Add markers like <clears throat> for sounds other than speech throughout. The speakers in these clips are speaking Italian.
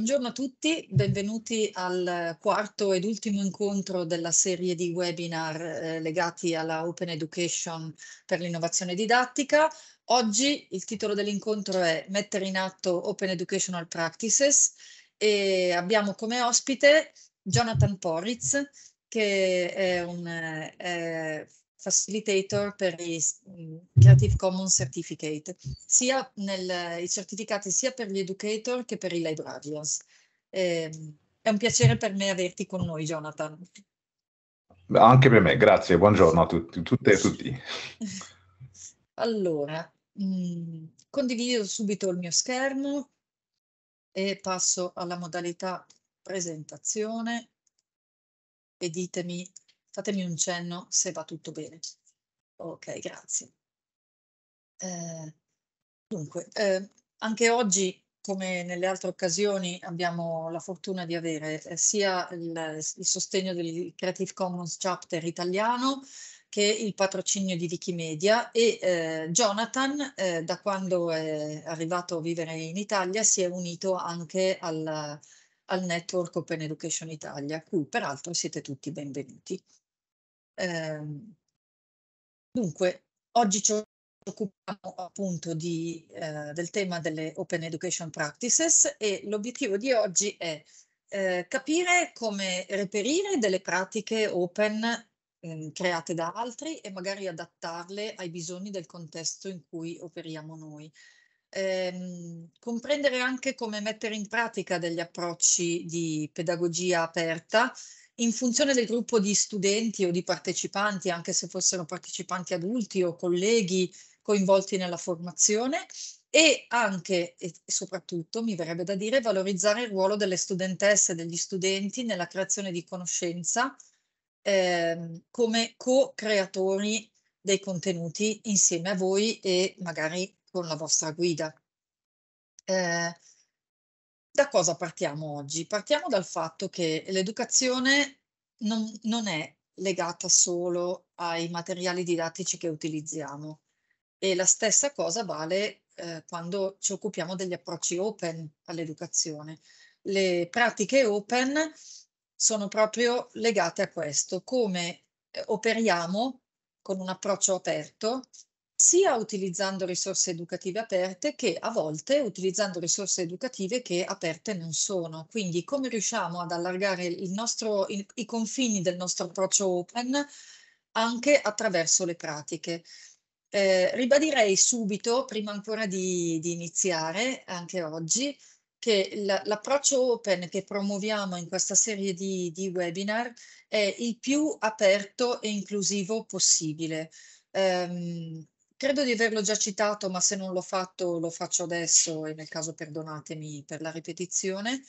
Buongiorno a tutti, benvenuti al quarto ed ultimo incontro della serie di webinar eh, legati alla Open Education per l'innovazione didattica. Oggi il titolo dell'incontro è Mettere in atto Open Educational Practices e abbiamo come ospite Jonathan Poritz che è un eh, facilitator per i mm, Creative Commons Certificate, sia nel, i certificati sia per gli educator che per i librarians. Eh, è un piacere per me averti con noi, Jonathan. Anche per me, grazie, buongiorno a tutti, tutte e tutti. <laughs> allora, mh, mm, condivido subito il mio schermo e passo alla modalità presentazione e ditemi Fatemi un cenno se va tutto bene. Ok, grazie. Eh, dunque, eh, anche oggi, come nelle altre occasioni, abbiamo la fortuna di avere eh, sia il, il, sostegno del Creative Commons Chapter italiano che il patrocinio di Wikimedia e eh, Jonathan, eh, da quando è arrivato a vivere in Italia, si è unito anche al, al network Open Education Italia, cui peraltro siete tutti benvenuti. Ehm, dunque, oggi ci occupiamo appunto di, eh, del tema delle Open Education Practices e l'obiettivo di oggi è eh, capire come reperire delle pratiche open eh, create da altri e magari adattarle ai bisogni del contesto in cui operiamo noi. Ehm, comprendere anche come mettere in pratica degli approcci di pedagogia aperta in funzione del gruppo di studenti o di partecipanti, anche se fossero partecipanti adulti o colleghi coinvolti nella formazione e anche e soprattutto, mi verrebbe da dire, valorizzare il ruolo delle studentesse e degli studenti nella creazione di conoscenza eh, come co-creatori dei contenuti insieme a voi e magari con la vostra guida. Eh, da cosa partiamo oggi? Partiamo dal fatto che l'educazione non, non è legata solo ai materiali didattici che utilizziamo e la stessa cosa vale eh, quando ci occupiamo degli approcci open all'educazione. Le pratiche open sono proprio legate a questo, come eh, operiamo con un approccio aperto sia utilizzando risorse educative aperte che a volte utilizzando risorse educative che aperte non sono. Quindi come riusciamo ad allargare nostro, il, i confini del nostro approccio open anche attraverso le pratiche. Eh, ribadirei subito, prima ancora di, di iniziare, anche oggi, che l'approccio open che promuoviamo in questa serie di, di, webinar è il più aperto e inclusivo possibile. Um, Credo di averlo già citato, ma se non l'ho fatto lo faccio adesso e nel caso perdonatemi per la ripetizione.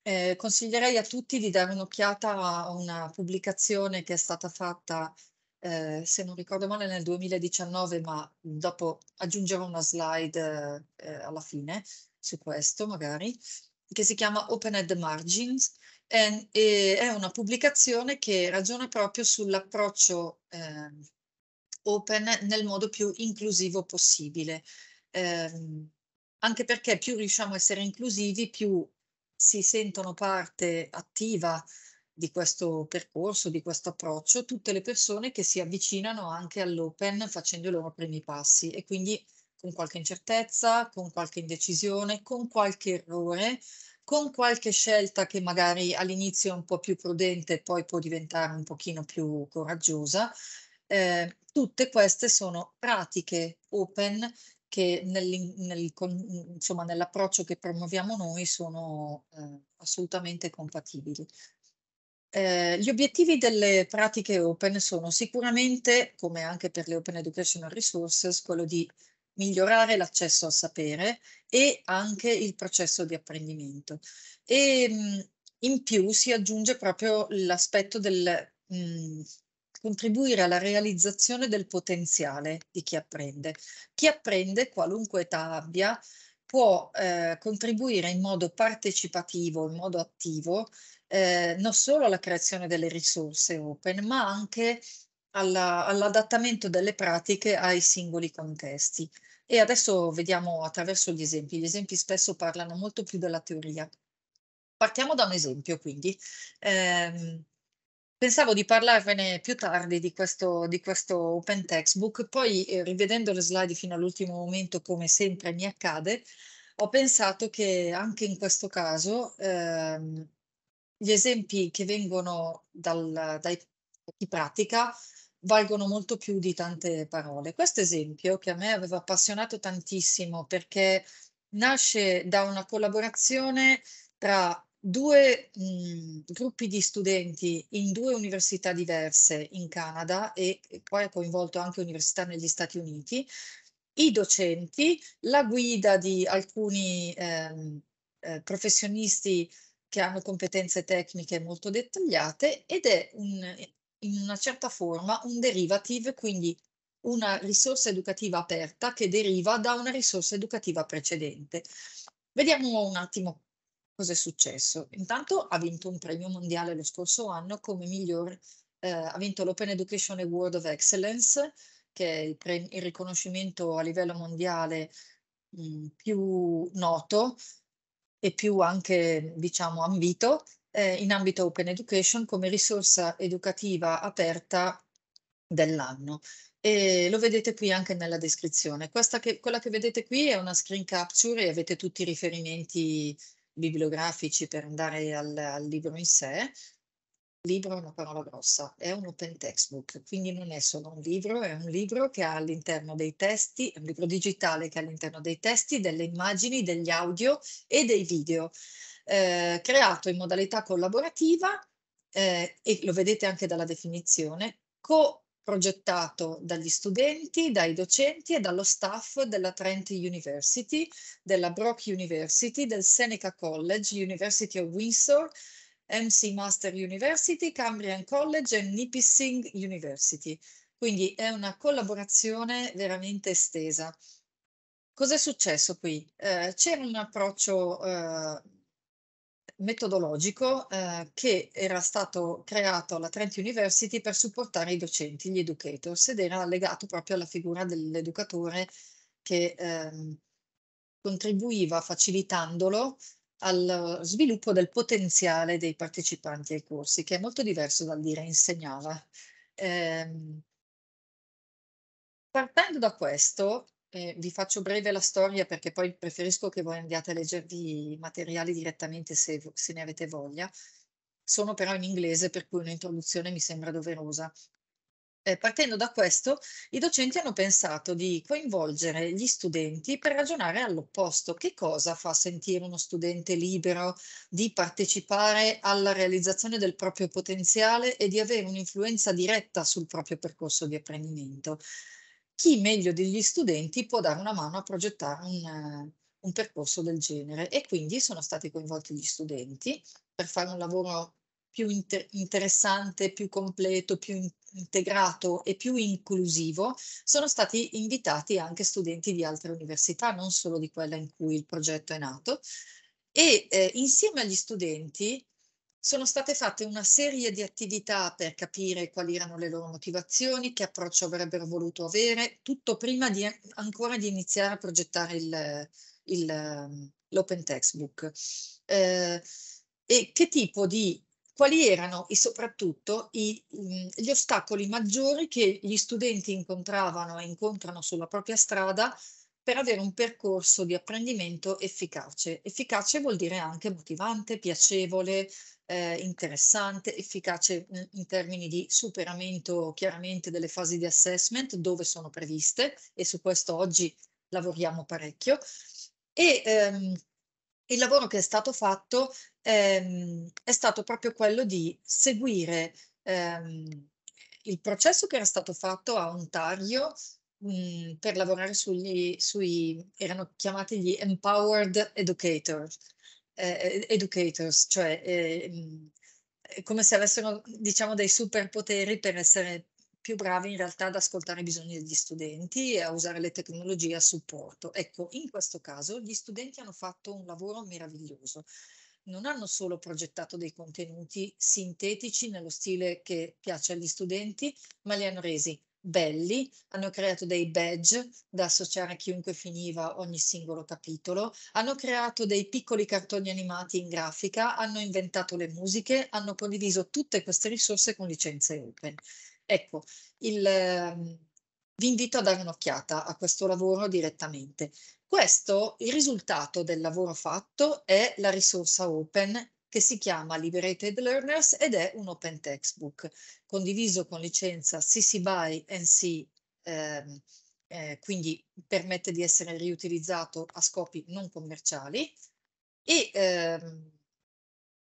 Eh, consiglierei a tutti di dare un'occhiata a una pubblicazione che è stata fatta, eh, se non ricordo male, nel 2019, ma dopo aggiungerò una slide eh, alla fine su questo magari, che si chiama Open at the Margins. È, eh, è una pubblicazione che ragiona proprio sull'approccio ehm, open nel modo più inclusivo possibile. Eh, anche perché più riusciamo a essere inclusivi, più si sentono parte attiva di questo percorso, di questo approccio, tutte le persone che si avvicinano anche all'open facendo i loro primi passi e quindi con qualche incertezza, con qualche indecisione, con qualche errore, con qualche scelta che magari all'inizio è un po' più prudente, e poi può diventare un pochino più coraggiosa, eh, Tutte queste sono pratiche open che nel, nel, insomma, nell'approccio che promuoviamo noi sono eh, assolutamente compatibili. Eh, gli obiettivi delle pratiche open sono sicuramente, come anche per le Open Educational Resources, quello di migliorare l'accesso al sapere e anche il processo di apprendimento. E mh, mm, in più si aggiunge proprio l'aspetto del mh, mm, contribuire alla realizzazione del potenziale di chi apprende. Chi apprende, qualunque età abbia, può eh, contribuire in modo partecipativo, in modo attivo, eh, non solo alla creazione delle risorse open, ma anche alla, all'adattamento delle pratiche ai singoli contesti. E adesso vediamo attraverso gli esempi. Gli esempi spesso parlano molto più della teoria. Partiamo da un esempio, quindi. Eh, Pensavo di parlarvene più tardi di questo, di questo Open Textbook, poi eh, rivedendo le slide fino all'ultimo momento, come sempre mi accade, ho pensato che anche in questo caso ehm, gli esempi che vengono dal, dai, chi pratica valgono molto più di tante parole. Questo esempio che a me aveva appassionato tantissimo perché nasce da una collaborazione tra due mh, mhmm, gruppi di studenti in due università diverse in Canada e, e poi ha coinvolto anche università negli Stati Uniti, i docenti, la guida di alcuni ehm, eh, professionisti che hanno competenze tecniche molto dettagliate ed è un, in una certa forma un derivative, quindi una risorsa educativa aperta che deriva da una risorsa educativa precedente. Vediamo un attimo cosa è successo? Intanto ha vinto un premio mondiale lo scorso anno come miglior, eh, ha vinto l'Open Education Award of Excellence, che è il, pre- il riconoscimento a livello mondiale mh, mm, più noto e più anche, diciamo, ambito eh, in ambito Open Education come risorsa educativa aperta dell'anno. E lo vedete qui anche nella descrizione. Questa che, quella che vedete qui è una screen capture e avete tutti i riferimenti bibliografici per andare al, al libro in sé, libro è una parola grossa, è un open textbook, quindi non è solo un libro, è un libro che ha all'interno dei testi, è un libro digitale che ha all'interno dei testi, delle immagini, degli audio e dei video, eh, creato in modalità collaborativa eh, e lo vedete anche dalla definizione, co progettato dagli studenti, dai docenti e dallo staff della Trent University, della Brock University, del Seneca College, University of Windsor, MC Master University, Cambrian College e Nipissing University. Quindi è una collaborazione veramente estesa. Cos'è successo qui? Eh, c'era un approccio eh, metodologico eh, che era stato creato alla Trent University per supportare i docenti, gli educators, ed era legato proprio alla figura dell'educatore che ehm, contribuiva facilitandolo al sviluppo del potenziale dei partecipanti ai corsi, che è molto diverso dal dire insegnava. Eh, partendo da questo, eh, vi faccio breve la storia perché poi preferisco che voi andiate a leggervi i materiali direttamente se, se ne avete voglia. Sono però in inglese per cui un'introduzione mi sembra doverosa. Eh, partendo da questo, i docenti hanno pensato di coinvolgere gli studenti per ragionare all'opposto. Che cosa fa sentire uno studente libero di partecipare alla realizzazione del proprio potenziale e di avere un'influenza diretta sul proprio percorso di apprendimento? chi meglio degli studenti può dare una mano a progettare un, eh, un percorso del genere? E quindi sono stati coinvolti gli studenti per fare un lavoro più inter interessante, più completo, più in integrato e più inclusivo, sono stati invitati anche studenti di altre università, non solo di quella in cui il progetto è nato. E eh, insieme agli studenti sono state fatte una serie di attività per capire quali erano le loro motivazioni, che approccio avrebbero voluto avere, tutto prima di, ancora di iniziare a progettare il, il, l'open textbook. Eh, e che tipo di, quali erano e soprattutto i, gli ostacoli maggiori che gli studenti incontravano e incontrano sulla propria strada per avere un percorso di apprendimento efficace. Efficace vuol dire anche motivante, piacevole, eh, interessante, efficace in termini di superamento chiaramente delle fasi di assessment dove sono previste e su questo oggi lavoriamo parecchio. E ehm, il lavoro che è stato fatto ehm, è stato proprio quello di seguire ehm, il processo che era stato fatto a Ontario Mhmm, per lavorare sugli, sui, erano chiamati gli Empowered Educators, eh, educators cioè eh, come se avessero diciamo dei superpoteri per essere più bravi in realtà ad ascoltare i bisogni degli studenti e a usare le tecnologie a supporto. Ecco, in questo caso gli studenti hanno fatto un lavoro meraviglioso. Non hanno solo progettato dei contenuti sintetici nello stile che piace agli studenti, ma li hanno resi belli, hanno creato dei badge da associare a chiunque finiva ogni singolo capitolo, hanno creato dei piccoli cartoni animati in grafica, hanno inventato le musiche, hanno condiviso tutte queste risorse con licenze open. Ecco, il, ehm, vi invito a dare un'occhiata a questo lavoro direttamente. Questo, il risultato del lavoro fatto è la risorsa open che si chiama Liberated Learners ed è un open textbook condiviso con licenza CC BY NC, ehm, eh, quindi permette di essere riutilizzato a scopi non commerciali e ehm,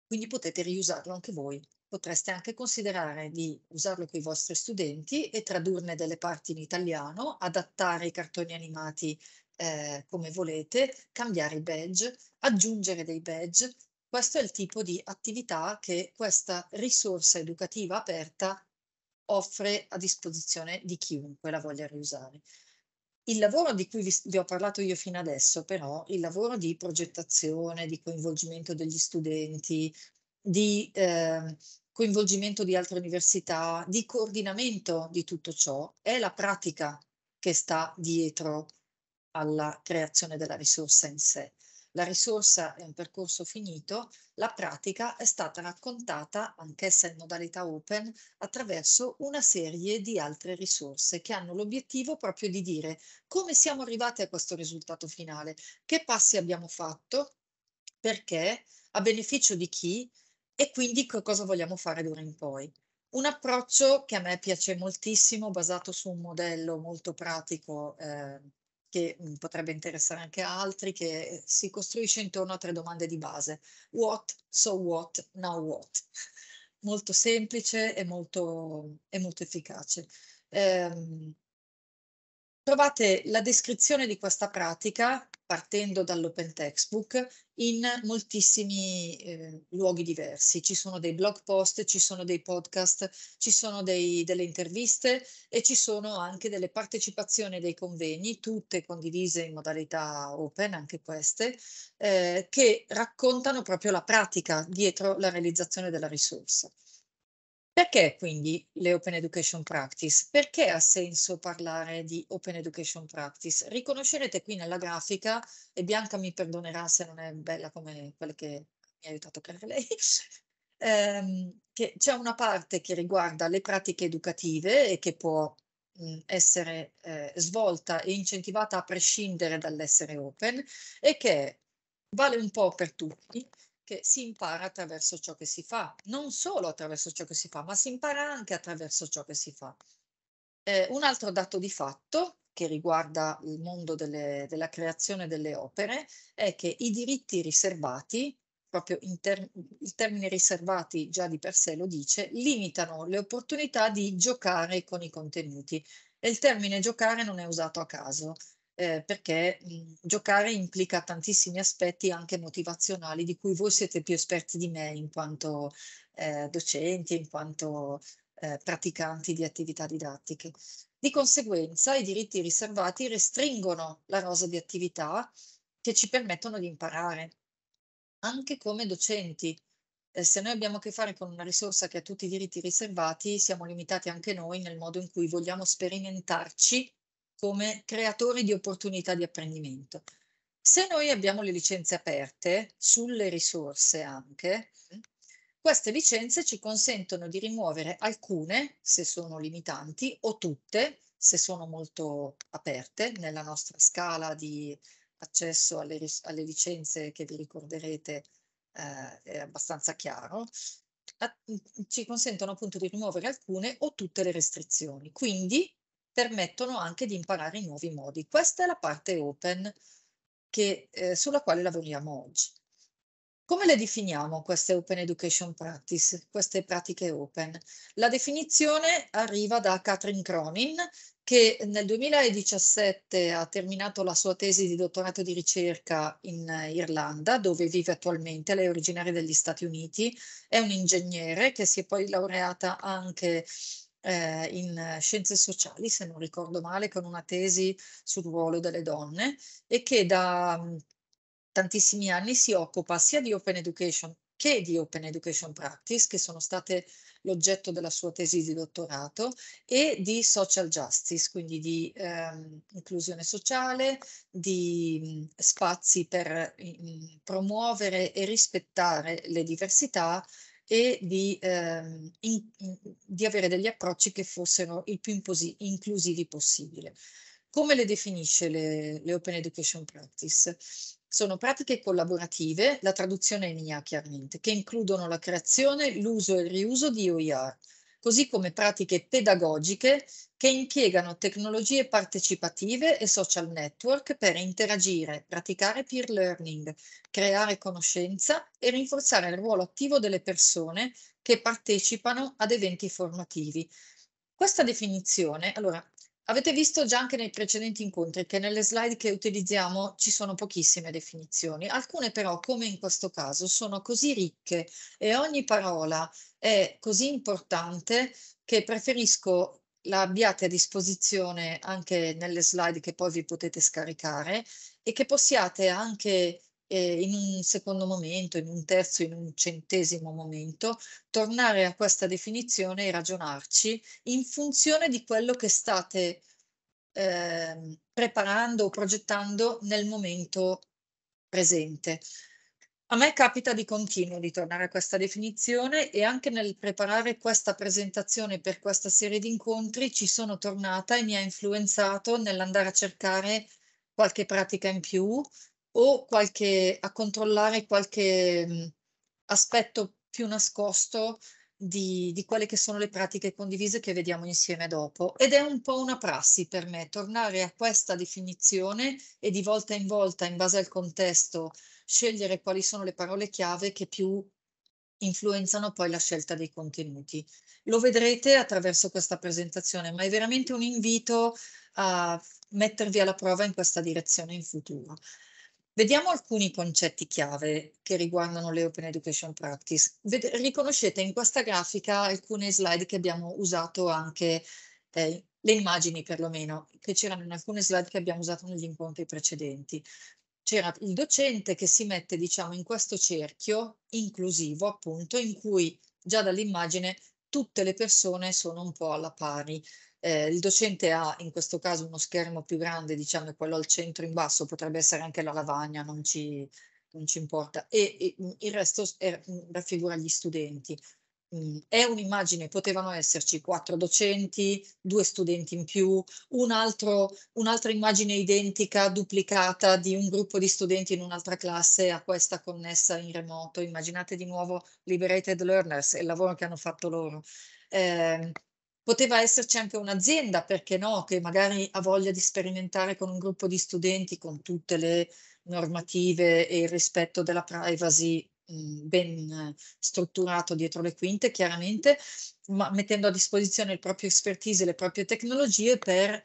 quindi potete riusarlo anche voi. Potreste anche considerare di usarlo con i vostri studenti e tradurne delle parti in italiano, adattare i cartoni animati eh, come volete, cambiare i badge, aggiungere dei badge, questo è il tipo di attività che questa risorsa educativa aperta offre a disposizione di chiunque la voglia riusare. Il lavoro di cui vi, vi, ho parlato io fino adesso, però, il lavoro di progettazione, di coinvolgimento degli studenti, di eh, coinvolgimento di altre università, di coordinamento di tutto ciò, è la pratica che sta dietro alla creazione della risorsa in sé. La risorsa è un percorso finito, la pratica è stata raccontata, anch'essa in modalità open, attraverso una serie di altre risorse che hanno l'obiettivo proprio di dire come siamo arrivati a questo risultato finale, che passi abbiamo fatto, perché, a beneficio di chi e quindi che cosa vogliamo fare d'ora in poi. Un approccio che a me piace moltissimo, basato su un modello molto pratico eh, che mhmm, potrebbe interessare anche a altri, che si costruisce intorno a tre domande di base. What, so what, now what. <laughs> Molto semplice e molto, e molto efficace. Eh, trovate la descrizione di questa pratica partendo dall'open textbook in moltissimi eh, luoghi diversi. Ci sono dei blog post, ci sono dei podcast, ci sono dei, delle interviste e ci sono anche delle partecipazioni dei convegni, tutte condivise in modalità open, anche queste, eh, che raccontano proprio la pratica dietro la realizzazione della risorsa. Perché quindi le Open Education Practice? Perché ha senso parlare di Open Education Practice? Riconoscerete qui nella grafica, e Bianca mi perdonerà se non è bella come quella che mi ha aiutato a creare lei, <laughs> ehm, che c'è una parte che riguarda le pratiche educative e che può mh, essere eh, svolta e incentivata a prescindere dall'essere open e che vale un po' per tutti, che si impara attraverso ciò che si fa, non solo attraverso ciò che si fa, ma si impara anche attraverso ciò che si fa. Eh, un altro dato di fatto che riguarda il mondo delle, della creazione delle opere è che i diritti riservati, proprio ter- il termine riservati già di per sé lo dice, limitano le opportunità di giocare con i contenuti. E il termine giocare non è usato a caso, eh, perché mh, mm, giocare implica tantissimi aspetti anche motivazionali di cui voi siete più esperti di me in quanto eh, docenti, in quanto eh, praticanti di attività didattiche. Di conseguenza i diritti riservati restringono la rosa di attività che ci permettono di imparare, anche come docenti. Eh, se noi abbiamo a che fare con una risorsa che ha tutti i diritti riservati, siamo limitati anche noi nel modo in cui vogliamo sperimentarci come creatori di opportunità di apprendimento. Se noi abbiamo le licenze aperte sulle risorse anche, mm. queste licenze ci consentono di rimuovere alcune se sono limitanti o tutte se sono molto aperte nella nostra scala di accesso alle, alle licenze che vi ricorderete eh, è abbastanza chiaro ci consentono appunto di rimuovere alcune o tutte le restrizioni. Quindi permettono anche di imparare nuovi modi. Questa è la parte open che, eh, sulla quale lavoriamo oggi. Come le definiamo queste Open Education Practice, queste pratiche open? La definizione arriva da Katrin Cronin, che nel 2017 ha terminato la sua tesi di dottorato di ricerca in Irlanda, dove vive attualmente, lei è originaria degli Stati Uniti, è un ingegnere che si è poi laureata anche eh, in eh, scienze sociali, se non ricordo male, con una tesi sul ruolo delle donne e che da mm, tantissimi anni si occupa sia di open education che di Open Education Practice, che sono state l'oggetto della sua tesi di dottorato, e di social justice, quindi di ehm, inclusione sociale, di mh, mm, spazi per mh, promuovere e rispettare le diversità e di, ehm, in, di avere degli approcci che fossero il più inclusivi possibile. Come le definisce le, le Open Education Practice? Sono pratiche collaborative, la traduzione è mia chiaramente, che includono la creazione, l'uso e il riuso di OER, così come pratiche pedagogiche che impiegano tecnologie partecipative e social network per interagire, praticare peer learning, creare conoscenza e rinforzare il ruolo attivo delle persone che partecipano ad eventi formativi. Questa definizione, allora, Avete visto già anche nei precedenti incontri che nelle slide che utilizziamo ci sono pochissime definizioni, alcune però, come in questo caso, sono così ricche e ogni parola è così importante che preferisco la abbiate a disposizione anche nelle slide che poi vi potete scaricare e che possiate anche eh, in un secondo momento, in un terzo, in un centesimo momento, tornare a questa definizione e ragionarci in funzione di quello che state eh, preparando o progettando nel momento presente. A me capita di continuo di tornare a questa definizione e anche nel preparare questa presentazione per questa serie di incontri ci sono tornata e mi ha influenzato nell'andare a cercare qualche pratica in più, o qualche, a controllare qualche mm, aspetto più nascosto di, di, quelle che sono le pratiche condivise che vediamo insieme dopo. Ed è un po' una prassi per me tornare a questa definizione e di volta in volta, in base al contesto, scegliere quali sono le parole chiave che più influenzano poi la scelta dei contenuti. Lo vedrete attraverso questa presentazione, ma è veramente un invito a mettervi alla prova in questa direzione in futuro. Vediamo alcuni concetti chiave che riguardano le Open Education Practice. Ved- riconoscete in questa grafica alcune slide che abbiamo usato anche, eh, le immagini perlomeno, che c'erano in alcune slide che abbiamo usato negli incontri precedenti. C'era il docente che si mette, diciamo, in questo cerchio inclusivo, appunto, in cui già dall'immagine tutte le persone sono un po' alla pari. Eh, il docente ha in questo caso uno schermo più grande, diciamo è quello al centro in basso, potrebbe essere anche la lavagna, non ci, non ci importa, e, e, mm, il resto è, eh, mm, raffigura gli studenti. Mm, è un'immagine, potevano esserci quattro docenti, due studenti in più, un'altra immagine identica, duplicata di un gruppo di studenti in un'altra classe a questa connessa in remoto. Immaginate di nuovo Liberated Learners e il lavoro che hanno fatto loro. Eh, Poteva esserci anche un'azienda, perché no, che magari ha voglia di sperimentare con un gruppo di studenti con tutte le normative e il rispetto della privacy mh, mm, ben eh, strutturato dietro le quinte, chiaramente, ma mettendo a disposizione il proprio expertise e le proprie tecnologie per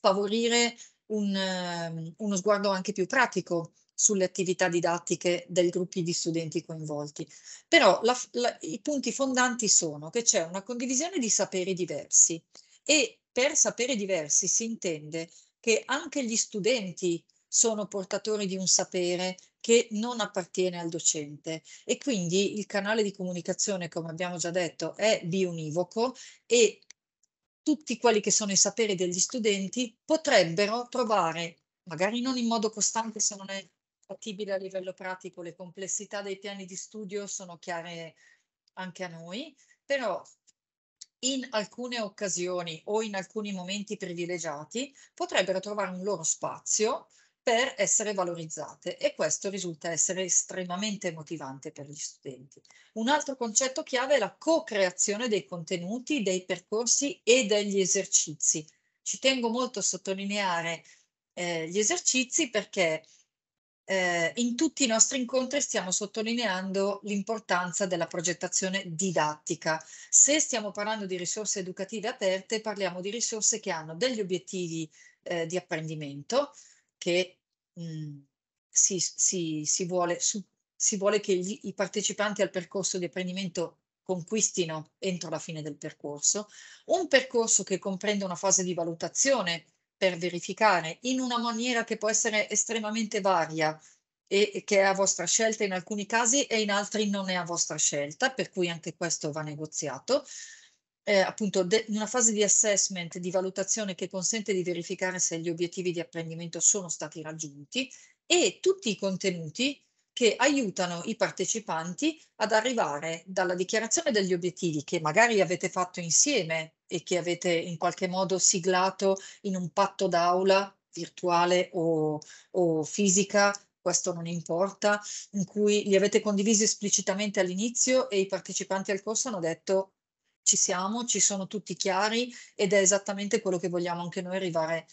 favorire un, eh, uno sguardo anche più pratico sulle attività didattiche dei gruppi di studenti coinvolti. Però la, la, i punti fondanti sono che c'è una condivisione di saperi diversi e per saperi diversi si intende che anche gli studenti sono portatori di un sapere che non appartiene al docente e quindi il canale di comunicazione, come abbiamo già detto, è biunivoco e tutti quelli che sono i saperi degli studenti potrebbero trovare, magari non in modo costante se non è compatibile a livello pratico, le complessità dei piani di studio sono chiare anche a noi, però in alcune occasioni o in alcuni momenti privilegiati potrebbero trovare un loro spazio per essere valorizzate e questo risulta essere estremamente motivante per gli studenti. Un altro concetto chiave è la co-creazione dei contenuti, dei percorsi e degli esercizi. Ci tengo molto a sottolineare eh, gli esercizi perché eh, in tutti i nostri incontri stiamo sottolineando l'importanza della progettazione didattica. Se stiamo parlando di risorse educative aperte, parliamo di risorse che hanno degli obiettivi eh, di apprendimento che mh, mm, si, si, si, vuole, su, si, vuole, che gli, i partecipanti al percorso di apprendimento conquistino entro la fine del percorso, un percorso che comprende una fase di valutazione per verificare in una maniera che può essere estremamente varia e, che è a vostra scelta in alcuni casi e in altri non è a vostra scelta, per cui anche questo va negoziato. Eh, appunto una fase di assessment, di valutazione che consente di verificare se gli obiettivi di apprendimento sono stati raggiunti e tutti i contenuti che aiutano i partecipanti ad arrivare dalla dichiarazione degli obiettivi che magari avete fatto insieme e che avete in qualche modo siglato in un patto d'aula virtuale o, o fisica questo non importa, in cui li avete condivisi esplicitamente all'inizio e i partecipanti al corso hanno detto ci siamo, ci sono tutti chiari ed è esattamente quello che vogliamo anche noi arrivare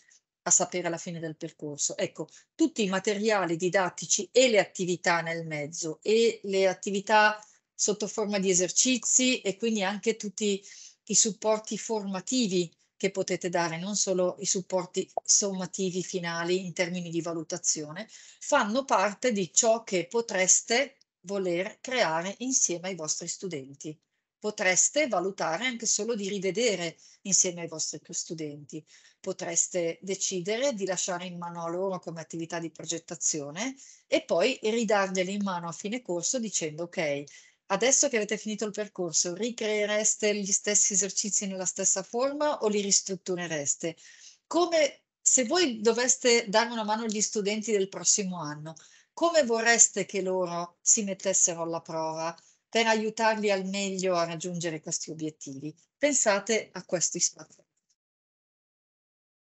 a sapere alla fine del percorso. Ecco, tutti i materiali didattici e le attività nel mezzo e le attività sotto forma di esercizi e quindi anche tutti i supporti formativi che potete dare, non solo i supporti sommativi finali in termini di valutazione, fanno parte di ciò che potreste voler creare insieme ai vostri studenti. Potreste valutare anche solo di rivedere insieme ai vostri studenti, potreste decidere di lasciare in mano a loro come attività di progettazione e poi ridargliele in mano a fine corso dicendo ok, Adesso che avete finito il percorso, ricreereste gli stessi esercizi nella stessa forma o li ristrutturereste? Come se voi doveste dare una mano agli studenti del prossimo anno, come vorreste che loro si mettessero alla prova per aiutarli al meglio a raggiungere questi obiettivi? Pensate a questi spazi.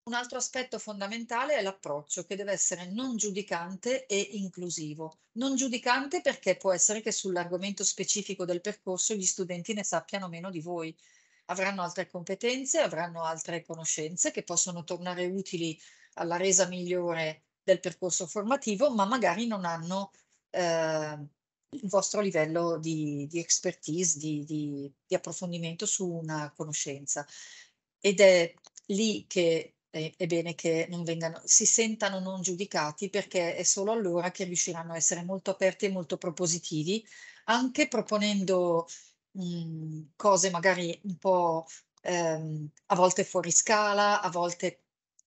Un altro aspetto fondamentale è l'approccio che deve essere non giudicante e inclusivo. Non giudicante perché può essere che sull'argomento specifico del percorso gli studenti ne sappiano meno di voi. Avranno altre competenze, avranno altre conoscenze che possono tornare utili alla resa migliore del percorso formativo, ma magari non hanno eh, il vostro livello di, di expertise, di, di, di approfondimento su una conoscenza. Ed è lì che è, bene che non vengano, si sentano non giudicati perché è solo allora che riusciranno a essere molto aperti e molto propositivi, anche proponendo mh, mhmm, cose magari un po' ehm, a volte fuori scala, a volte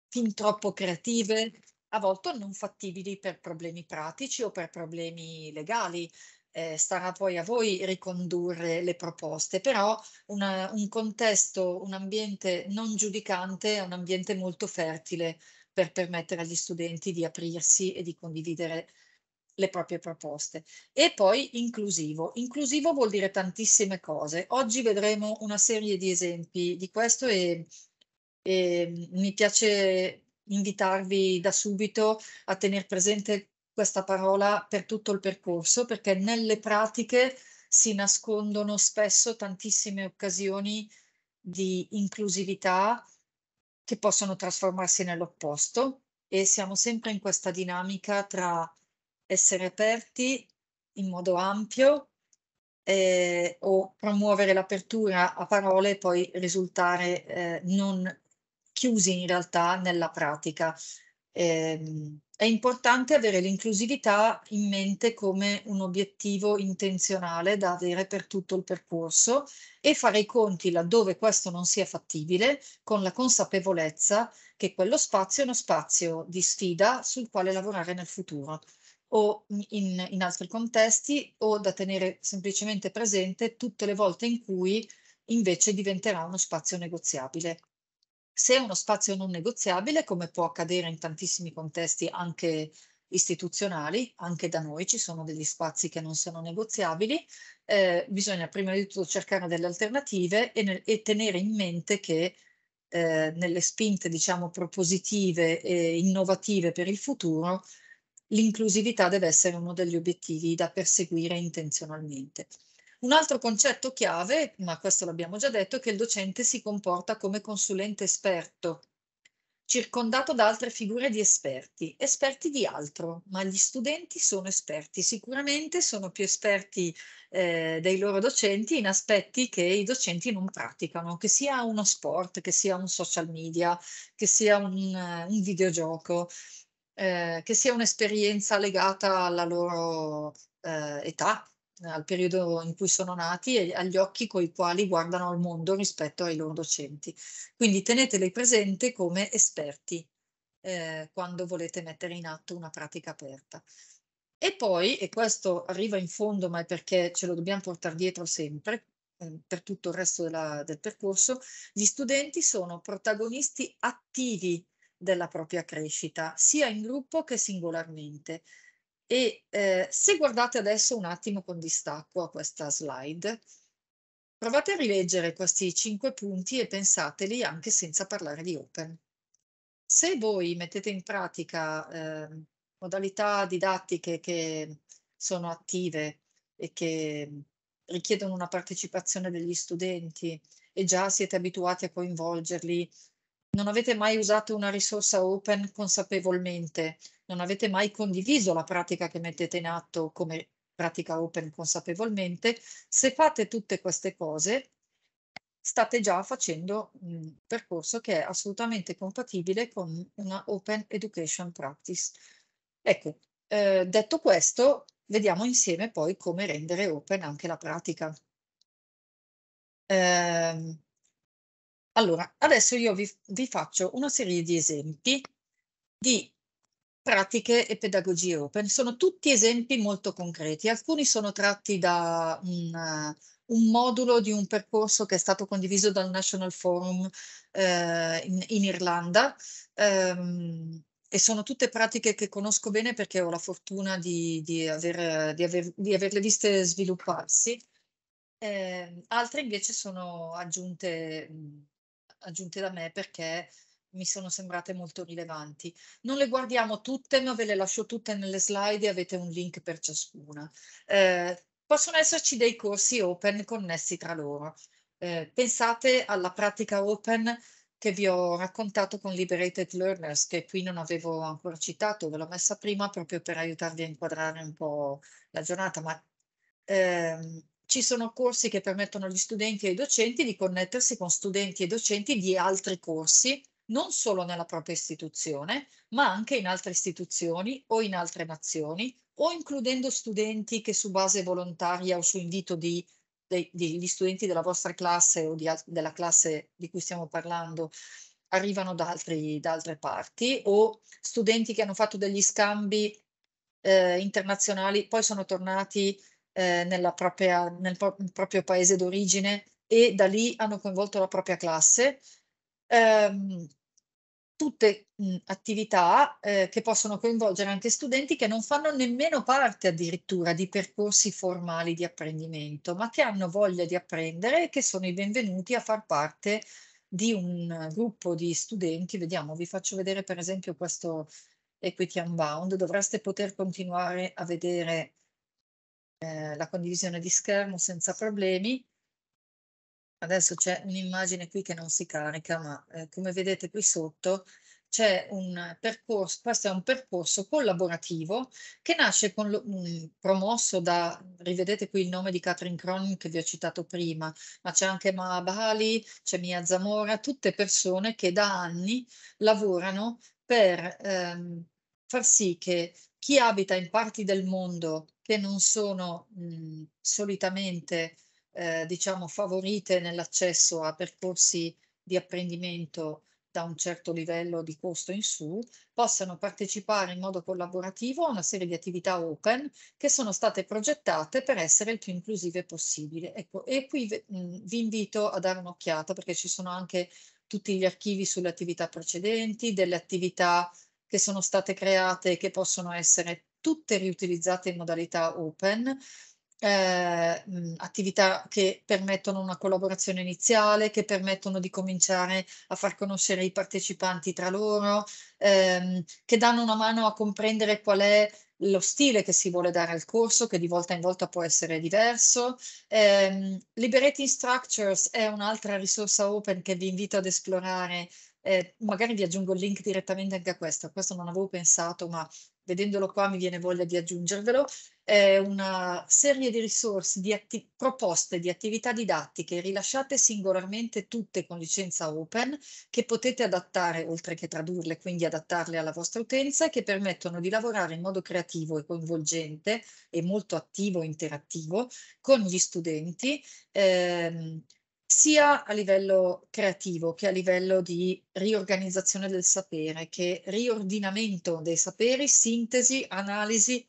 fin troppo creative, a volte non fattibili per problemi pratici o per problemi legali eh, starà poi a voi ricondurre le proposte, però una, un contesto, un ambiente non giudicante è un ambiente molto fertile per permettere agli studenti di aprirsi e di condividere le proprie proposte. E poi inclusivo. Inclusivo vuol dire tantissime cose. Oggi vedremo una serie di esempi di questo e, e mi piace invitarvi da subito a tenere presente questa parola per tutto il percorso perché nelle pratiche si nascondono spesso tantissime occasioni di inclusività che possono trasformarsi nell'opposto e siamo sempre in questa dinamica tra essere aperti in modo ampio eh, o promuovere l'apertura a parole e poi risultare eh, non chiusi in realtà nella pratica. Eh, è importante avere l'inclusività in mente come un obiettivo intenzionale da avere per tutto il percorso e fare i conti laddove questo non sia fattibile con la consapevolezza che quello spazio è uno spazio di sfida sul quale lavorare nel futuro o in, in altri contesti o da tenere semplicemente presente tutte le volte in cui invece diventerà uno spazio negoziabile. Se è uno spazio non negoziabile, come può accadere in tantissimi contesti anche istituzionali, anche da noi ci sono degli spazi che non sono negoziabili, eh, bisogna prima di tutto cercare delle alternative e, nel, e tenere in mente che eh, nelle spinte, diciamo, propositive e innovative per il futuro, l'inclusività deve essere uno degli obiettivi da perseguire intenzionalmente. Un altro concetto chiave, ma questo l'abbiamo già detto, è che il docente si comporta come consulente esperto, circondato da altre figure di esperti, esperti di altro, ma gli studenti sono esperti, sicuramente sono più esperti eh, dei loro docenti in aspetti che i docenti non praticano, che sia uno sport, che sia un social media, che sia un, un videogioco, eh, che sia un'esperienza legata alla loro eh, età, al periodo in cui sono nati e agli occhi con i quali guardano al mondo rispetto ai loro docenti. Quindi teneteli presente come esperti eh, quando volete mettere in atto una pratica aperta. E poi, e questo arriva in fondo, ma è perché ce lo dobbiamo portare dietro sempre, eh, per tutto il resto della, del percorso, gli studenti sono protagonisti attivi della propria crescita, sia in gruppo che singolarmente. E eh, se guardate adesso un attimo con distacco a questa slide, provate a rileggere questi cinque punti e pensateli anche senza parlare di Open. Se voi mettete in pratica eh, modalità didattiche che sono attive e che richiedono una partecipazione degli studenti e già siete abituati a coinvolgerli non avete mai usato una risorsa open consapevolmente, non avete mai condiviso la pratica che mettete in atto come pratica open consapevolmente, se fate tutte queste cose state già facendo un percorso che è assolutamente compatibile con una open education practice. Ecco, eh, detto questo, vediamo insieme poi come rendere open anche la pratica. Eh, allora, adesso io vi, vi faccio una serie di esempi di pratiche e pedagogie open. Sono tutti esempi molto concreti, alcuni sono tratti da un, uh, un modulo di un percorso che è stato condiviso dal National Forum eh, in, in, Irlanda um, e sono tutte pratiche che conosco bene perché ho la fortuna di, di, aver, di, aver, di averle viste svilupparsi. Eh, altre invece sono aggiunte mh, aggiunte da me perché mi sono sembrate molto rilevanti. Non le guardiamo tutte, ma ve le lascio tutte nelle slide e avete un link per ciascuna. Eh, possono esserci dei corsi open connessi tra loro. Eh, pensate alla pratica open che vi ho raccontato con Liberated Learners, che qui non avevo ancora citato, ve l'ho messa prima proprio per aiutarvi a inquadrare un po' la giornata, ma ehm, ci sono corsi che permettono agli studenti e ai docenti di connettersi con studenti e docenti di altri corsi, non solo nella propria istituzione, ma anche in altre istituzioni o in altre nazioni, o includendo studenti che su base volontaria o su invito di, degli studenti della vostra classe o di, della classe di cui stiamo parlando arrivano da, altri, da altre parti, o studenti che hanno fatto degli scambi eh, internazionali, poi sono tornati eh, propria, nel, pro- nel, proprio paese d'origine e da lì hanno coinvolto la propria classe. Ehm, tutte mh, attività eh, che possono coinvolgere anche studenti che non fanno nemmeno parte addirittura di percorsi formali di apprendimento, ma che hanno voglia di apprendere e che sono i benvenuti a far parte di un gruppo di studenti. Vediamo, vi faccio vedere per esempio questo Equity Unbound, dovreste poter continuare a vedere eh, la condivisione di schermo senza problemi. Adesso c'è un'immagine qui che non si carica, ma eh, come vedete qui sotto c'è un percorso, questo è un percorso collaborativo che nasce con lo, mh, promosso da, rivedete qui il nome di Catherine Cronin che vi ho citato prima, ma c'è anche Maa Bali, c'è Mia Zamora, tutte persone che da anni lavorano per ehm, far sì che chi abita in parti del mondo che non sono mh, solitamente eh, diciamo favorite nell'accesso a percorsi di apprendimento da un certo livello di costo in su, possano partecipare in modo collaborativo a una serie di attività open che sono state progettate per essere il più inclusive possibile. Ecco, e qui vi invito a dare un'occhiata perché ci sono anche tutti gli archivi sulle attività precedenti, delle attività che sono state create e che possono essere tutte riutilizzate in modalità open. Eh, attività che permettono una collaborazione iniziale, che permettono di cominciare a far conoscere i partecipanti tra loro, ehm, che danno una mano a comprendere qual è lo stile che si vuole dare al corso, che di volta in volta può essere diverso. Eh, Liberating Structures è un'altra risorsa open che vi invito ad esplorare eh, magari vi aggiungo il link direttamente anche a questo, a questo non avevo pensato, ma vedendolo qua mi viene voglia di aggiungervelo, è una serie di risorse, di atti- proposte di attività didattiche rilasciate singolarmente tutte con licenza open che potete adattare oltre che tradurle, quindi adattarle alla vostra utenza e che permettono di lavorare in modo creativo e coinvolgente e molto attivo e interattivo con gli studenti ehm, sia a livello creativo che a livello di riorganizzazione del sapere, che riordinamento dei saperi, sintesi, analisi,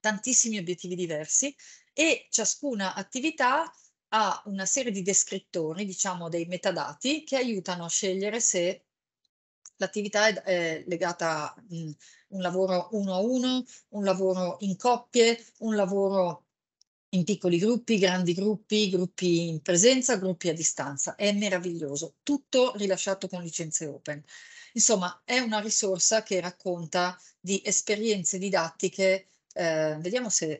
tantissimi obiettivi diversi e ciascuna attività ha una serie di descrittori, diciamo dei metadati, che aiutano a scegliere se l'attività è, è legata a mm, un lavoro uno a uno, un lavoro in coppie, un lavoro in piccoli gruppi, grandi gruppi, gruppi in presenza, gruppi a distanza. È meraviglioso, tutto rilasciato con licenze open. Insomma, è una risorsa che racconta di esperienze didattiche, eh, vediamo se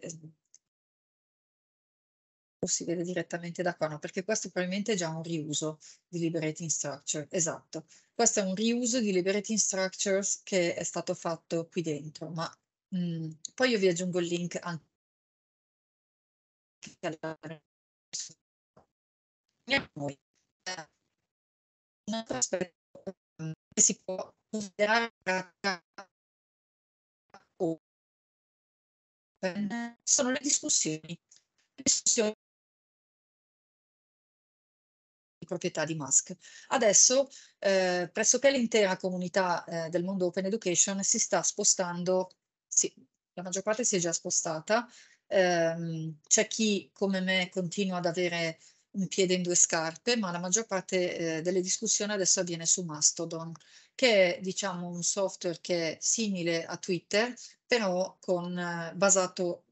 o eh, si vede direttamente da qua, no? perché questo probabilmente è già un riuso di Liberating Structure, esatto. Questo è un riuso di Liberating Structures che è stato fatto qui dentro, ma mh, mm, poi io vi aggiungo il link anche un'altra aspetto che si può considerare sono le discussioni. Le discussioni di proprietà di Musk. Adesso eh, pressoché l'intera comunità eh, del mondo Open Education si sta spostando, sì, la maggior parte si è già spostata, ehm, c'è chi come me continua ad avere un piede in due scarpe, ma la maggior parte eh, delle discussioni adesso avviene su Mastodon, che è diciamo un software che è simile a Twitter, però con, eh, basato,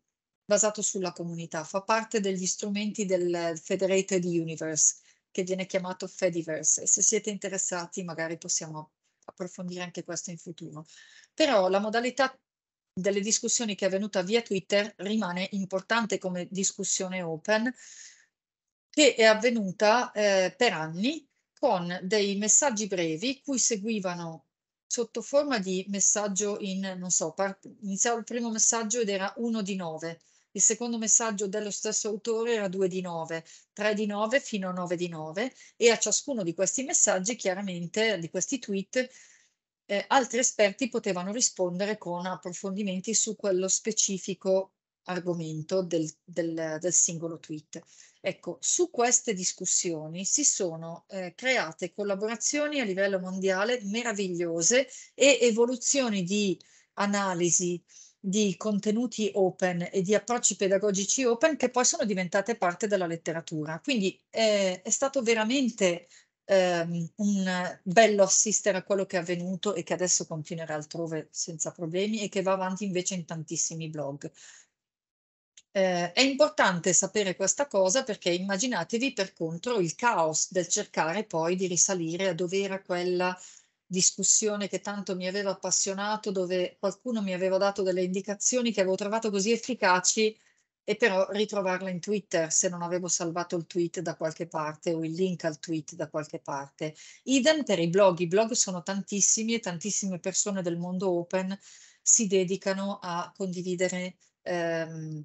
basato sulla comunità, fa parte degli strumenti del Federated Universe, che viene chiamato Fediverse. E se siete interessati, magari possiamo approfondire anche questo in futuro. Però la modalità delle discussioni che è avvenuta via Twitter rimane importante come discussione open, che è avvenuta eh, per anni con dei messaggi brevi cui seguivano sotto forma di messaggio in, non so, part- iniziava il primo messaggio ed era 1 di 9, il secondo messaggio dello stesso autore era 2 di 9, 3 di 9 fino a 9 di 9 e a ciascuno di questi messaggi, chiaramente, di questi tweet, eh, altri esperti potevano rispondere con approfondimenti su quello specifico argomento del, del, del singolo tweet. Ecco, su queste discussioni si sono eh, create collaborazioni a livello mondiale meravigliose e evoluzioni di analisi di contenuti open e di approcci pedagogici open che poi sono diventate parte della letteratura. Quindi eh, è stato veramente ehm, un bello assistere a quello che è avvenuto e che adesso continuerà altrove senza problemi e che va avanti invece in tantissimi blog. Eh, è importante sapere questa cosa perché immaginatevi per contro il caos del cercare poi di risalire a dove era quella discussione che tanto mi aveva appassionato, dove qualcuno mi aveva dato delle indicazioni che avevo trovato così efficaci e però ritrovarla in Twitter se non avevo salvato il tweet da qualche parte o il link al tweet da qualche parte. Idem per i blog, i blog sono tantissimi e tantissime persone del mondo open si dedicano a condividere ehm,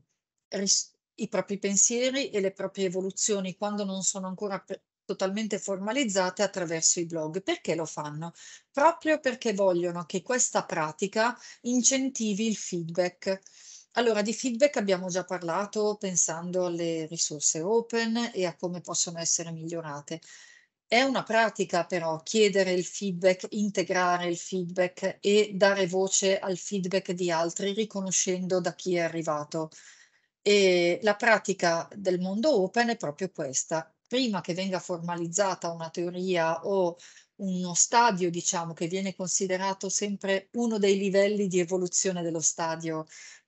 ris- i propri pensieri e le proprie evoluzioni quando non sono ancora pre- totalmente formalizzate attraverso i blog. Perché lo fanno? Proprio perché vogliono che questa pratica incentivi il feedback allora, di feedback abbiamo già parlato pensando alle risorse open e a come possono essere migliorate. È una pratica però chiedere il feedback, integrare il feedback e dare voce al feedback di altri riconoscendo da chi è arrivato. E la pratica del mondo open è proprio questa. Prima che venga formalizzata una teoria o uno stadio, diciamo, che viene considerato sempre uno dei livelli di evoluzione dello stadio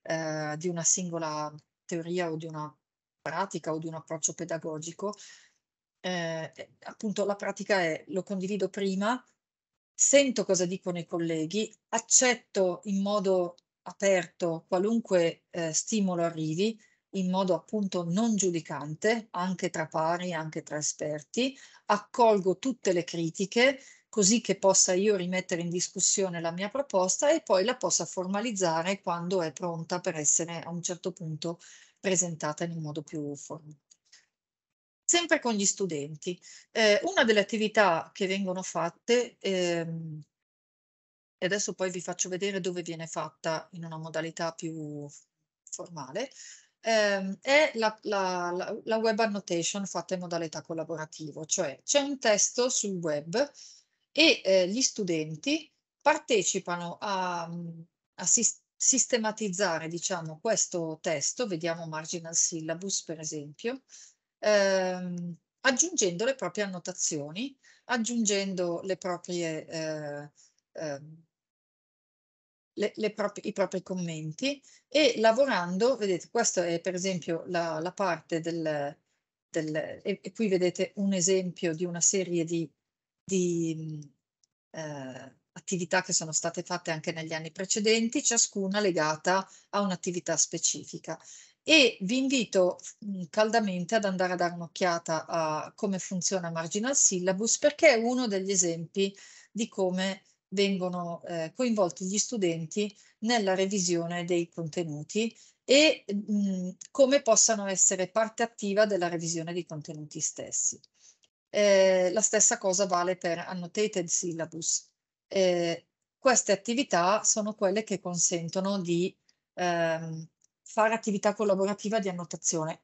eh, di una singola teoria o di una pratica o di un approccio pedagogico. Eh, appunto la pratica è lo condivido prima, sento cosa dicono i colleghi, accetto in modo aperto qualunque eh, stimolo arrivi, in modo appunto non giudicante, anche tra pari, anche tra esperti, accolgo tutte le critiche così che possa io rimettere in discussione la mia proposta e poi la possa formalizzare quando è pronta per essere a un certo punto presentata in un modo più formale sempre con gli studenti. Eh, una delle attività che vengono fatte, ehm, e adesso poi vi faccio vedere dove viene fatta in una modalità più formale, ehm, è la, la, la, la, web annotation fatta in modalità collaborativa, cioè c'è un testo sul web e eh, gli studenti partecipano a, a sis sistematizzare diciamo, questo testo, vediamo marginal syllabus per esempio, ehm, aggiungendo le proprie annotazioni, aggiungendo le proprie, eh, eh, le, le proprie, i propri commenti e lavorando, vedete, questa è per esempio la, la parte del, del, e, e qui vedete un esempio di una serie di di eh, attività che sono state fatte anche negli anni precedenti, ciascuna legata a un'attività specifica. E vi invito caldamente ad andare a dare un'occhiata a come funziona Marginal Syllabus perché è uno degli esempi di come vengono eh, coinvolti gli studenti nella revisione dei contenuti e mh, come possano essere parte attiva della revisione dei contenuti stessi. Eh, la stessa cosa vale per annotated syllabus. Eh, queste attività sono quelle che consentono di ehm, fare attività collaborativa di annotazione.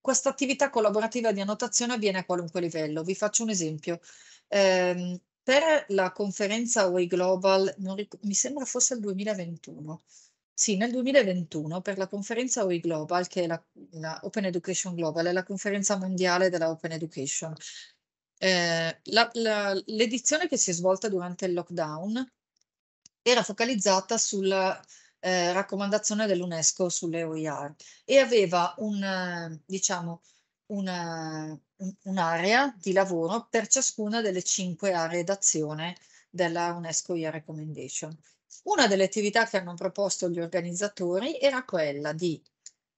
Questa attività collaborativa di annotazione avviene a qualunque livello. Vi faccio un esempio. Eh, per la conferenza Way Global, mi sembra fosse il 2021, sì, nel 2021 per la conferenza OI Global, che è la, la Open Education Global, è la conferenza mondiale della Open Education. Eh, la, la, l'edizione che si è svolta durante il lockdown era focalizzata sulla eh, raccomandazione dell'UNESCO sulle OER e aveva un, diciamo, una, un'area di lavoro per ciascuna delle cinque aree d'azione della UNESCO OER Recommendation. Una delle attività che hanno proposto gli organizzatori era quella di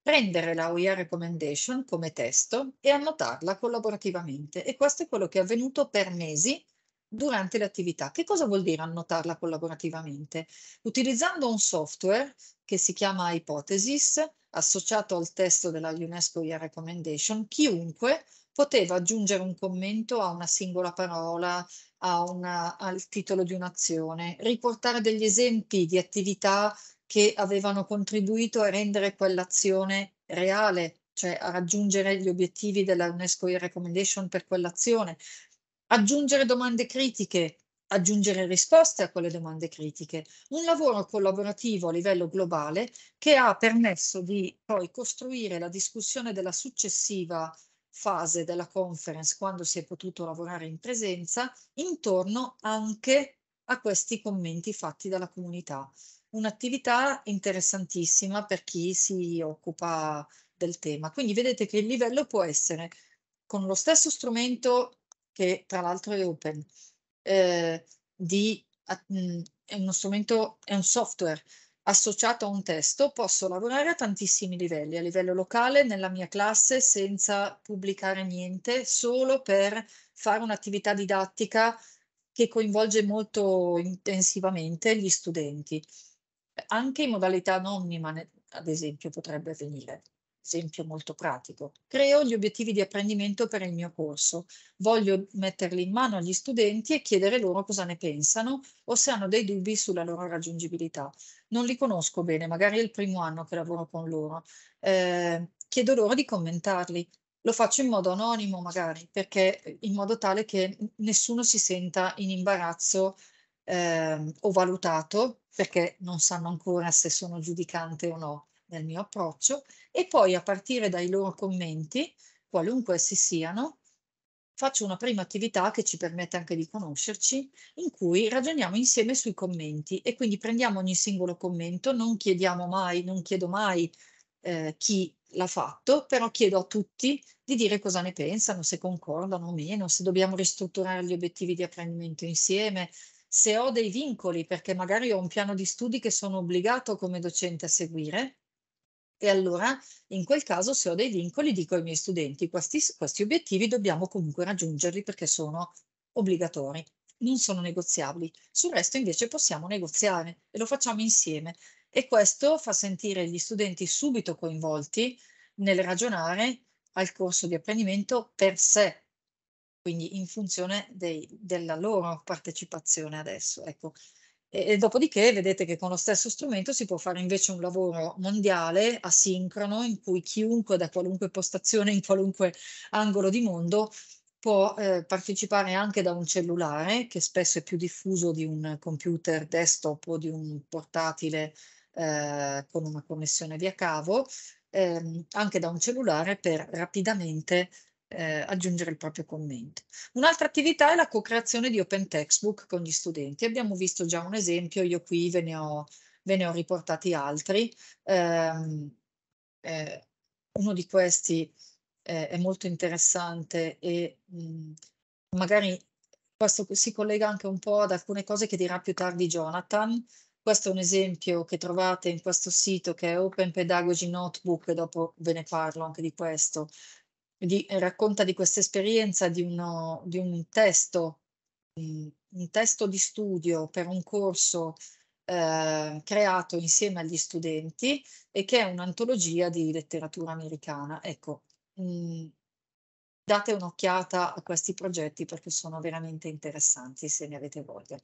prendere la OER recommendation come testo e annotarla collaborativamente e questo è quello che è avvenuto per mesi durante le attività. Che cosa vuol dire annotarla collaborativamente? Utilizzando un software che si chiama Hypothesis, associato al testo della UNESCO OER Recommendation, chiunque poteva aggiungere un commento a una singola parola, a una, al titolo di un'azione, riportare degli esempi di attività che avevano contribuito a rendere quell'azione reale, cioè a raggiungere gli obiettivi della UNESCO e Recommendation per quell'azione, aggiungere domande critiche, aggiungere risposte a quelle domande critiche, un lavoro collaborativo a livello globale che ha permesso di poi costruire la discussione della successiva fase della conference, quando si è potuto lavorare in presenza, intorno anche a questi commenti fatti dalla comunità. Un'attività interessantissima per chi si occupa del tema. Quindi vedete che il livello può essere con lo stesso strumento che tra l'altro è open, eh, di, mm, è uno strumento, è un software associato a un testo, posso lavorare a tantissimi livelli, a livello locale, nella mia classe, senza pubblicare niente, solo per fare un'attività didattica che coinvolge molto intensivamente gli studenti. Anche in modalità anonima, ad esempio, potrebbe avvenire esempio molto pratico. Creo gli obiettivi di apprendimento per il mio corso. Voglio metterli in mano agli studenti e chiedere loro cosa ne pensano o se hanno dei dubbi sulla loro raggiungibilità. Non li conosco bene, magari è il primo anno che lavoro con loro. Eh, chiedo loro di commentarli. Lo faccio in modo anonimo magari, perché eh, in modo tale che nessuno si senta in imbarazzo eh, o valutato perché non sanno ancora se sono giudicante o no nel mio approccio e poi a partire dai loro commenti, qualunque essi siano, faccio una prima attività che ci permette anche di conoscerci, in cui ragioniamo insieme sui commenti e quindi prendiamo ogni singolo commento, non chiediamo mai, non chiedo mai eh, chi l'ha fatto, però chiedo a tutti di dire cosa ne pensano, se concordano o meno, se dobbiamo ristrutturare gli obiettivi di apprendimento insieme, se ho dei vincoli, perché magari ho un piano di studi che sono obbligato come docente a seguire e allora, in quel caso, se ho dei vincoli, dico ai miei studenti, questi, questi obiettivi dobbiamo comunque raggiungerli perché sono obbligatori, non sono negoziabili. Sul resto invece possiamo negoziare e lo facciamo insieme. E questo fa sentire gli studenti subito coinvolti nel ragionare al corso di apprendimento per sé, quindi in funzione dei, della loro partecipazione adesso. Ecco, e, e dopodiché vedete che con lo stesso strumento si può fare invece un lavoro mondiale, asincrono, in cui chiunque da qualunque postazione, in qualunque angolo di mondo, può eh, partecipare anche da un cellulare, che spesso è più diffuso di un computer desktop o di un portatile eh, con una connessione via cavo, ehm, anche da un cellulare per rapidamente eh, aggiungere il proprio commento. Un'altra attività è la co-creazione di open textbook con gli studenti. Abbiamo visto già un esempio, io qui ve ne ho, ve ne ho riportati altri. Eh, eh, uno di questi eh, è molto interessante e mh, mm, magari questo si collega anche un po' ad alcune cose che dirà più tardi Jonathan. Questo è un esempio che trovate in questo sito che è Open Pedagogy Notebook, e dopo ve ne parlo anche di questo, di, racconta di questa esperienza di, uno, di un testo, un testo di studio per un corso eh, creato insieme agli studenti e che è un'antologia di letteratura americana. Ecco, mh, mm, date un'occhiata a questi progetti perché sono veramente interessanti se ne avete voglia.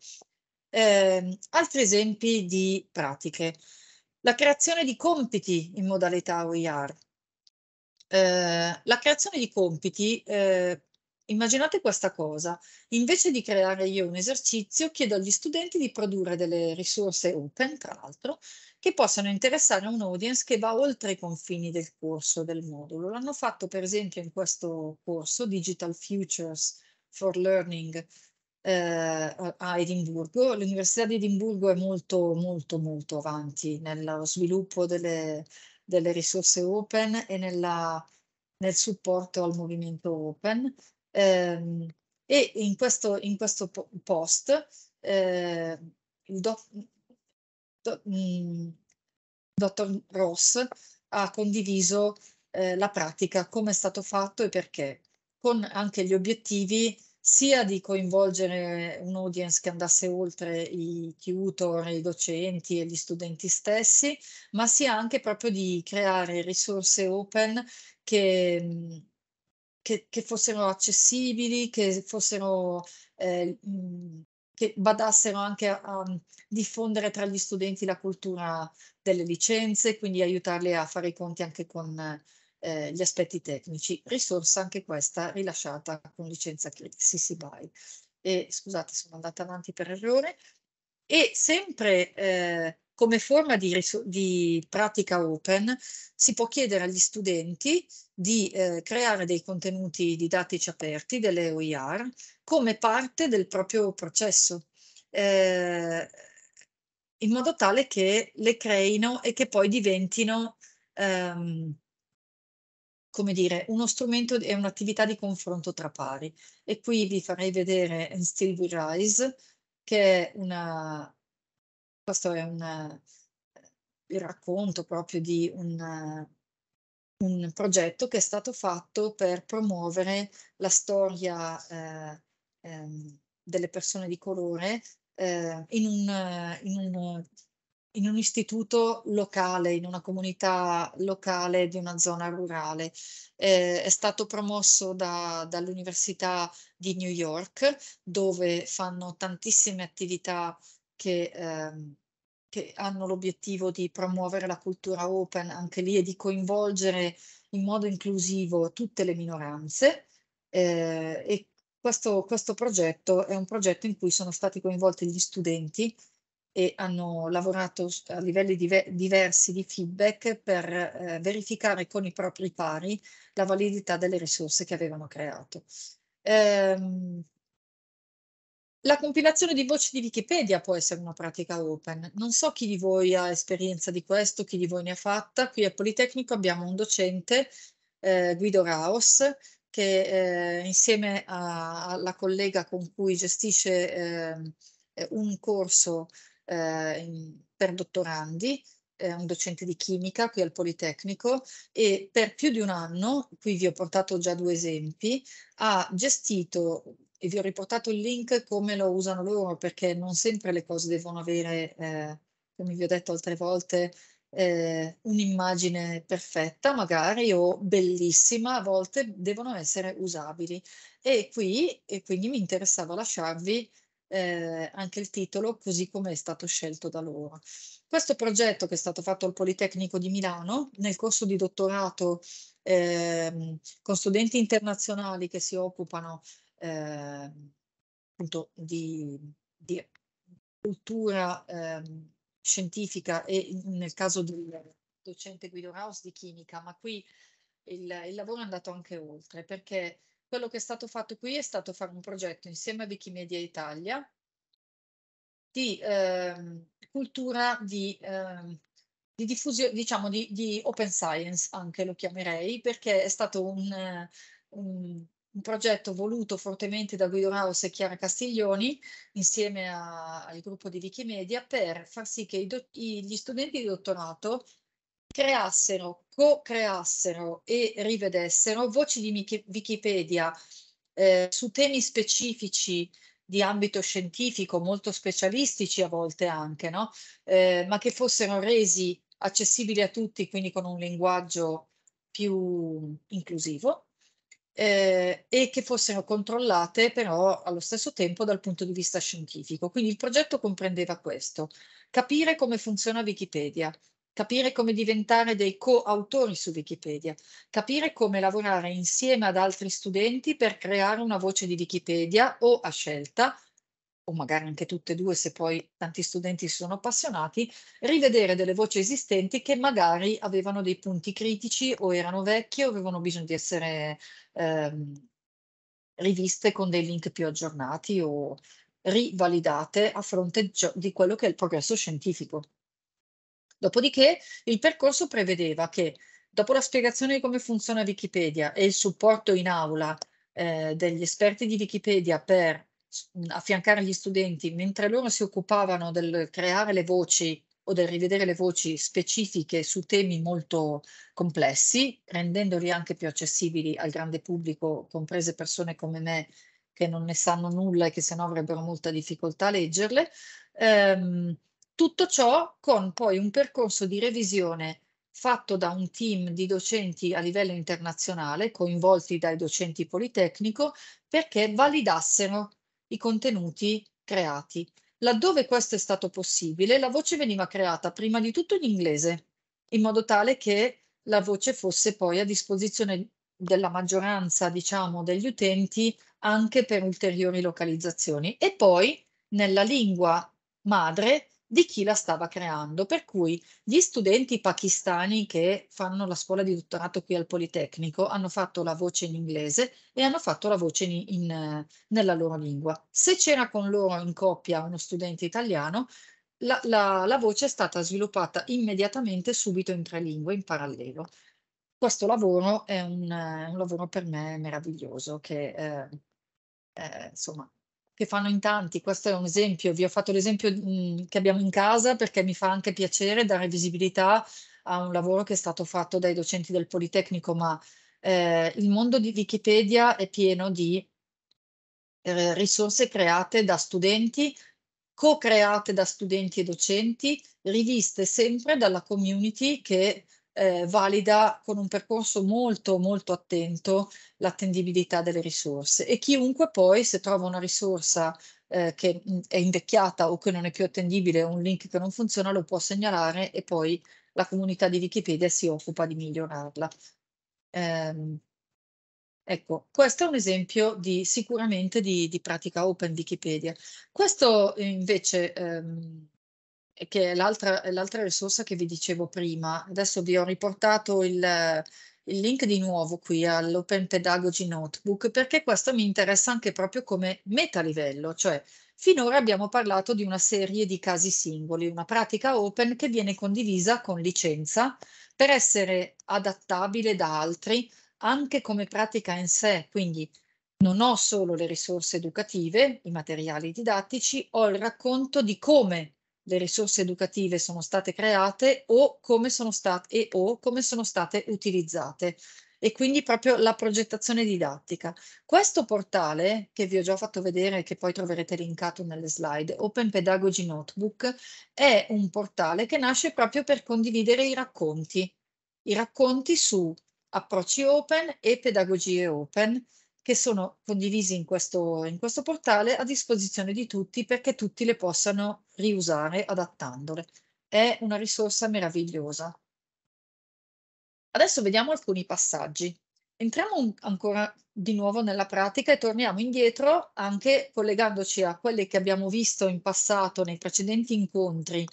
Eh, altri esempi di pratiche. La creazione di compiti in modalità OER. Eh, la creazione di compiti, eh, immaginate questa cosa, invece di creare io un esercizio chiedo agli studenti di produrre delle risorse open, tra l'altro, che possano interessare un audience che va oltre i confini del corso, del modulo. L'hanno fatto per esempio in questo corso Digital Futures for Learning eh, a Edimburgo. L'Università di Edimburgo è molto, molto, molto avanti nello sviluppo delle delle risorse open e nella, nel supporto al movimento open. Eh, e in questo, in questo post eh, il doc, do, mh, mm, dottor Ross ha condiviso eh, la pratica, come è stato fatto e perché, con anche gli obiettivi sia di coinvolgere un audience che andasse oltre i tutor, i docenti e gli studenti stessi, ma sia anche proprio di creare risorse open che, che, che fossero accessibili, che fossero eh, che badassero anche a, a, diffondere tra gli studenti la cultura delle licenze, quindi aiutarli a fare i conti anche con eh, gli aspetti tecnici, risorsa anche questa rilasciata con licenza CC BY. E, scusate, sono andata avanti per errore. E sempre eh, come forma di, di, pratica open si può chiedere agli studenti di eh, creare dei contenuti didattici aperti, delle OER, come parte del proprio processo, eh, in modo tale che le creino e che poi diventino ehm, come dire, uno strumento è un'attività di confronto tra pari. E qui vi farei vedere And Still We Rise, che è una, questo è una, il racconto proprio di una, un progetto che è stato fatto per promuovere la storia eh, eh, delle persone di colore eh, in, un, in un in un istituto locale, in una comunità locale di una zona rurale. Eh, è stato promosso da, dall'Università di New York, dove fanno tantissime attività che, ehm, che hanno l'obiettivo di promuovere la cultura open anche lì e di coinvolgere in modo inclusivo tutte le minoranze. Eh, e questo, questo progetto è un progetto in cui sono stati coinvolti gli studenti e hanno lavorato a livelli diver diversi di feedback per eh, verificare con i propri pari la validità delle risorse che avevano creato. Ehm, la compilazione di voci di Wikipedia può essere una pratica open. Non so chi di voi ha esperienza di questo, chi di voi ne ha fatta. Qui al Politecnico abbiamo un docente, eh, Guido Raos, che eh, insieme alla collega con cui gestisce ehm, eh, un corso eh, per dottorandi, è eh, un docente di chimica qui al Politecnico e per più di un anno, qui vi ho portato già due esempi, ha gestito e vi ho riportato il link come lo usano loro perché non sempre le cose devono avere, eh, come vi ho detto altre volte, eh, un'immagine perfetta magari o bellissima, a volte devono essere usabili. E qui, e quindi mi interessava lasciarvi eh, anche il titolo così come è stato scelto da loro. Questo progetto che è stato fatto al Politecnico di Milano nel corso di dottorato eh, con studenti internazionali che si occupano eh, appunto di, di cultura ehm, scientifica e nel caso del docente Guido Raus di chimica, ma qui il, il lavoro è andato anche oltre perché quello che è stato fatto qui è stato fare un progetto insieme a Wikimedia Italia di eh, cultura di, eh, di diffusione, diciamo di, di, open science anche lo chiamerei, perché è stato un, un, un progetto voluto fortemente da Guido Raus e Chiara Castiglioni insieme a, al gruppo di Wikimedia per far sì che i, gli studenti di dottorato creassero, co-creassero e rivedessero voci di Wikipedia eh, su temi specifici di ambito scientifico, molto specialistici a volte anche, no? eh, ma che fossero resi accessibili a tutti, quindi con un linguaggio più inclusivo eh, e che fossero controllate però allo stesso tempo dal punto di vista scientifico. Quindi il progetto comprendeva questo, capire come funziona Wikipedia, capire come diventare dei coautori su Wikipedia, capire come lavorare insieme ad altri studenti per creare una voce di Wikipedia o a scelta, o magari anche tutte e due se poi tanti studenti sono appassionati, rivedere delle voci esistenti che magari avevano dei punti critici o erano vecchie o avevano bisogno di essere ehm, riviste con dei link più aggiornati o rivalidate a fronte di quello che è il progresso scientifico. Dopodiché il percorso prevedeva che dopo la spiegazione di come funziona Wikipedia e il supporto in aula eh, degli esperti di Wikipedia per affiancare gli studenti, mentre loro si occupavano del creare le voci o del rivedere le voci specifiche su temi molto complessi, rendendoli anche più accessibili al grande pubblico, comprese persone come me che non ne sanno nulla e che sennò avrebbero molta difficoltà a leggerle. Ehm, tutto ciò con poi un percorso di revisione fatto da un team di docenti a livello internazionale, coinvolti dai docenti Politecnico, perché validassero i contenuti creati. Laddove questo è stato possibile, la voce veniva creata prima di tutto in inglese, in modo tale che la voce fosse poi a disposizione della maggioranza, diciamo, degli utenti anche per ulteriori localizzazioni. E poi nella lingua madre di chi la stava creando. Per cui gli studenti pakistani che fanno la scuola di dottorato qui al Politecnico hanno fatto la voce in inglese e hanno fatto la voce in, in, nella loro lingua. Se c'era con loro in coppia uno studente italiano, la, la, la voce è stata sviluppata immediatamente, subito in tre lingue, in parallelo. Questo lavoro è un, un lavoro per me meraviglioso che eh, eh, insomma che fanno in tanti, questo è un esempio, vi ho fatto l'esempio mm, che abbiamo in casa perché mi fa anche piacere dare visibilità a un lavoro che è stato fatto dai docenti del Politecnico, ma eh, il mondo di Wikipedia è pieno di eh, risorse create da studenti, co-create da studenti e docenti, riviste sempre dalla community che eh, valida con un percorso molto molto attento l'attendibilità delle risorse e chiunque poi se trova una risorsa eh, che mm, è invecchiata o che non è più attendibile, un link che non funziona lo può segnalare e poi la comunità di Wikipedia si occupa di migliorarla. Eh, ecco, questo è un esempio di, sicuramente di, di pratica open Wikipedia. Questo invece ehm, che è l'altra, l'altra risorsa che vi dicevo prima. Adesso vi ho riportato il, il link di nuovo qui all'Open Pedagogy Notebook perché questo mi interessa anche proprio come metalivello, cioè finora abbiamo parlato di una serie di casi singoli, una pratica open che viene condivisa con licenza per essere adattabile da altri anche come pratica in sé, quindi non ho solo le risorse educative, i materiali didattici, ho il racconto di come le risorse educative sono state create o come sono state, e o come sono state utilizzate e quindi proprio la progettazione didattica. Questo portale, che vi ho già fatto vedere e che poi troverete linkato nelle slide, Open Pedagogy Notebook, è un portale che nasce proprio per condividere i racconti, i racconti su approcci open e pedagogie open che sono condivisi in questo, in questo portale a disposizione di tutti perché tutti le possano riusare adattandole. È una risorsa meravigliosa. Adesso vediamo alcuni passaggi. Entriamo un, ancora di nuovo nella pratica e torniamo indietro anche collegandoci a quelle che abbiamo visto in passato nei precedenti incontri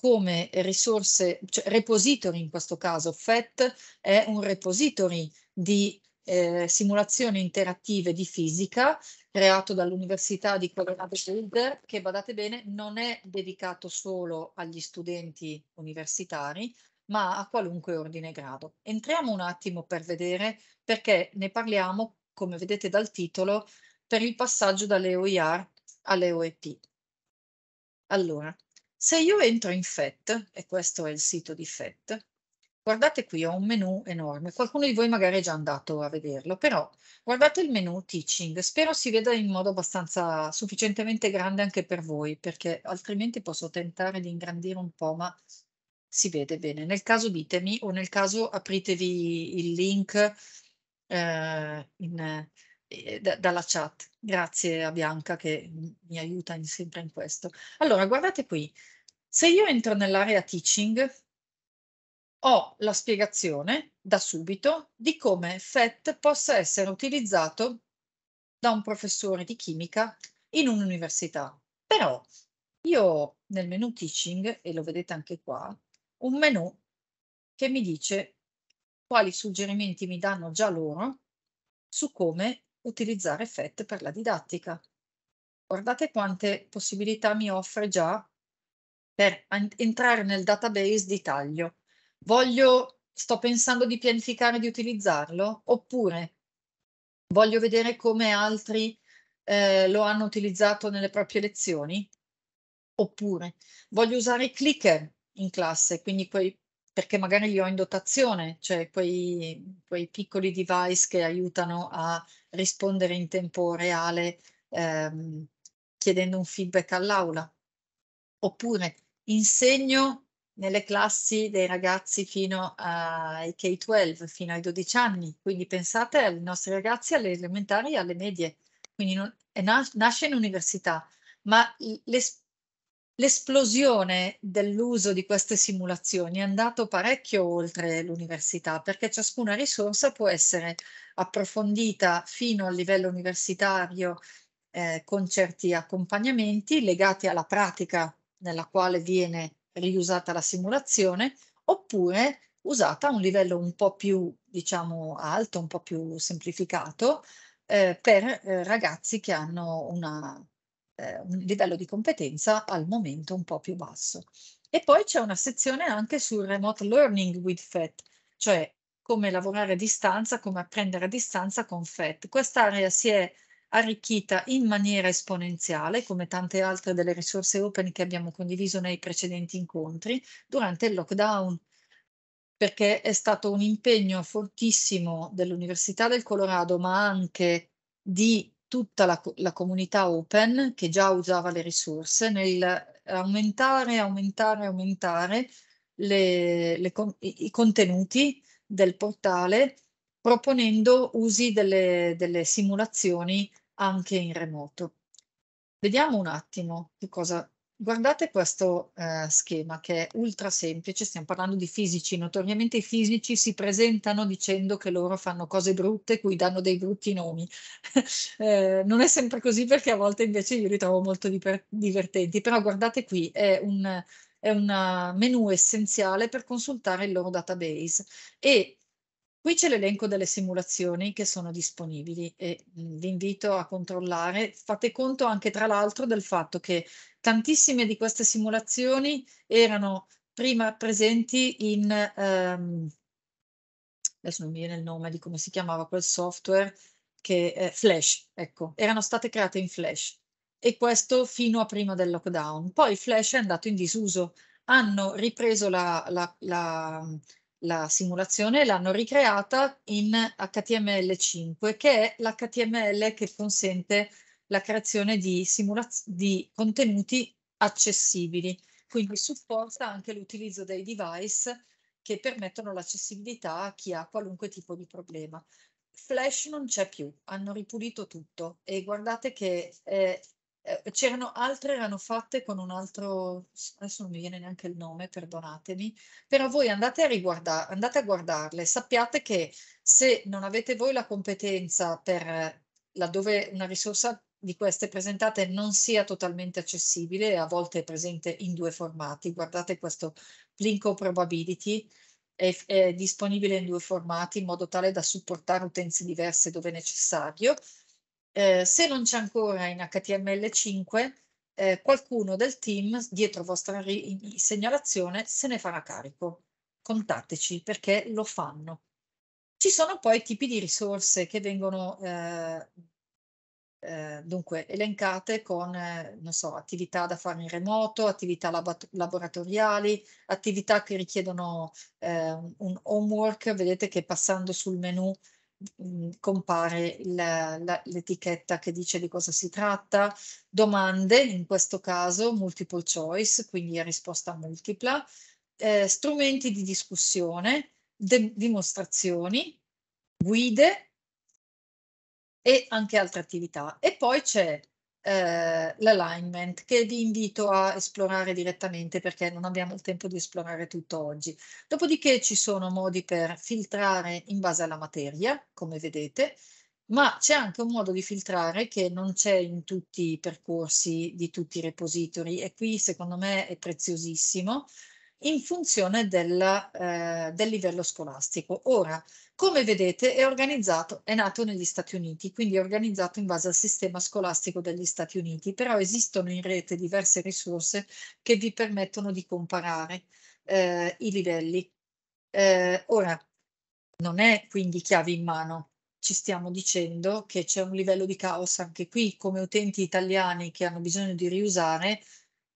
come risorse, cioè repository in questo caso, FET è un repository di eh, simulazioni interattive di fisica creato dall'Università di Colorado Boulder, che badate bene non è dedicato solo agli studenti universitari, ma a qualunque ordine grado. Entriamo un attimo per vedere perché ne parliamo, come vedete dal titolo, per il passaggio dalle OIR alle OEP. Allora, se io entro in FET, e questo è il sito di FET, Guardate qui, ho un menu enorme, qualcuno di voi magari è già andato a vederlo, però guardate il menu teaching, spero si veda in modo abbastanza sufficientemente grande anche per voi, perché altrimenti posso tentare di ingrandire un po', ma si vede bene. Nel caso ditemi o nel caso apritevi il link eh, in, eh, da, dalla chat. Grazie a Bianca che mi aiuta in, sempre in questo. Allora, guardate qui, se io entro nell'area teaching, ho la spiegazione da subito di come FET possa essere utilizzato da un professore di chimica in un'università. Però io nel menu teaching, e lo vedete anche qua, un menu che mi dice quali suggerimenti mi danno già loro su come utilizzare FET per la didattica. Guardate quante possibilità mi offre già per entrare nel database di taglio voglio, sto pensando di pianificare di utilizzarlo oppure voglio vedere come altri eh, lo hanno utilizzato nelle proprie lezioni oppure voglio usare i clicker in classe, quindi quei, perché magari li ho in dotazione, cioè quei, quei piccoli device che aiutano a rispondere in tempo reale ehm, chiedendo un feedback all'aula. Oppure insegno nelle classi dei ragazzi fino ai K-12, fino ai 12 anni. Quindi pensate ai nostri ragazzi alle elementari e alle medie. Quindi non, nas nasce in università, ma l'esplosione dell'uso di queste simulazioni è andato parecchio oltre l'università, perché ciascuna risorsa può essere approfondita fino al livello universitario eh, con certi accompagnamenti legati alla pratica nella quale viene riusata la simulazione, oppure usata a un livello un po' più, diciamo, alto, un po' più semplificato, eh, per eh, ragazzi che hanno una, eh, un livello di competenza al momento un po' più basso. E poi c'è una sezione anche sul remote learning with FET, cioè come lavorare a distanza, come apprendere a distanza con FET. Quest'area si è arricchita in maniera esponenziale, come tante altre delle risorse open che abbiamo condiviso nei precedenti incontri, durante il lockdown, perché è stato un impegno fortissimo dell'Università del Colorado, ma anche di tutta la, la comunità open che già usava le risorse nel aumentare, aumentare, aumentare le, le, i contenuti del portale proponendo usi delle, delle, simulazioni anche in remoto. Vediamo un attimo che cosa. Guardate questo eh, schema che è ultra semplice, stiamo parlando di fisici, notoriamente i fisici si presentano dicendo che loro fanno cose brutte, cui danno dei brutti nomi. <laughs> eh, non è sempre così perché a volte invece io li trovo molto diper- divertenti, però guardate qui, è un, è un menu essenziale per consultare il loro database e Qui c'è l'elenco delle simulazioni che sono disponibili e vi invito a controllare. Fate conto anche tra l'altro del fatto che tantissime di queste simulazioni erano prima presenti in, ehm, adesso non mi viene il nome di come si chiamava quel software, che eh, Flash, ecco, erano state create in Flash e questo fino a prima del lockdown. Poi Flash è andato in disuso, hanno ripreso la, la, la la simulazione l'hanno ricreata in HTML5, che è l'HTML che consente la creazione di, di contenuti accessibili, quindi supporta anche l'utilizzo dei device che permettono l'accessibilità a chi ha qualunque tipo di problema. Flash non c'è più, hanno ripulito tutto e guardate che è eh, c'erano altre, erano fatte con un altro, adesso non mi viene neanche il nome, perdonatemi, però voi andate a, riguarda- andate a guardarle, sappiate che se non avete voi la competenza per laddove una risorsa di queste presentate non sia totalmente accessibile, a volte è presente in due formati, guardate questo Plinko Probability, è, è disponibile in due formati in modo tale da supportare utenze diverse dove necessario, eh, se non c'è ancora in HTML5, eh, qualcuno del team, dietro vostra segnalazione, se ne farà carico. Contateci perché lo fanno. Ci sono poi tipi di risorse che vengono eh, eh, dunque elencate con, eh, non so, attività da fare in remoto, attività lab laboratoriali, attività che richiedono eh, un homework, vedete che passando sul menu Mm, compare l'etichetta che dice di cosa si tratta, domande, in questo caso multiple choice, quindi risposta multipla, eh, strumenti di discussione, dimostrazioni, guide e anche altre attività. E poi c'è eh, l'alignment che vi invito a esplorare direttamente perché non abbiamo il tempo di esplorare tutto oggi. Dopodiché ci sono modi per filtrare in base alla materia, come vedete, ma c'è anche un modo di filtrare che non c'è in tutti i percorsi di tutti i repository e qui secondo me è preziosissimo in funzione della, eh, del livello scolastico. Ora, come vedete è organizzato, è nato negli Stati Uniti, quindi è organizzato in base al sistema scolastico degli Stati Uniti, però esistono in rete diverse risorse che vi permettono di comparare eh, i livelli. Eh, ora, non è quindi chiave in mano, ci stiamo dicendo che c'è un livello di caos anche qui, come utenti italiani che hanno bisogno di riusare,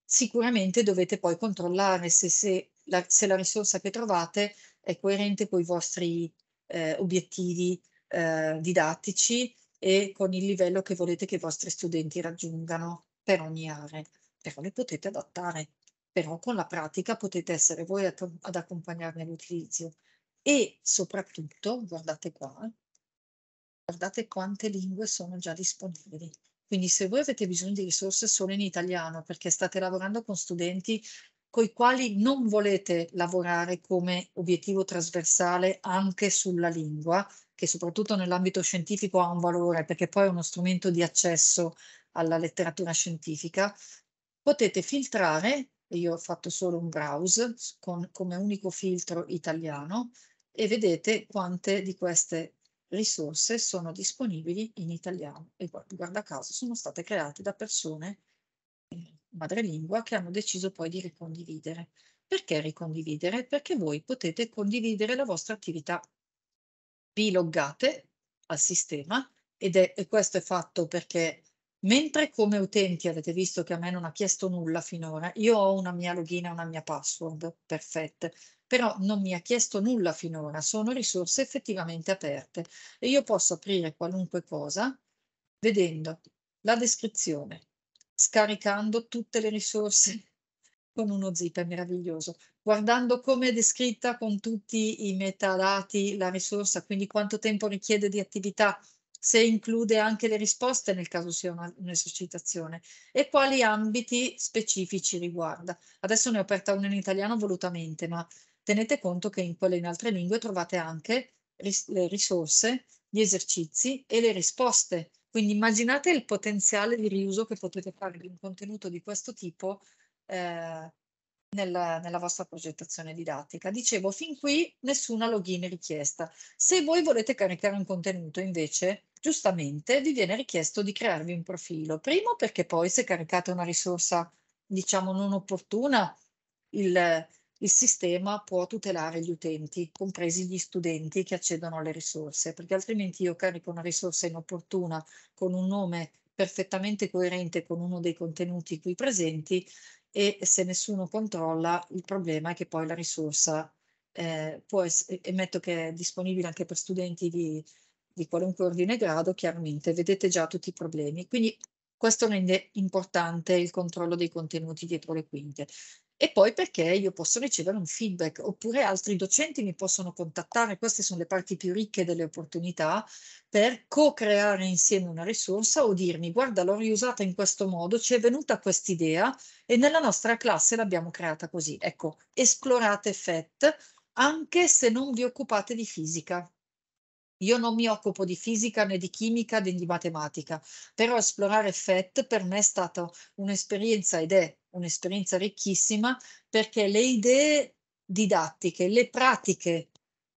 sicuramente dovete poi controllare se, se, la, se la, risorsa che trovate è coerente con i vostri eh, obiettivi eh, didattici e con il livello che volete che i vostri studenti raggiungano per ogni area, però le potete adattare, però con la pratica potete essere voi ad, ad accompagnarne l'utilizzo e soprattutto, guardate qua, guardate quante lingue sono già disponibili. Quindi se voi avete bisogno di risorse solo in italiano perché state lavorando con studenti coi quali non volete lavorare come obiettivo trasversale anche sulla lingua, che soprattutto nell'ambito scientifico ha un valore perché poi è uno strumento di accesso alla letteratura scientifica, potete filtrare, io ho fatto solo un browse con, come unico filtro italiano, e vedete quante di queste risorse sono disponibili in italiano e guarda caso sono state create da persone madrelingua che hanno deciso poi di ricondividere. Perché ricondividere? Perché voi potete condividere la vostra attività. Vi loggate al sistema ed è, e questo è fatto perché mentre come utenti avete visto che a me non ha chiesto nulla finora, io ho una mia login e una mia password perfette, però non mi ha chiesto nulla finora, sono risorse effettivamente aperte e io posso aprire qualunque cosa vedendo la descrizione, scaricando tutte le risorse <laughs> con uno zip, è meraviglioso, guardando come è descritta con tutti i metadati la risorsa, quindi quanto tempo richiede di attività, se include anche le risposte nel caso sia un'esercitazione e quali ambiti specifici riguarda. Adesso ne ho aperta una in italiano volutamente, ma tenete conto che in quelle in altre lingue trovate anche ris- le risorse, gli esercizi e le risposte quindi immaginate il potenziale di riuso che potete fare di un contenuto di questo tipo eh, nella, nella vostra progettazione didattica. Dicevo, fin qui nessuna login richiesta. Se voi volete caricare un contenuto, invece, giustamente vi viene richiesto di crearvi un profilo. Primo perché poi se caricate una risorsa, diciamo, non opportuna, il, il sistema può tutelare gli utenti, compresi gli studenti che accedono alle risorse, perché altrimenti io carico una risorsa inopportuna con un nome perfettamente coerente con uno dei contenuti qui presenti e se nessuno controlla il problema è che poi la risorsa eh, può essere, ammetto che è disponibile anche per studenti di, di qualunque ordine e grado, chiaramente vedete già tutti i problemi. Quindi questo rende importante il controllo dei contenuti dietro le quinte e poi perché io posso ricevere un feedback oppure altri docenti mi possono contattare, queste sono le parti più ricche delle opportunità per co-creare insieme una risorsa o dirmi guarda l'ho riusata in questo modo, ci è venuta questa idea e nella nostra classe l'abbiamo creata così. Ecco, esplorate FET anche se non vi occupate di fisica. Io non mi occupo di fisica né di chimica né di matematica, però esplorare FET per me è stata un'esperienza ed è un'esperienza ricchissima perché le idee didattiche, le pratiche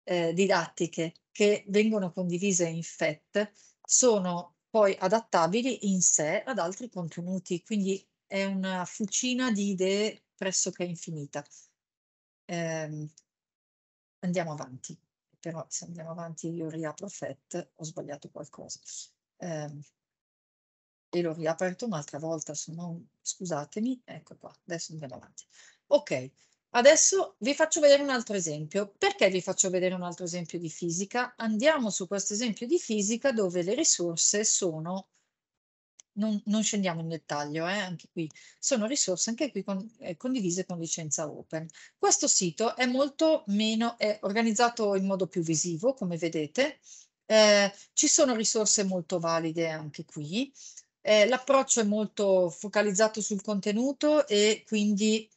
eh, didattiche che vengono condivise in FET sono poi adattabili in sé ad altri contenuti, quindi è una fucina di idee pressoché infinita. Eh, andiamo avanti, però se andiamo avanti io riapro FET, ho sbagliato qualcosa. Eh, e l'ho riaperto un'altra volta, sono, scusatemi, ecco qua, adesso andiamo avanti. Ok, adesso vi faccio vedere un altro esempio. Perché vi faccio vedere un altro esempio di fisica? Andiamo su questo esempio di fisica dove le risorse sono, non, non scendiamo in dettaglio, eh, anche qui, sono risorse anche qui con, eh, condivise con licenza open. Questo sito è molto meno, è organizzato in modo più visivo, come vedete, eh, ci sono risorse molto valide anche qui, eh, l'approccio è molto focalizzato sul contenuto e quindi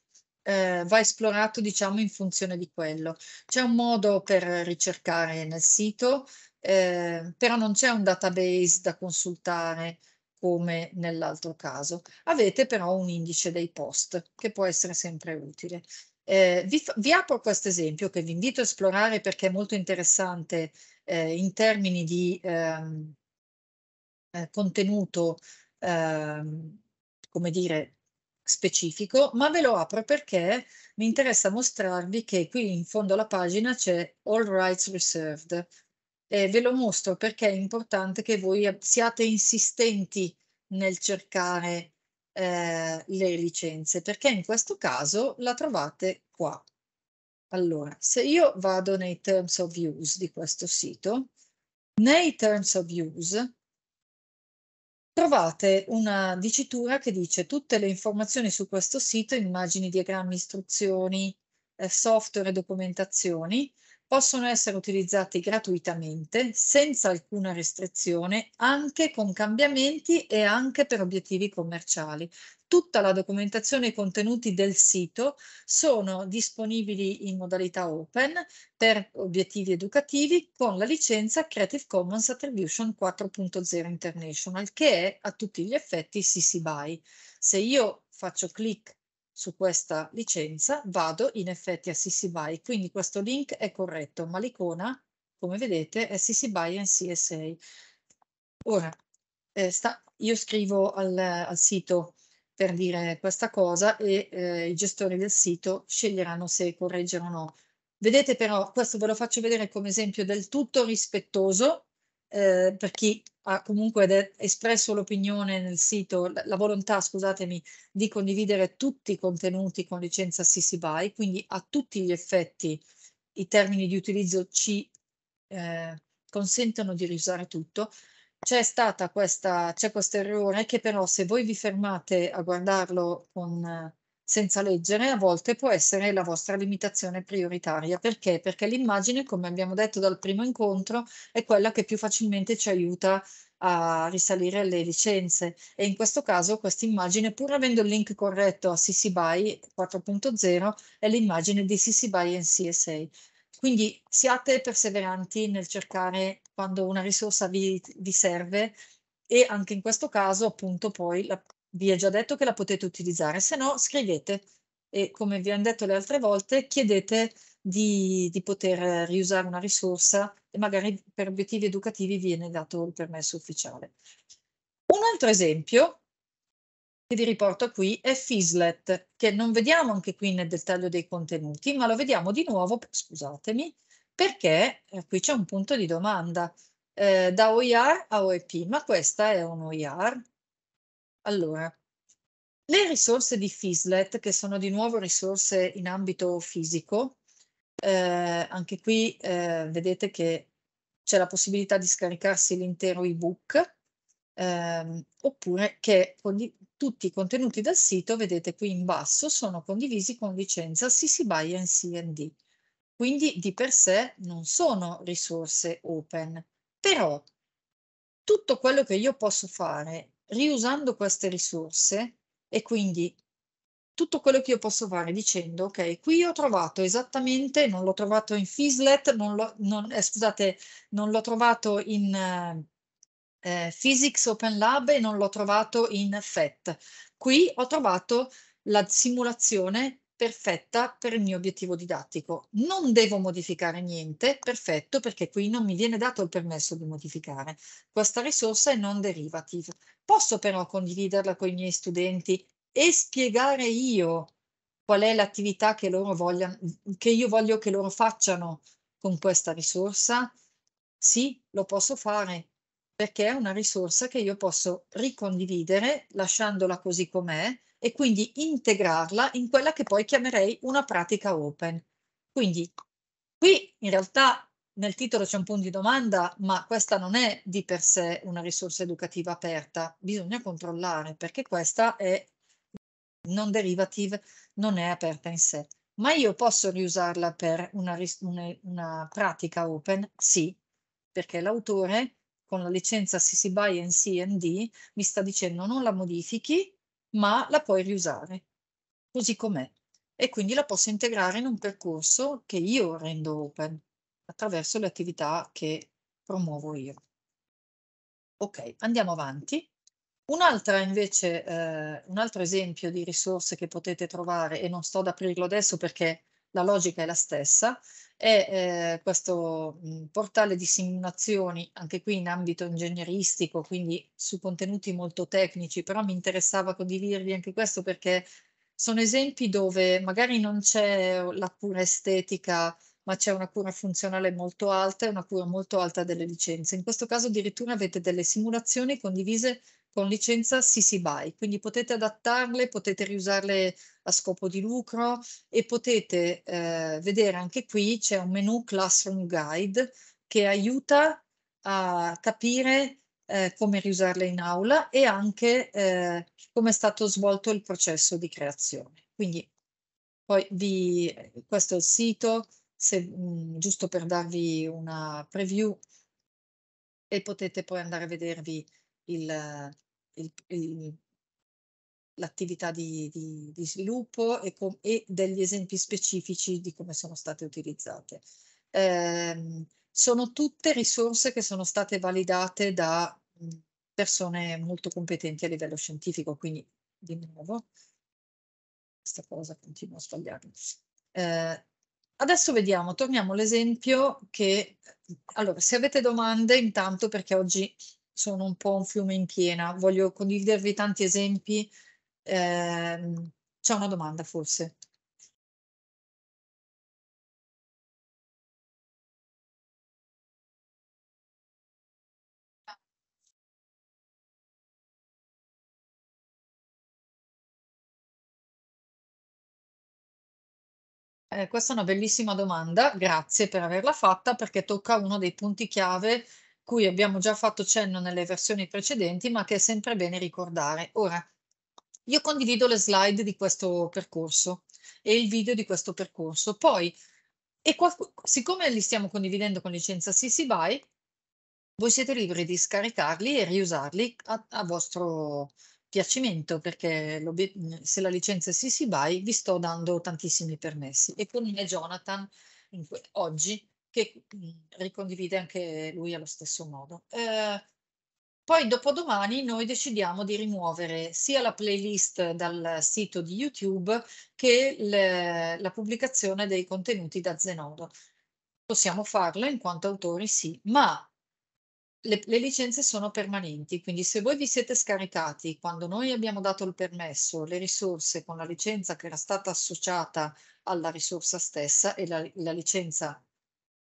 eh, va esplorato diciamo in funzione di quello. C'è un modo per ricercare nel sito, eh, però non c'è un database da consultare come nell'altro caso. Avete però un indice dei post che può essere sempre utile. Eh, vi, vi, apro questo esempio che vi invito a esplorare perché è molto interessante eh, in termini di ehm, eh, contenuto, eh, come dire, specifico, ma ve lo apro perché mi interessa mostrarvi che qui in fondo alla pagina c'è All Rights Reserved. E ve lo mostro perché è importante che voi siate insistenti nel cercare eh, le licenze, perché in questo caso la trovate qua. Allora, se io vado nei terms of use di questo sito, nei terms of use trovate una dicitura che dice tutte le informazioni su questo sito, immagini, diagrammi, istruzioni, eh, software e documentazioni, possono essere utilizzati gratuitamente, senza alcuna restrizione, anche con cambiamenti e anche per obiettivi commerciali. Tutta la documentazione e i contenuti del sito sono disponibili in modalità open per obiettivi educativi con la licenza Creative Commons Attribution 4.0 International, che è a tutti gli effetti CC BY. Se io faccio clic su questa licenza, vado in effetti a CC BY, quindi questo link è corretto, ma l'icona, come vedete, è CC BY and CSA. Ora, eh, sta, io scrivo al, al, sito per dire questa cosa e eh, i gestori del sito sceglieranno se correggere o no. Vedete però, questo ve lo faccio vedere come esempio del tutto rispettoso, eh, per chi ha comunque espresso l'opinione nel sito, la volontà, scusatemi, di condividere tutti i contenuti con licenza CC BY, quindi a tutti gli effetti i termini di utilizzo ci eh, consentono di riusare tutto. C'è stata questa, c'è questo errore che però se voi vi fermate a guardarlo con senza leggere a volte può essere la vostra limitazione prioritaria. Perché? Perché l'immagine, come abbiamo detto dal primo incontro, è quella che più facilmente ci aiuta a risalire alle licenze e in questo caso questa immagine pur avendo il link corretto a CC BY 4.0 è l'immagine di CC BY NCSA. quindi siate perseveranti nel cercare quando una risorsa vi, vi serve e anche in questo caso appunto poi la, vi è già detto che la potete utilizzare, se no scrivete e come vi hanno detto le altre volte chiedete di, di poter riusare una risorsa e magari per obiettivi educativi viene dato il permesso ufficiale. Un altro esempio che vi riporto qui è Fislet, che non vediamo anche qui nel dettaglio dei contenuti, ma lo vediamo di nuovo, scusatemi, perché eh, qui c'è un punto di domanda. Eh, da OIR a OEP, ma questa è un OIR, allora, le risorse di Fislet, che sono di nuovo risorse in ambito fisico, eh, anche qui eh, vedete che c'è la possibilità di scaricarsi l'intero ebook, ehm, oppure che tutti i contenuti del sito, vedete qui in basso, sono condivisi con licenza CC BY and CND. Quindi di per sé non sono risorse open, però tutto quello che io posso fare riusando queste risorse e quindi tutto quello che io posso fare dicendo ok qui ho trovato esattamente non l'ho trovato in Fislet non lo, non, eh, scusate non l'ho trovato in eh, eh, Physics Open Lab e non l'ho trovato in FET qui ho trovato la simulazione perfetta per il mio obiettivo didattico. Non devo modificare niente, perfetto, perché qui non mi viene dato il permesso di modificare. Questa risorsa è non derivative. Posso però condividerla con i miei studenti e spiegare io qual è l'attività che, loro vogliano, che io voglio che loro facciano con questa risorsa? Sì, lo posso fare perché è una risorsa che io posso ricondividere lasciandola così com'è e quindi integrarla in quella che poi chiamerei una pratica open. Quindi qui in realtà nel titolo c'è un punto di domanda, ma questa non è di per sé una risorsa educativa aperta, bisogna controllare perché questa è non derivative, non è aperta in sé. Ma io posso riusarla per una, una, una pratica open? Sì, perché l'autore con la licenza CC BY and CND mi sta dicendo non la modifichi, ma la puoi riusare così com'è e quindi la posso integrare in un percorso che io rendo open attraverso le attività che promuovo io. Ok, andiamo avanti. Un'altra invece, eh, un altro esempio di risorse che potete trovare, e non sto ad aprirlo adesso perché la logica è la stessa e eh, questo portale di simulazioni, anche qui in ambito ingegneristico, quindi su contenuti molto tecnici, però mi interessava condividervi anche questo perché sono esempi dove magari non c'è la pura estetica ma c'è una cura funzionale molto alta e una cura molto alta delle licenze. In questo caso addirittura avete delle simulazioni condivise con licenza CC BY, quindi potete adattarle, potete riusarle a scopo di lucro e potete eh, vedere anche qui c'è un menu Classroom Guide che aiuta a capire eh, come riusarle in aula e anche eh, come è stato svolto il processo di creazione. Quindi poi vi, questo è il sito, se, mh, mhmm, giusto per darvi una preview e potete poi andare a vedervi il, il, il, l'attività di, di, di sviluppo e, com- e, degli esempi specifici di come sono state utilizzate. Eh, sono tutte risorse che sono state validate da mhmm, persone molto competenti a livello scientifico, quindi di nuovo questa cosa continua a sbagliarmi. Eh, Adesso vediamo, torniamo all'esempio che, allora, se avete domande, intanto perché oggi sono un po' un fiume in piena, voglio condividervi tanti esempi. Eh, c'è una domanda forse? Eh, questa è una bellissima domanda, grazie per averla fatta perché tocca uno dei punti chiave cui abbiamo già fatto cenno nelle versioni precedenti ma che è sempre bene ricordare. Ora, io condivido le slide di questo percorso e il video di questo percorso, poi e siccome li stiamo condividendo con licenza CC BY, voi siete liberi di scaricarli e riusarli a, a vostro piacimento perché se la licenza è CC by vi sto dando tantissimi permessi e con me Jonathan que- oggi che mm, ricondivide anche lui allo stesso modo. Eh, poi dopodomani noi decidiamo di rimuovere sia la playlist dal sito di YouTube che le, la pubblicazione dei contenuti da Zenodo. Possiamo farlo in quanto autori sì, ma le, le, licenze sono permanenti, quindi se voi vi siete scaricati quando noi abbiamo dato il permesso, le risorse con la licenza che era stata associata alla risorsa stessa e la, la licenza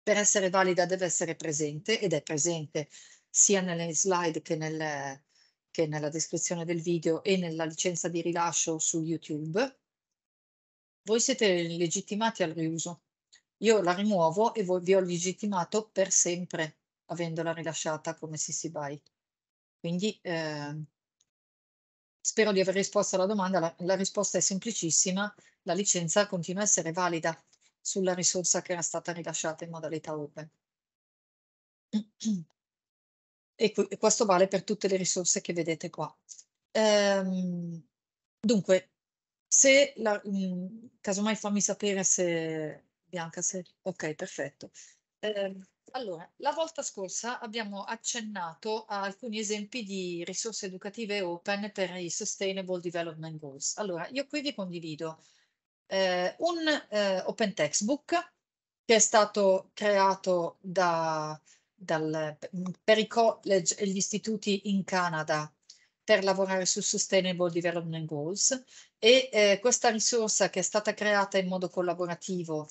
per essere valida deve essere presente ed è presente sia nelle slide che, nel, che nella descrizione del video e nella licenza di rilascio su YouTube, voi siete legittimati al riuso. Io la rimuovo e voi vi ho legittimato per sempre avendola rilasciata come CC BY. Quindi eh, spero di aver risposto alla domanda, la, la, risposta è semplicissima, la licenza continua a essere valida sulla risorsa che era stata rilasciata in modalità open. E, e questo vale per tutte le risorse che vedete qua. Ehm, dunque, se la, mh, mm, casomai fammi sapere se Bianca, se ok, perfetto. Eh, allora, la volta scorsa abbiamo accennato a alcuni esempi di risorse educative open per i Sustainable Development Goals. Allora, io qui vi condivido eh, un eh, open textbook che è stato creato da, dal, per i college e gli istituti in Canada per lavorare su Sustainable Development Goals e eh, questa risorsa che è stata creata in modo collaborativo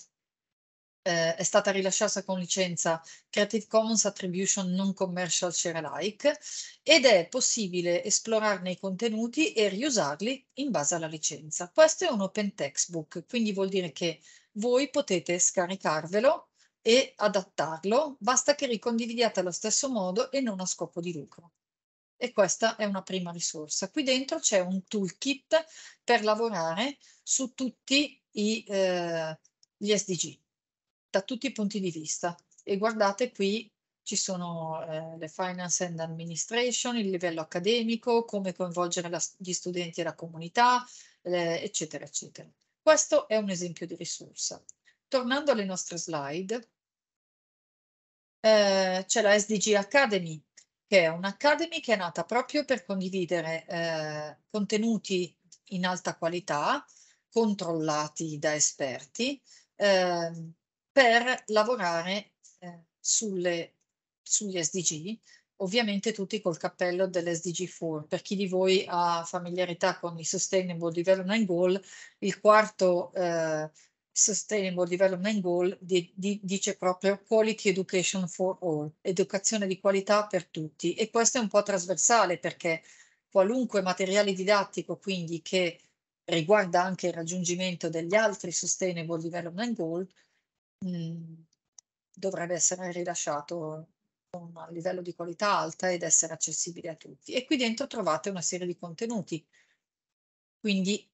eh, è stata rilasciata con licenza Creative Commons Attribution Non Commercial Share Alike ed è possibile esplorarne i contenuti e riusarli in base alla licenza. Questo è un open textbook, quindi vuol dire che voi potete scaricarvelo e adattarlo, basta che ricondividiate allo stesso modo e non a scopo di lucro. E questa è una prima risorsa. Qui dentro c'è un toolkit per lavorare su tutti i, eh, gli SDG da tutti i punti di vista. E guardate qui ci sono eh, le finance and administration, il livello accademico, come coinvolgere la, gli studenti e la comunità, eh, eccetera, eccetera. Questo è un esempio di risorsa. Tornando alle nostre slide, eh, c'è la SDG Academy, che è un'academy che è nata proprio per condividere eh, contenuti in alta qualità, controllati da esperti, ehm, per lavorare eh, sulle, sugli SDG, ovviamente tutti col cappello dell'SDG 4. Per chi di voi ha familiarità con i Sustainable Development Goal, il quarto eh, Sustainable Development Goal di, di, dice proprio Quality Education for All, educazione di qualità per tutti. E questo è un po' trasversale perché qualunque materiale didattico, quindi che riguarda anche il raggiungimento degli altri Sustainable Development Goal, mh, dovrebbe essere rilasciato con un livello di qualità alta ed essere accessibile a tutti. E qui dentro trovate una serie di contenuti, quindi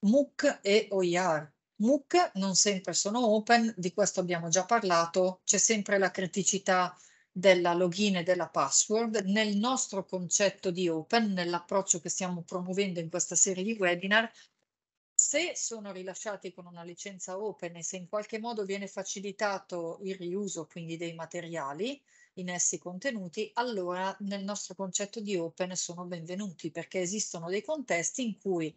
MOOC e OIR. MOOC non sempre sono open, di questo abbiamo già parlato, c'è sempre la criticità della login e della password. Nel nostro concetto di open, nell'approccio che stiamo promuovendo in questa serie di webinar, se sono rilasciati con una licenza open e se in qualche modo viene facilitato il riuso quindi dei materiali in essi contenuti, allora nel nostro concetto di open sono benvenuti perché esistono dei contesti in cui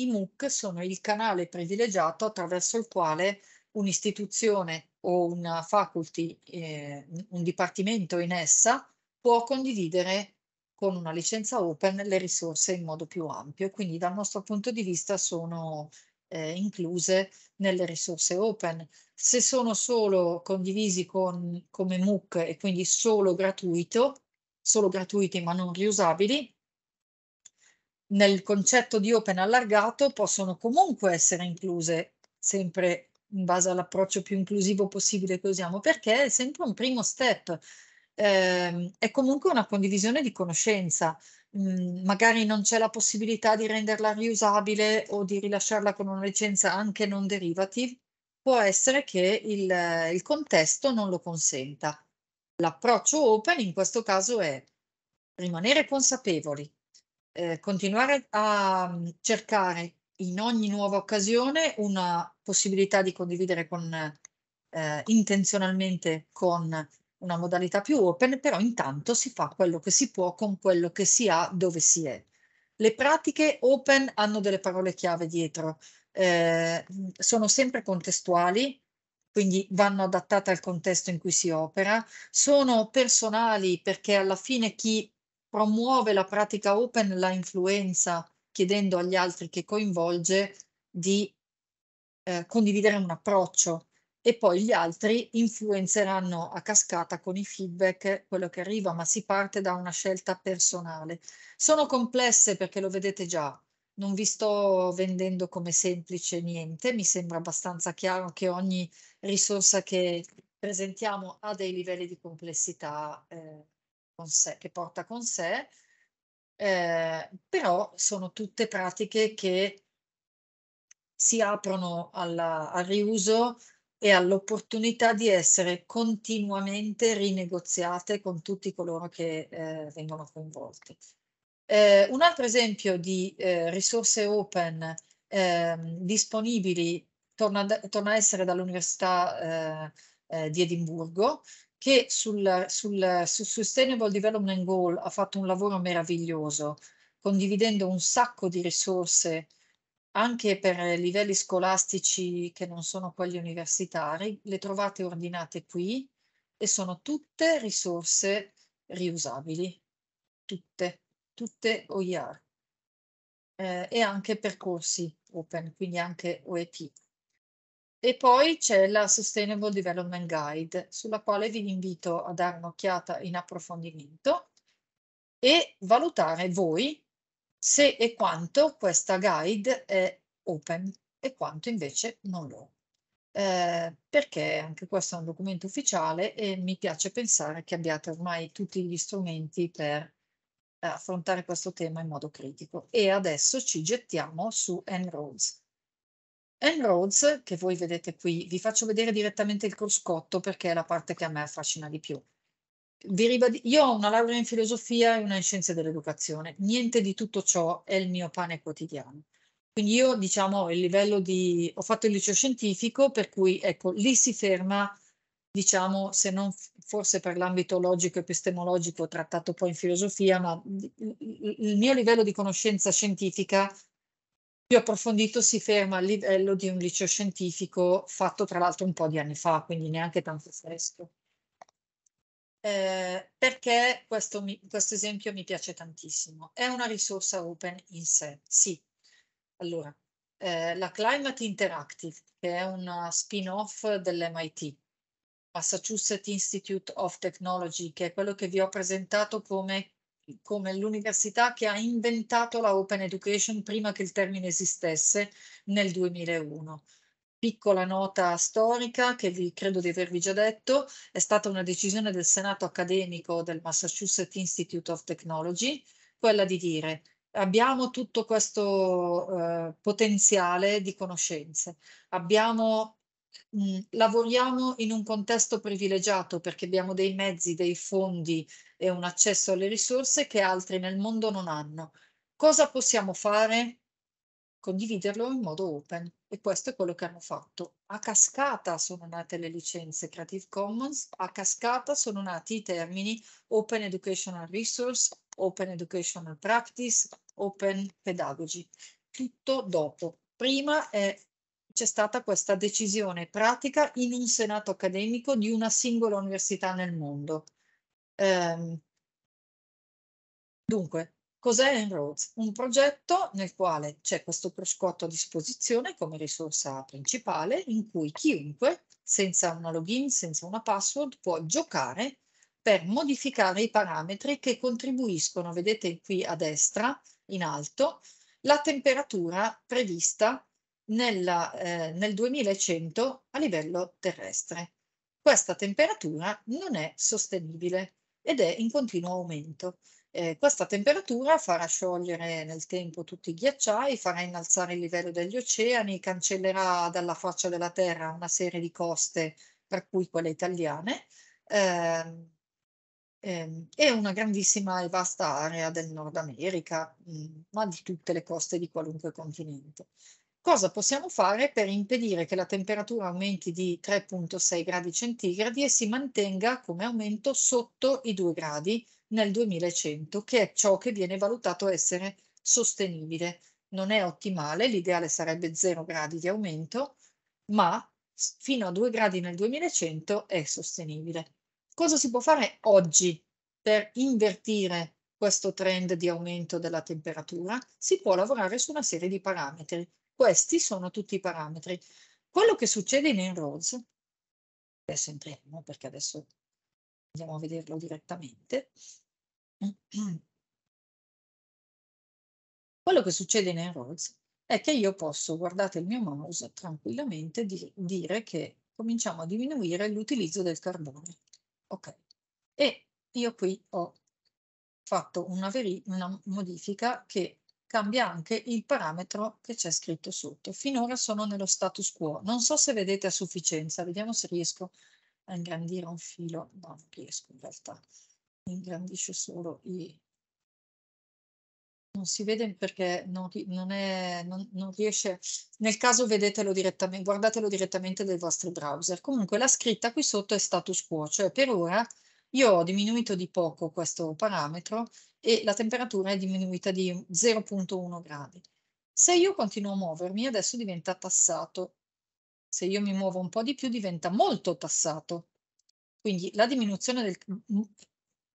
i MOOC sono il canale privilegiato attraverso il quale un'istituzione o una faculty, eh, un dipartimento in essa può condividere con una licenza open le risorse in modo più ampio e quindi dal nostro punto di vista sono eh, incluse nelle risorse open. Se sono solo condivisi con, come MOOC e quindi solo gratuito, solo gratuiti ma non riusabili, nel concetto di open allargato possono comunque essere incluse sempre in base all'approccio più inclusivo possibile che usiamo, perché è sempre un primo step ehm, è comunque una condivisione di conoscenza. Mm, magari non c'è la possibilità di renderla riusabile o di rilasciarla con una licenza anche non derivative, può essere che il, il contesto non lo consenta. L'approccio open in questo caso è rimanere consapevoli, eh, continuare a mm, cercare in ogni nuova occasione una possibilità di condividere con, eh, intenzionalmente con una modalità più open, però intanto si fa quello che si può con quello che si ha dove si è. Le pratiche open hanno delle parole chiave dietro, eh, sono sempre contestuali, quindi vanno adattate al contesto in cui si opera, sono personali perché alla fine chi promuove la pratica open la influenza chiedendo agli altri che coinvolge di eh, condividere un approccio e poi gli altri influenzeranno a cascata con i feedback quello che arriva, ma si parte da una scelta personale. Sono complesse perché lo vedete già, non vi sto vendendo come semplice niente, mi sembra abbastanza chiaro che ogni risorsa che presentiamo ha dei livelli di complessità eh, sé, che porta con sé, eh, però sono tutte pratiche che si aprono alla, al riuso, e all'opportunità di essere continuamente rinegoziate con tutti coloro che eh, vengono coinvolti. Eh, un altro esempio di eh, risorse open ehm, disponibili torna, torna, a essere dall'Università eh, eh, di Edimburgo che sul, sul, sul Sustainable Development Goal ha fatto un lavoro meraviglioso condividendo un sacco di risorse anche per eh, livelli scolastici che non sono quelli universitari, le trovate ordinate qui e sono tutte risorse riusabili, tutte, tutte OER eh, e anche percorsi open, quindi anche OET. E poi c'è la Sustainable Development Guide, sulla quale vi invito a dare un'occhiata in approfondimento e valutare voi se e quanto questa guide è open e quanto invece non lo. Eh, perché anche questo è un documento ufficiale e mi piace pensare che abbiate ormai tutti gli strumenti per eh, affrontare questo tema in modo critico. E adesso ci gettiamo su En-ROADS. En-ROADS, che voi vedete qui, vi faccio vedere direttamente il cruscotto perché è la parte che a me affascina di più. Di, io ho una laurea in filosofia e una in scienze dell'educazione, niente di tutto ciò è il mio pane quotidiano. Quindi io diciamo il livello di... ho fatto il liceo scientifico per cui ecco lì si ferma diciamo se non forse per l'ambito logico epistemologico trattato poi in filosofia, ma il mio livello di conoscenza scientifica più approfondito si ferma al livello di un liceo scientifico fatto tra l'altro un po' di anni fa, quindi neanche tanto fresco. Eh, perché questo, mi, questo, esempio mi piace tantissimo? È una risorsa open in sé, sì. Allora, eh, la Climate Interactive, che è una spin-off dell'MIT, Massachusetts Institute of Technology, che è quello che vi ho presentato come, come l'università che ha inventato la Open Education prima che il termine esistesse nel 2001. Piccola nota storica che vi, credo di avervi già detto, è stata una decisione del Senato accademico del Massachusetts Institute of Technology, quella di dire abbiamo tutto questo eh, potenziale di conoscenze, abbiamo, mh, mm, lavoriamo in un contesto privilegiato perché abbiamo dei mezzi, dei fondi e un accesso alle risorse che altri nel mondo non hanno. Cosa possiamo fare? condividerlo in modo open e questo è quello che hanno fatto. A cascata sono nate le licenze Creative Commons, a cascata sono nati i termini Open Educational Resource, Open Educational Practice, Open Pedagogy, tutto dopo. Prima è c'è stata questa decisione pratica in un senato accademico di una singola università nel mondo. Ehm, dunque, Cos'è En-ROADS? Un progetto nel quale c'è questo proscotto a disposizione come risorsa principale in cui chiunque, senza una login, senza una password, può giocare per modificare i parametri che contribuiscono, vedete qui a destra, in alto, la temperatura prevista nella, eh, nel 2100 a livello terrestre. Questa temperatura non è sostenibile ed è in continuo aumento. Eh, questa temperatura farà sciogliere nel tempo tutti i ghiacciai, farà innalzare il livello degli oceani, cancellerà dalla faccia della Terra una serie di coste, tra cui quelle italiane, eh, eh, e una grandissima e vasta area del Nord America, mh, mm, ma di tutte le coste di qualunque continente cosa possiamo fare per impedire che la temperatura aumenti di 3.6 gradi centigradi e si mantenga come aumento sotto i 2 gradi nel 2100, che è ciò che viene valutato essere sostenibile. Non è ottimale, l'ideale sarebbe 0 gradi di aumento, ma fino a 2 gradi nel 2100 è sostenibile. Cosa si può fare oggi per invertire questo trend di aumento della temperatura? Si può lavorare su una serie di parametri. Questi sono tutti i parametri. Quello che succede in Enrolls, adesso entriamo perché adesso andiamo a vederlo direttamente, <clears throat> quello che succede in Enrolls è che io posso, guardate il mio mouse, tranquillamente di, dire che cominciamo a diminuire l'utilizzo del carbone. Ok, e io qui ho fatto una, una modifica che cambia anche il parametro che c'è scritto sotto. Finora sono nello status quo. Non so se vedete a sufficienza, vediamo se riesco a ingrandire un filo. No, non riesco in realtà. Ingrandisce solo i... Non si vede perché non, non, è, non, non riesce... Nel caso vedetelo direttamente, guardatelo direttamente dai vostro browser. Comunque la scritta qui sotto è status quo, cioè per ora io ho diminuito di poco questo parametro e la temperatura è diminuita di 0.1 gradi. Se io continuo a muovermi, adesso diventa tassato. Se io mi muovo un po' di più, diventa molto tassato. Quindi la diminuzione del... Mm,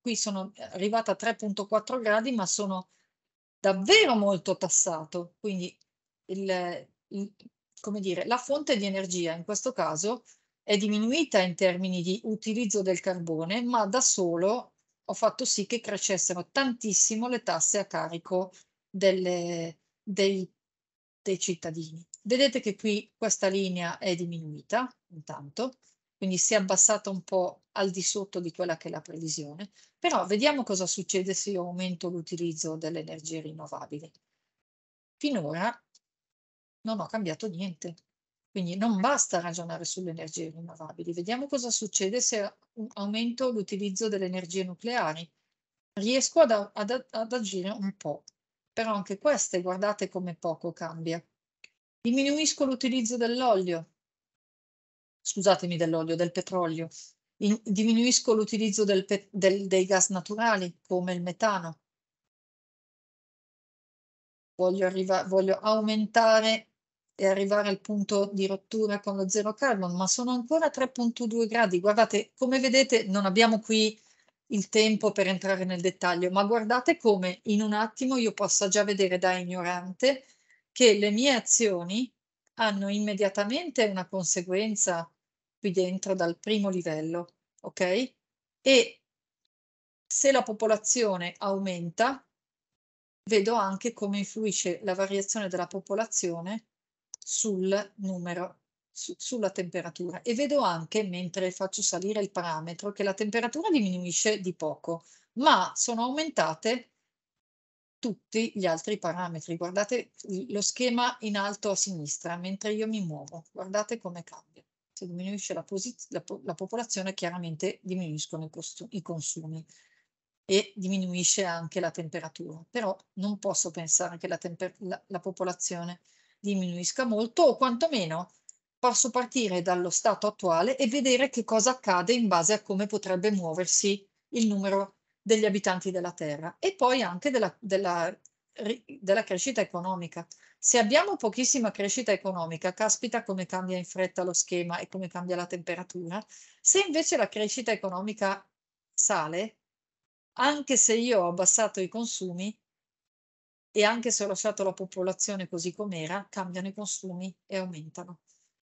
qui sono arrivata a 3.4 gradi, ma sono davvero molto tassato. Quindi il, il, come dire, la fonte di energia in questo caso è diminuita in termini di utilizzo del carbone, ma da solo ho fatto sì che crescessero tantissimo le tasse a carico delle, dei, dei cittadini. Vedete che qui questa linea è diminuita intanto, quindi si è abbassata un po' al di sotto di quella che è la previsione, però vediamo cosa succede se io aumento l'utilizzo delle energie rinnovabili. Finora non ho cambiato niente. Quindi non basta ragionare sulle energie rinnovabili. Vediamo cosa succede se aumento l'utilizzo delle energie nucleari. Riesco ad, ad, ad agire un po', però anche queste, guardate come poco cambia. Diminuisco l'utilizzo dell'olio, scusatemi dell'olio, del petrolio. In, diminuisco l'utilizzo dei gas naturali come il metano. Voglio, voglio aumentare e arrivare al punto di rottura con lo zero carbon, ma sono ancora 3.2 gradi. Guardate, come vedete non abbiamo qui il tempo per entrare nel dettaglio, ma guardate come in un attimo io possa già vedere da ignorante che le mie azioni hanno immediatamente una conseguenza qui dentro dal primo livello, ok? E se la popolazione aumenta, vedo anche come influisce la variazione della popolazione sul numero, su, sulla temperatura e vedo anche mentre faccio salire il parametro che la temperatura diminuisce di poco, ma sono aumentate tutti gli altri parametri. Guardate lo schema in alto a sinistra mentre io mi muovo, guardate come cambia. Se diminuisce la, la, po la popolazione chiaramente diminuiscono i, i consumi e diminuisce anche la temperatura, però non posso pensare che la, la popolazione diminuisca molto o quantomeno posso partire dallo stato attuale e vedere che cosa accade in base a come potrebbe muoversi il numero degli abitanti della Terra e poi anche della, della, della crescita economica. Se abbiamo pochissima crescita economica, caspita come cambia in fretta lo schema e come cambia la temperatura. Se invece la crescita economica sale, anche se io ho abbassato i consumi, e anche se ho lasciato la popolazione così com'era, cambiano i consumi e aumentano.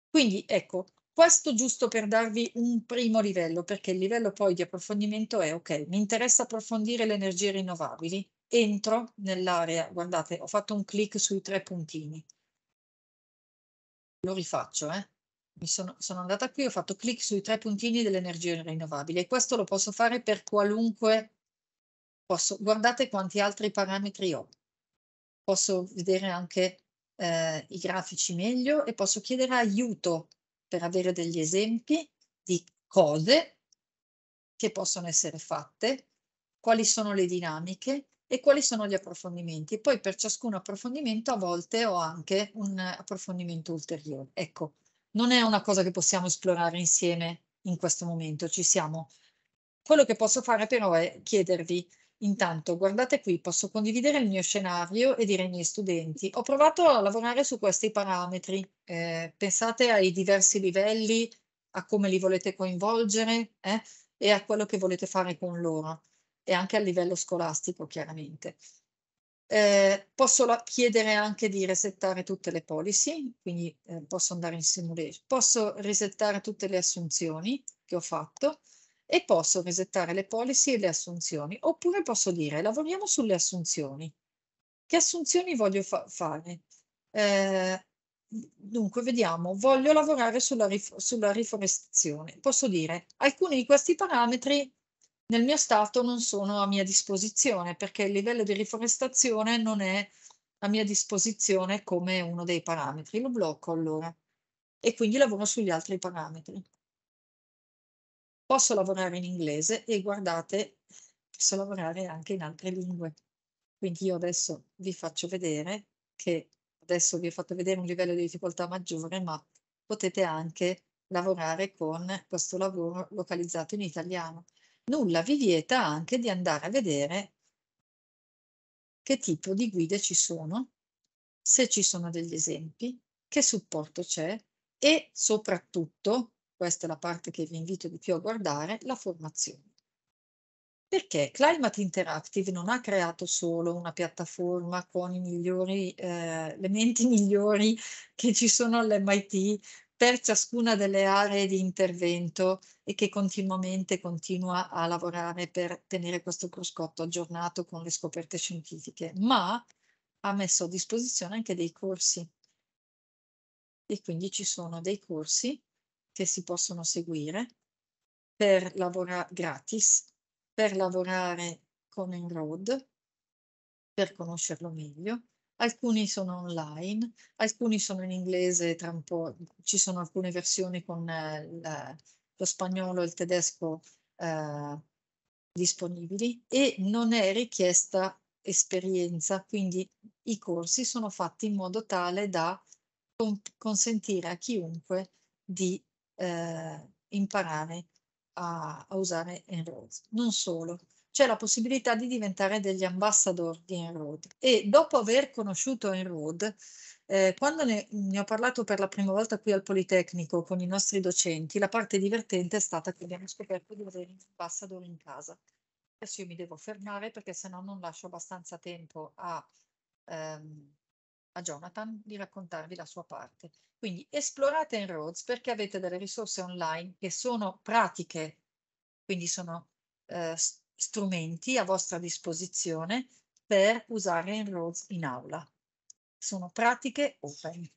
Quindi ecco, questo giusto per darvi un primo livello, perché il livello poi di approfondimento è, ok, mi interessa approfondire le energie rinnovabili, entro nell'area, guardate, ho fatto un clic sui tre puntini. Lo rifaccio, eh. Mi sono, sono andata qui, ho fatto clic sui tre puntini delle energie rinnovabili e questo lo posso fare per qualunque posso. Guardate quanti altri parametri ho posso vedere anche eh, i grafici meglio e posso chiedere aiuto per avere degli esempi di cose che possono essere fatte, quali sono le dinamiche e quali sono gli approfondimenti. Poi per ciascun approfondimento a volte ho anche un approfondimento ulteriore. Ecco, non è una cosa che possiamo esplorare insieme in questo momento, ci siamo. Quello che posso fare però è chiedervi Intanto, guardate qui, posso condividere il mio scenario e dire ai miei studenti, ho provato a lavorare su questi parametri, eh, pensate ai diversi livelli, a come li volete coinvolgere eh, e a quello che volete fare con loro e anche a livello scolastico chiaramente. Eh, posso chiedere anche di resettare tutte le policy, quindi eh, posso andare in simulation, posso resettare tutte le assunzioni che ho fatto, e posso resettare le policy e le assunzioni, oppure posso dire lavoriamo sulle assunzioni. Che assunzioni voglio fa fare? Eh, dunque, vediamo, voglio lavorare sulla, rif sulla riforestazione. Posso dire alcuni di questi parametri nel mio stato non sono a mia disposizione perché il livello di riforestazione non è a mia disposizione come uno dei parametri, lo blocco allora e quindi lavoro sugli altri parametri. Posso lavorare in inglese e guardate, posso lavorare anche in altre lingue. Quindi io adesso vi faccio vedere che adesso vi ho fatto vedere un livello di difficoltà maggiore, ma potete anche lavorare con questo lavoro localizzato in italiano. Nulla vi vieta anche di andare a vedere che tipo di guide ci sono, se ci sono degli esempi, che supporto c'è e soprattutto questa è la parte che vi invito di più a guardare, la formazione. Perché Climate Interactive non ha creato solo una piattaforma con i migliori, eh, le menti <laughs> migliori che ci sono all'MIT per ciascuna delle aree di intervento e che continuamente continua a lavorare per tenere questo cruscotto aggiornato con le scoperte scientifiche, ma ha messo a disposizione anche dei corsi. E quindi ci sono dei corsi che si possono seguire per lavorare gratis, per lavorare con Enroad, per conoscerlo meglio. Alcuni sono online, alcuni sono in inglese, tra un po' ci sono alcune versioni con eh, la, lo spagnolo e il tedesco eh, disponibili e non è richiesta esperienza, quindi i corsi sono fatti in modo tale da consentire a chiunque di eh, imparare a, a usare Enroad. Non solo, c'è la possibilità di diventare degli ambassador di Enroad e dopo aver conosciuto Enroad, eh, quando ne, ne, ho parlato per la prima volta qui al Politecnico con i nostri docenti, la parte divertente è stata che abbiamo scoperto di avere un ambassador in casa. Adesso io mi devo fermare perché sennò non lascio abbastanza tempo a, ehm, a Jonathan di raccontarvi la sua parte. Quindi esplorate Enroads perché avete delle risorse online che sono pratiche, quindi sono eh, strumenti a vostra disposizione per usare Enroads in aula. Sono pratiche open.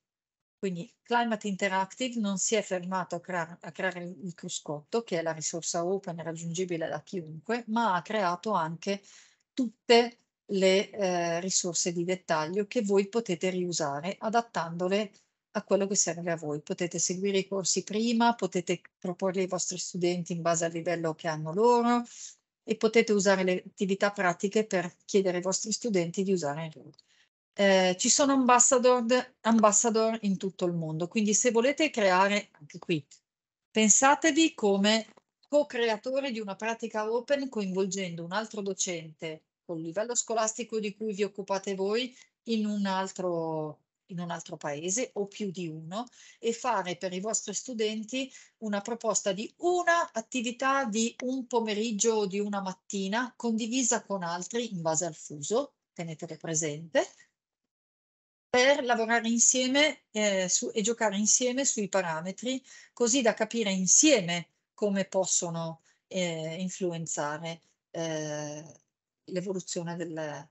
Quindi Climate Interactive non si è fermato a, crear, a, creare il cruscotto, che è la risorsa open raggiungibile da chiunque, ma ha creato anche tutte le eh, risorse di dettaglio che voi potete riusare adattandole a quello che serve a voi. Potete seguire i corsi prima, potete proporli ai vostri studenti in base al livello che hanno loro e potete usare le attività pratiche per chiedere ai vostri studenti di usare il loro. Eh, ci sono ambassador, ambassador in tutto il mondo, quindi se volete creare, anche qui, pensatevi come co-creatore di una pratica open coinvolgendo un altro docente col livello scolastico di cui vi occupate voi in un altro in un altro paese o più di uno e fare per i vostri studenti una proposta di una attività di un pomeriggio o di una mattina condivisa con altri in base al fuso, tenetele presente, per lavorare insieme eh, su, e giocare insieme sui parametri così da capire insieme come possono eh, influenzare eh, l'evoluzione del,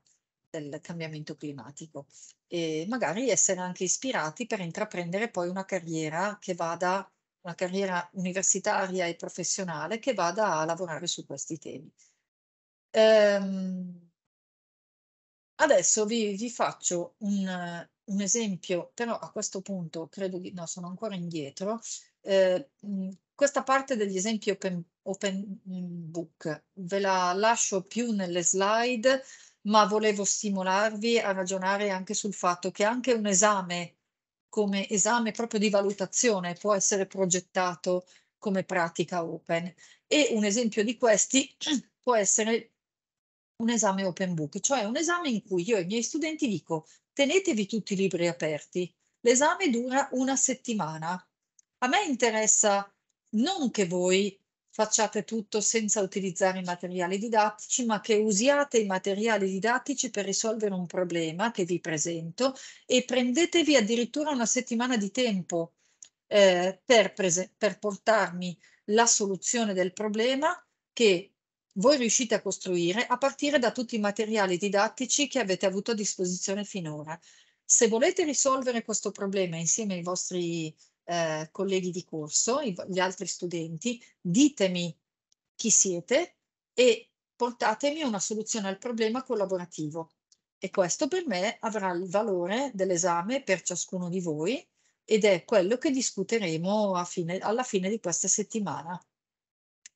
del cambiamento climatico e magari essere anche ispirati per intraprendere poi una carriera che vada, una carriera universitaria e professionale che vada a lavorare su questi temi. Ehm, adesso vi, vi faccio un, un, esempio, però a questo punto credo di no, sono ancora indietro. Eh, questa parte degli esempi open, open book ve la lascio più nelle slide ma volevo stimolarvi a ragionare anche sul fatto che anche un esame come esame proprio di valutazione può essere progettato come pratica open e un esempio di questi <clears throat> può essere un esame open book, cioè un esame in cui io e i miei studenti dico tenetevi tutti i libri aperti, l'esame dura una settimana. A me interessa non che voi facciate tutto senza utilizzare i materiali didattici, ma che usiate i materiali didattici per risolvere un problema che vi presento e prendetevi addirittura una settimana di tempo eh, per, per portarmi la soluzione del problema che voi riuscite a costruire a partire da tutti i materiali didattici che avete avuto a disposizione finora. Se volete risolvere questo problema insieme ai vostri eh, colleghi di corso, gli altri studenti, ditemi chi siete e portatemi una soluzione al problema collaborativo. E questo per me avrà il valore dell'esame per ciascuno di voi ed è quello che discuteremo fine, alla fine di questa settimana.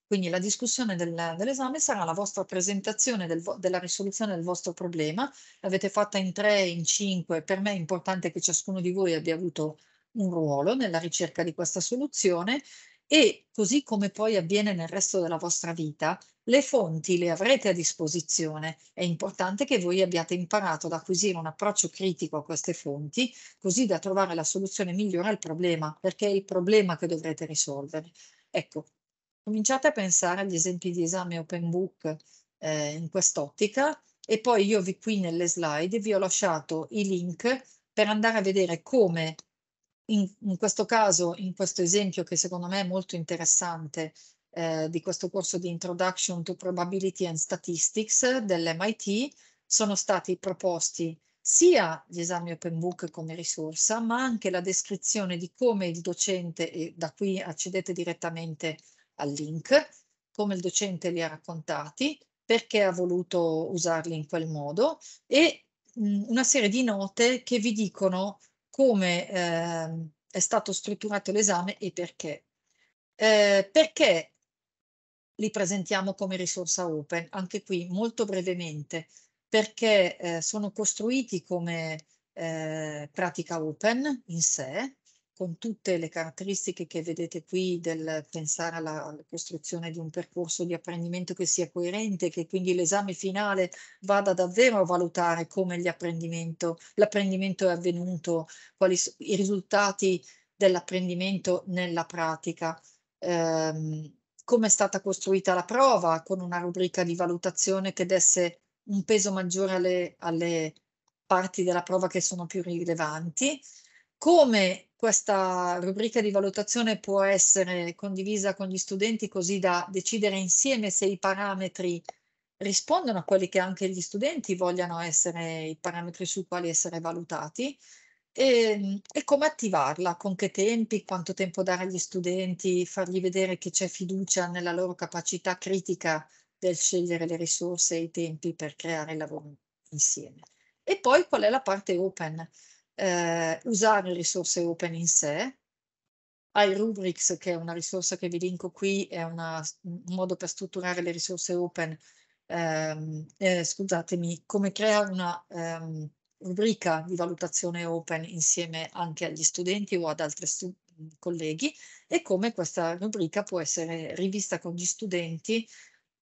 Quindi la discussione del, dell'esame sarà la vostra presentazione del, della risoluzione del vostro problema. L'avete fatta in tre, in cinque. Per me è importante che ciascuno di voi abbia avuto un ruolo nella ricerca di questa soluzione e così come poi avviene nel resto della vostra vita, le fonti le avrete a disposizione. È importante che voi abbiate imparato ad acquisire un approccio critico a queste fonti, così da trovare la soluzione migliore al problema, perché è il problema che dovrete risolvere. Ecco, cominciate a pensare agli esempi di esame open book eh, in quest'ottica e poi io vi qui nelle slide vi ho lasciato i link per andare a vedere come in, in, questo caso, in questo esempio che secondo me è molto interessante eh, di questo corso di Introduction to Probability and Statistics dell'MIT, sono stati proposti sia gli esami open book come risorsa, ma anche la descrizione di come il docente, e da qui accedete direttamente al link, come il docente li ha raccontati, perché ha voluto usarli in quel modo e mh, mm, una serie di note che vi dicono come eh, è stato strutturato l'esame e perché. Eh, perché li presentiamo come risorsa open? Anche qui molto brevemente, perché eh, sono costruiti come eh, pratica open in sé, con tutte le caratteristiche che vedete qui del pensare alla, alla, costruzione di un percorso di apprendimento che sia coerente, che quindi l'esame finale vada davvero a valutare come l'apprendimento è avvenuto, quali i risultati dell'apprendimento nella pratica, ehm, come è stata costruita la prova con una rubrica di valutazione che desse un peso maggiore alle, alle parti della prova che sono più rilevanti, come questa rubrica di valutazione può essere condivisa con gli studenti così da decidere insieme se i parametri rispondono a quelli che anche gli studenti vogliano essere i parametri sui quali essere valutati e, e come attivarla, con che tempi, quanto tempo dare agli studenti, fargli vedere che c'è fiducia nella loro capacità critica del scegliere le risorse e i tempi per creare il lavoro insieme. E poi qual è la parte open? eh, usare risorse open in sé. Hai Rubrics, che è una risorsa che vi linko qui, è una, un modo per strutturare le risorse open, ehm, eh, scusatemi, come creare una ehm, rubrica di valutazione open insieme anche agli studenti o ad altri studenti colleghi e come questa rubrica può essere rivista con gli studenti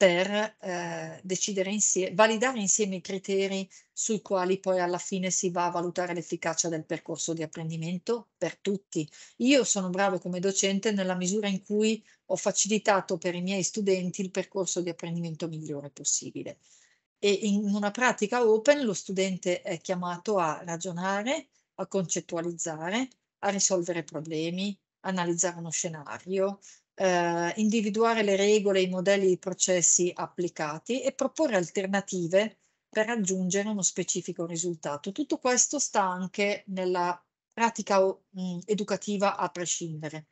per eh, decidere insieme, validare insieme i criteri sui quali poi alla fine si va a valutare l'efficacia del percorso di apprendimento per tutti. Io sono bravo come docente nella misura in cui ho facilitato per i miei studenti il percorso di apprendimento migliore possibile. E in una pratica open lo studente è chiamato a ragionare, a concettualizzare, a risolvere problemi, analizzare uno scenario, eh, individuare le regole i modelli i processi applicati e proporre alternative per raggiungere uno specifico risultato. Tutto questo sta anche nella pratica mh, mm, educativa a prescindere.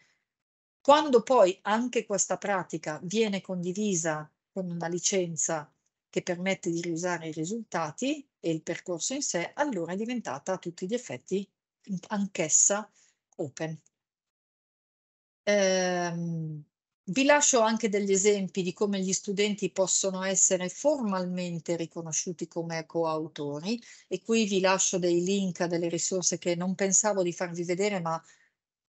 Quando poi anche questa pratica viene condivisa con una licenza che permette di riusare i risultati e il percorso in sé, allora è diventata a tutti gli effetti anch'essa open. Ehm, vi lascio anche degli esempi di come gli studenti possono essere formalmente riconosciuti come coautori e qui vi lascio dei link a delle risorse che non pensavo di farvi vedere ma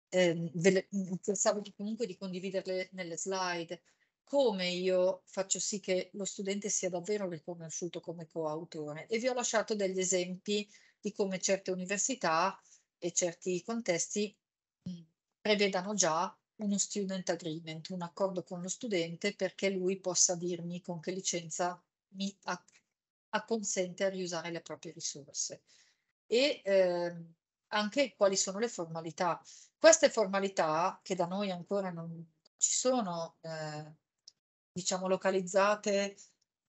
eh, le, mm, pensavo comunque di condividerle nelle slide come io faccio sì che lo studente sia davvero riconosciuto come coautore e vi ho lasciato degli esempi di come certe università e certi contesti mm, prevedano già uno student agreement, un accordo con lo studente perché lui possa dirmi con che licenza mi acconsente a riusare le proprie risorse. E eh, anche quali sono le formalità. Queste formalità, che da noi ancora non ci sono, eh, diciamo, localizzate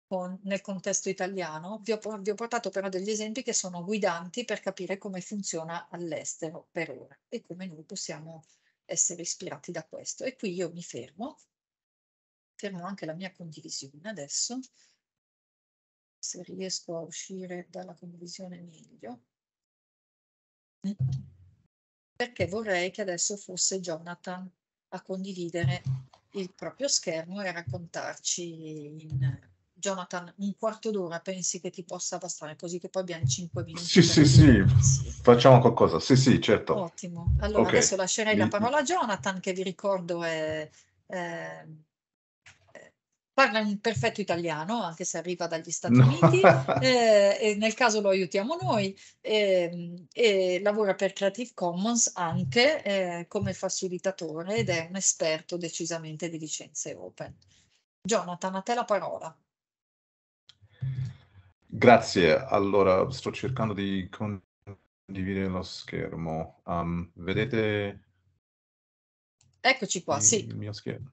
con, nel contesto italiano, vi ho, vi ho, portato però degli esempi che sono guidanti per capire come funziona all'estero per ora e come noi possiamo essere ispirati da questo. E qui io mi fermo, fermo anche la mia condivisione adesso, se riesco a uscire dalla condivisione meglio, perché vorrei che adesso fosse Jonathan a condividere il proprio schermo e a raccontarci in Jonathan, un quarto d'ora pensi che ti possa bastare così che poi abbiamo 5 minuti? Sì, sì, sì, facciamo qualcosa. Sì, sì, certo. Ottimo. Allora okay. adesso lascerei la parola a Jonathan che vi ricordo è, eh, parla in perfetto italiano, anche se arriva dagli Stati no. Uniti, <laughs> eh, e nel caso lo aiutiamo noi, eh, e lavora per Creative Commons anche eh, come facilitatore ed è un esperto decisamente di licenze open. Jonathan, a te la parola. Grazie, allora sto cercando di condividere lo schermo. Um, vedete? Eccoci qua, il, sì. Il mio schermo.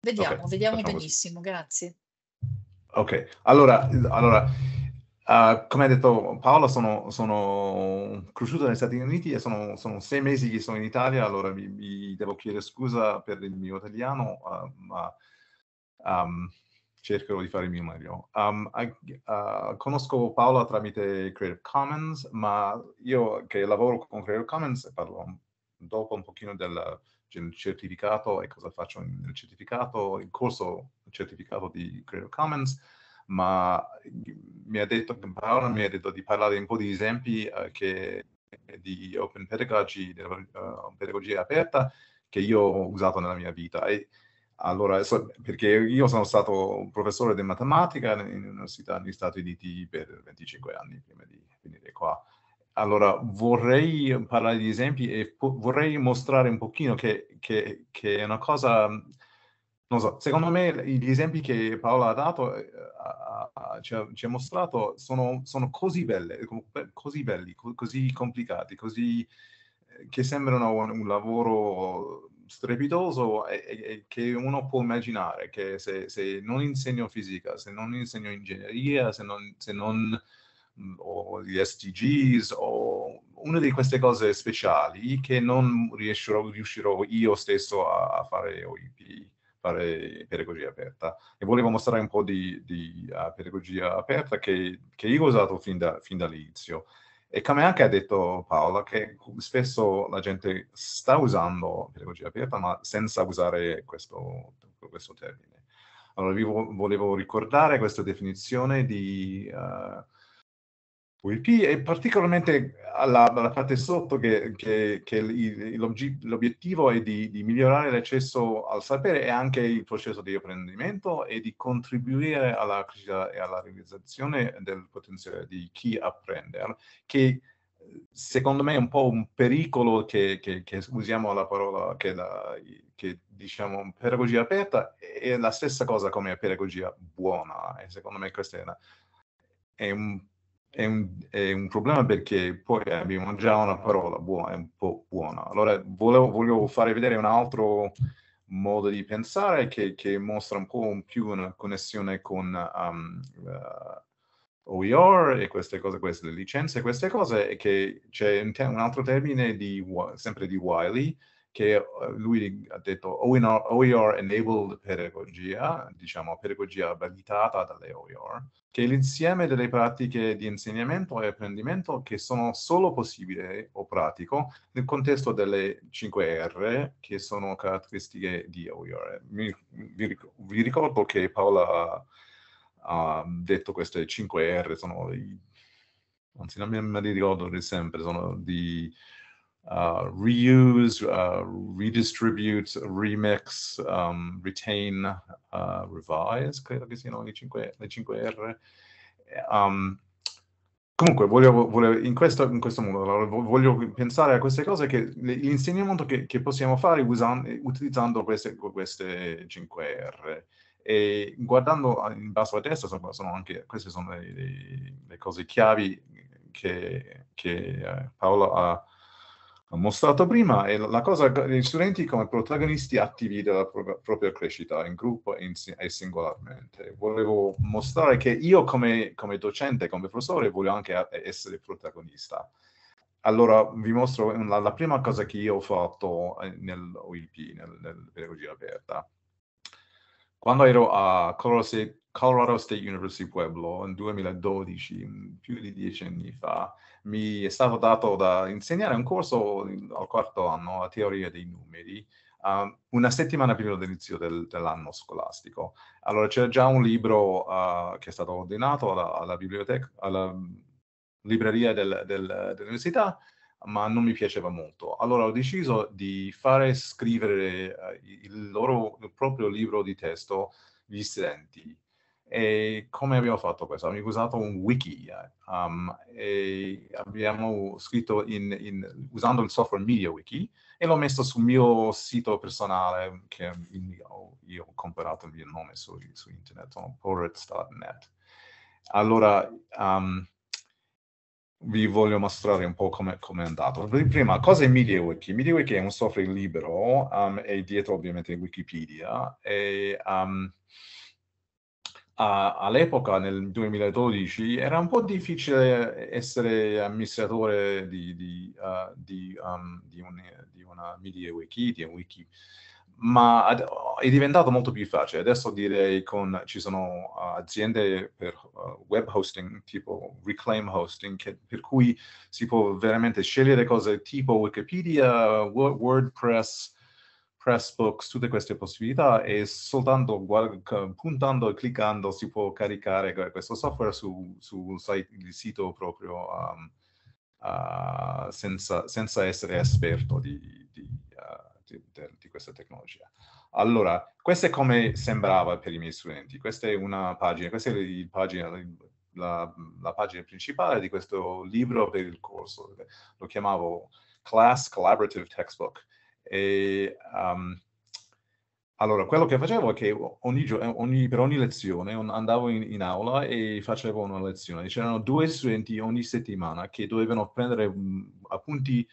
Vediamo, okay, vediamo benissimo, così. grazie. Ok, allora, allora uh, come ha detto Paola, sono, sono cresciuto negli Stati Uniti e sono, sono, sei mesi che sono in Italia, allora vi, vi devo chiedere scusa per il mio italiano, uh, ma... Um, cercherò di fare il mio meglio. Um, uh, conosco Paola tramite Creative Commons, ma io che lavoro con Creative Commons parlo dopo un pochino del, del certificato e cosa faccio nel certificato, il corso certificato di Creative Commons, ma mi ha detto, Paola mi ha detto di parlare un po' di esempi uh, che, di Open Pedagogy, della uh, pedagogia aperta, che io ho usato nella mia vita. E, allora, perché io sono stato un professore di matematica nell'Università degli Stati Uniti per 25 anni prima di venire qua. Allora, vorrei parlare di esempi e vorrei mostrare un pochino che, che, che, è una cosa, non so, secondo me gli esempi che Paola ha dato, eh, ci, ha, ci, ha, mostrato, sono, sono così belli, così belli, così complicati, così, eh, che sembrano un, un lavoro strepitoso e, e, che uno può immaginare che se, se, non insegno fisica, se non insegno ingegneria, se non, se non mm, o gli SDGs o una di queste cose speciali che non riuscirò, riuscirò io stesso a, fare OIP, fare pedagogia aperta. E volevo mostrare un po' di, di uh, pedagogia aperta che, che, io ho usato fin, da, fin dall'inizio. E come anche ha detto Paola, che spesso la gente sta usando pedagogia aperta, ma senza usare questo, questo termine. Allora, vi vo- volevo ricordare questa definizione di... Uh, WP e particolarmente alla, alla parte sotto che, che, che l'obiettivo è di, di, migliorare l'accesso al sapere e anche il processo di apprendimento e di contribuire alla crescita e alla realizzazione del potenziale di chi apprende, che eh, secondo me è un po' un pericolo che, che, che usiamo la parola che, la, che, diciamo pedagogia aperta è la stessa cosa come pedagogia buona e secondo me questa è, una, è un è un, è un, problema perché poi abbiamo già una parola buona, è un po' buona. Allora volevo, volevo fare vedere un altro modo di pensare che, che, mostra un po' più una connessione con um, uh, eh, OER e queste cose, queste le licenze, queste cose, e che c'è un, un, altro termine di, sempre di Wiley, che eh, lui ha detto OER, oh, OER oh, enabled pedagogia, diciamo pedagogia validata dalle OER, oh, che è l'insieme delle pratiche di insegnamento e apprendimento che sono solo possibile o pratico nel contesto delle 5 R che sono caratteristiche di OER. Mi, vi, vi, ricordo che Paola ha, ha detto queste 5 R, sono, anzi non mi, me le ricordo sempre, sono di uh, reuse, uh, redistribute, remix, um, retain, uh, revise, credo che siano le 5, le 5 R. Um, comunque, voglio, voglio, in, questo, in questo modo, voglio pensare a queste cose, che l'insegnamento che, che, possiamo fare usando, utilizzando queste, queste 5 R. E guardando in basso a destra, sono, sono anche, queste sono le, le, cose chiavi che, che eh, Paolo ha ho mostrato prima, è la cosa degli studenti come protagonisti attivi della pro propria crescita, in gruppo e, in e, singolarmente. Volevo mostrare che io come, come docente, come professore, voglio anche essere protagonista. Allora, vi mostro la, la, prima cosa che io ho fatto eh, nell'OIP, nel, nel Pedagogia Aperta. Quando ero a Colorado State, Colorado State University Pueblo, nel 2012, più di dieci anni fa, mi è stato dato da insegnare un corso al quarto anno a teoria dei numeri, um, una settimana prima dell'inizio del, dell'anno scolastico. Allora c'era già un libro uh, che è stato ordinato alla, alla biblioteca, alla libreria del, del, dell'università, ma non mi piaceva molto. Allora ho deciso di fare scrivere uh, il loro il proprio libro di testo gli studenti. E come abbiamo fatto questo? Abbiamo usato un wiki, um, abbiamo scritto in, in, usando il software MediaWiki e l'ho messo sul mio sito personale che mio, io ho comprato il mio nome su, su internet, sono porret.net. Allora, um, vi voglio mostrare un po' come è andato. Prima, cosa è MediaWiki? MediaWiki è un software libero, um, è dietro ovviamente Wikipedia, e, um, all'epoca, nel 2012, era un po' difficile essere amministratore di, di, uh, di, um, di un, una media wiki, di un wiki, ma ad, è diventato molto più facile. Adesso direi che ci sono uh, aziende per uh, web hosting, tipo Reclaim Hosting, che, per cui si può veramente scegliere cose tipo Wikipedia, Word, WordPress, Pressbooks, tutte queste possibilità e soltanto puntando e cliccando si può caricare questo software su, su site, il sito proprio um, uh, senza, senza, essere esperto di, di, uh, di, de, di, questa tecnologia. Allora, questo è come sembrava per i miei studenti. Questa è una pagina, questa è la pagina, la, la pagina principale di questo libro per il corso. Lo chiamavo Class Collaborative Textbook e, um, allora, quello che facevo è che ogni, ogni, per ogni lezione andavo in, in, aula e facevo una lezione. C'erano due studenti ogni settimana che dovevano prendere mm, appunti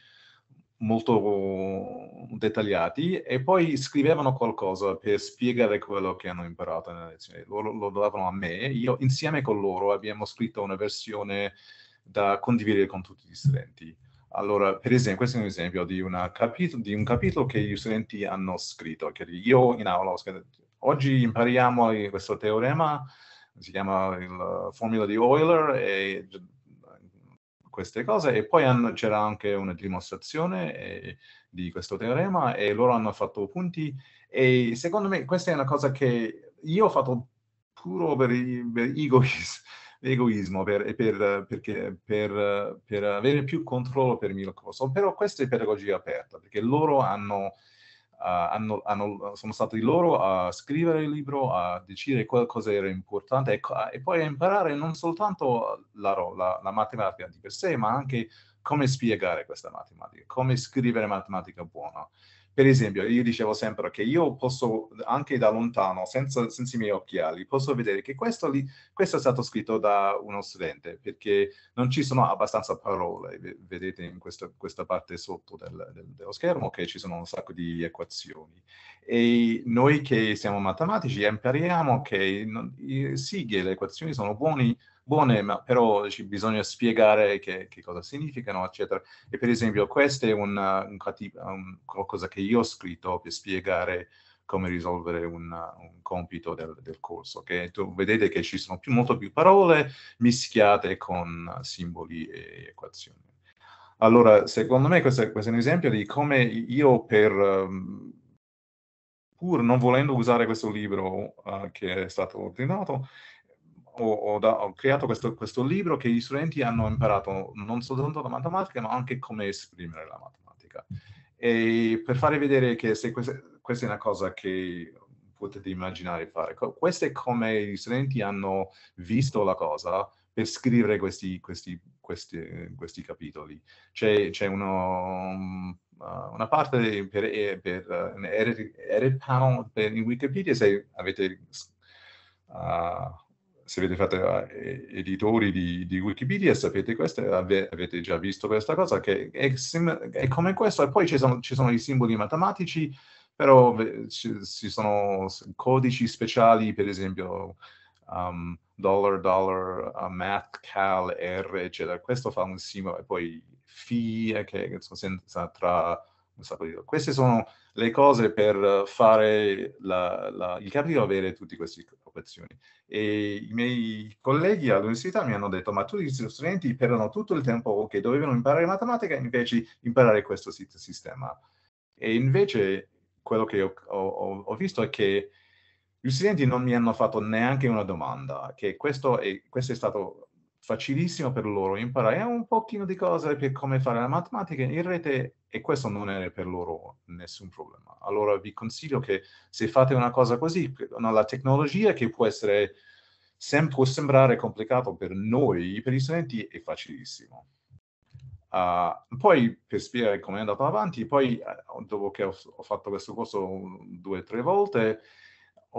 molto dettagliati e poi scrivevano qualcosa per spiegare quello che hanno imparato nella lezione. Loro lo davano a me, io insieme con loro abbiamo scritto una versione da condividere con tutti gli studenti. Allora, per esempio, questo è un esempio di, capito- di un capitolo che gli studenti hanno scritto, che io in aula ho scritto. Oggi impariamo questo teorema, si chiama la formula di Euler e queste cose e poi hanno, c'era anche una dimostrazione e, eh, di questo teorema e loro hanno fatto punti e secondo me questa è una cosa che io ho fatto puro per, per egoismo l'egoismo per, per, perché, per, per, avere più controllo per mille cose. Però questa è pedagogia aperta, perché loro hanno, uh, hanno, hanno, sono stati loro a scrivere il libro, a decidere cosa era importante e, ecco, ah, e poi a imparare non soltanto la, la, la matematica di per sé, ma anche come spiegare questa matematica, come scrivere matematica buona per esempio, io dicevo sempre che io posso anche da lontano, senza, senza i miei occhiali, posso vedere che questo, lì, questo, è stato scritto da uno studente, perché non ci sono abbastanza parole, vedete in questa, questa parte sotto del, del, dello schermo che ci sono un sacco di equazioni. E noi che siamo matematici impariamo che non, sì, che le equazioni sono buone buone, ma però ci bisogna spiegare che, che cosa significano, eccetera. E per esempio questo è una, un, un, qualcosa che io ho scritto per spiegare come risolvere una, un compito del, del corso. Okay? Tu vedete che ci sono più, molto più parole mischiate con simboli e equazioni. Allora, secondo me questo è, questo è un esempio di come io per... Um, pur non volendo usare questo libro uh, che è stato ordinato, ho, da, ho creato questo, questo, libro che gli studenti hanno imparato non soltanto la matematica, ma anche come esprimere la matematica. E per fare vedere che se questa, questa è una cosa che potete immaginare fare, questo è come gli studenti hanno visto la cosa per scrivere questi, questi, questi, questi capitoli. C'è, c'è uno, uh, una parte per, eh, per un eh, edit, edit panel per, in Wikipedia, se avete... Uh, se avete fatto eh, editori di, di Wikipedia sapete questo, ave, avete già visto questa cosa, che è, è come questo, e poi ci sono, ci sono i simboli matematici, però ci, ci, sono codici speciali, per esempio um, dollar, dollar, uh, math, cal, r, eccetera. Questo fa un simbolo, e poi phi, eh, che sono senza tra un sacco Queste sono le cose per fare la, la, il cardio, avere tutte queste opzioni. E i miei colleghi all'università mi hanno detto, ma tutti gli studenti perdono tutto il tempo che dovevano imparare matematica, invece imparare questo sistema. E invece quello che ho, ho, ho visto è che gli studenti non mi hanno fatto neanche una domanda, che questo è, questo è stato facilissimo per loro imparare un pochino di cose per come fare la matematica in rete e questo non è per loro nessun problema. Allora vi consiglio che se fate una cosa così, la tecnologia che può essere sem- può sembrare complicato per noi, per gli studenti è facilissimo. Uh, poi per spiegare come è andato avanti, poi eh, dopo che ho, ho fatto questo corso due o tre volte,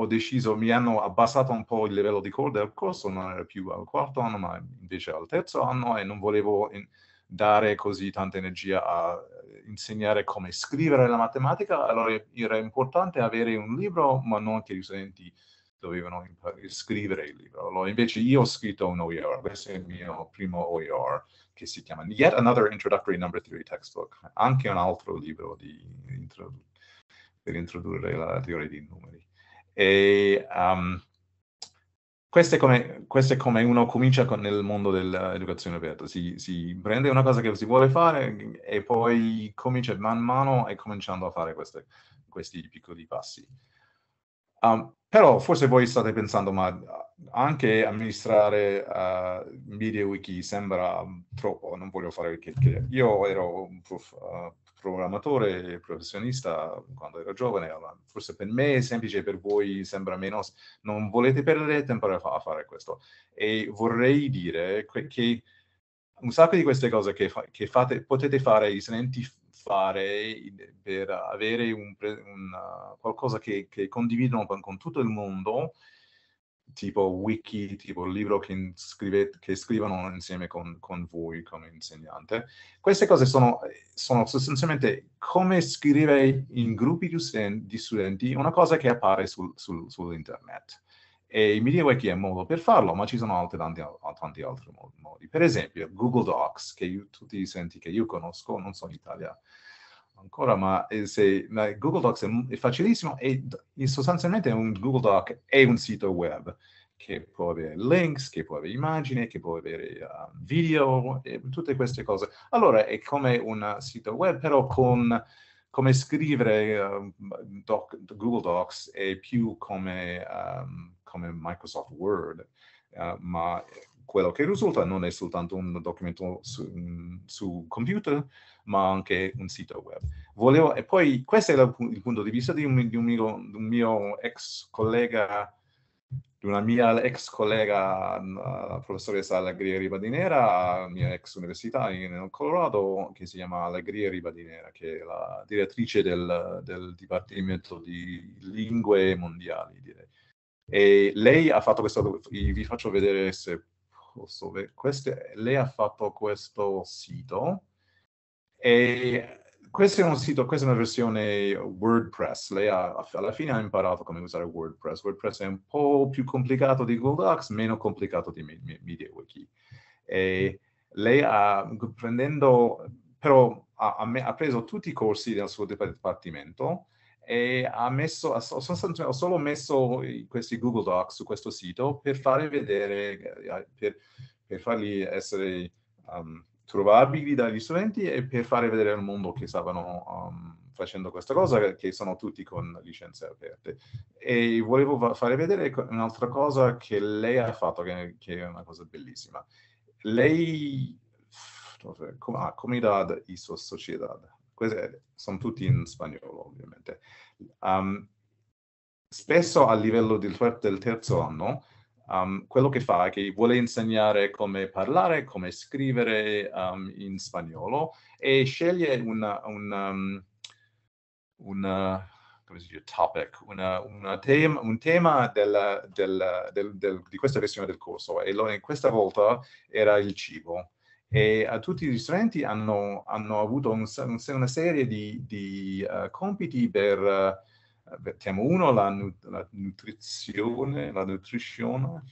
ho deciso, mi hanno abbassato un po' il livello di core del corso, non era più al quarto anno, ma invece al terzo anno e non volevo in, dare così tanta energia a eh, insegnare come scrivere la matematica, allora era importante avere un libro, ma non che gli studenti dovevano scrivere il libro. Allora, invece io ho scritto un OER, questo è il mio primo OER, che si chiama Yet Another Introductory Number Theory Textbook, anche un altro libro di, per introdurre la teoria dei numeri. E, um, questo è, come, questo è come uno comincia con, nel mondo dell'educazione aperta, si, si, prende una cosa che si vuole fare e poi comincia man mano e cominciando a fare queste, questi piccoli passi. Um, però forse voi state pensando, ma anche amministrare uh, MediaWiki sembra troppo, non voglio fare il che, che. Io ero un prof, uh, programmatore professionista quando era giovane, forse per me è semplice, per voi sembra meno, non volete perdere tempo a fare questo. E vorrei dire che un sacco di queste cose che, fa, che fate, potete fare, i studenti fare per avere un, un, uh, qualcosa che, che condividono con tutto il mondo, tipo wiki, tipo libro che, scrivete, che scrivano insieme con, con, voi come insegnante. Queste cose sono, sono sostanzialmente come scrivere in gruppi di studenti, di studenti una cosa che appare sul, sul, sull'internet. E MediaWiki è un modo per farlo, ma ci sono altri, tanti, tanti, altri modi. Per esempio, Google Docs, che io, tutti i senti che io conosco, non so in Italia, ancora, ma eh, se, ma Google Docs è, è facilissimo e sostanzialmente un Google Doc è un sito web che può avere links, che può avere immagini, che può avere uh, video, e tutte queste cose. Allora è come un sito web, però con come scrivere uh, doc, Google Docs è più come, um, come Microsoft Word, uh, ma quello che risulta non è soltanto un documento su, su computer, ma anche un sito web. Volevo, e poi questo era il punto di vista di un, di un, mio, di un mio, ex collega, di una mia ex collega, mm, la professoressa Allegria Ribadinera, mia ex università in Colorado, che si chiama Allegria Ribadinera, che è la direttrice del, del Dipartimento di Lingue Mondiali, direi. E lei ha fatto questo, vi faccio vedere se posso vedere, lei ha fatto questo sito, e questo è un sito, questa è una versione WordPress. Lei ha, alla fine ha imparato come usare WordPress. WordPress è un po' più complicato di Google Docs, meno complicato di MediaWiki. E lei ha, prendendo, però ha, ha, preso tutti i corsi del suo dipartimento e ha messo, ho solo messo questi Google Docs su questo sito per fare vedere, eh, per, per farli essere... Um, trovabili dagli studenti e per fare vedere al mondo che stavano um, facendo questa cosa, che sono tutti con licenze aperte. E volevo fare vedere un'altra cosa che lei ha fatto, che, che è una cosa bellissima. Lei, com ah, Comunidad y Sociedad, Queste sono tutti in spagnolo ovviamente. Um, spesso a livello del, del terzo anno, Um, quello che fa è che vuole insegnare come parlare, come scrivere um, in spagnolo e sceglie una, una, ehm, una, dice, topic, tema, un tema della, della, del, del, di questa versione del corso e lo, questa volta era il cibo. E uh, tutti gli studenti hanno, hanno avuto un, una serie di, di uh, compiti per... Uh, mettiamo uno la, la, nutrizione, la nutrizione,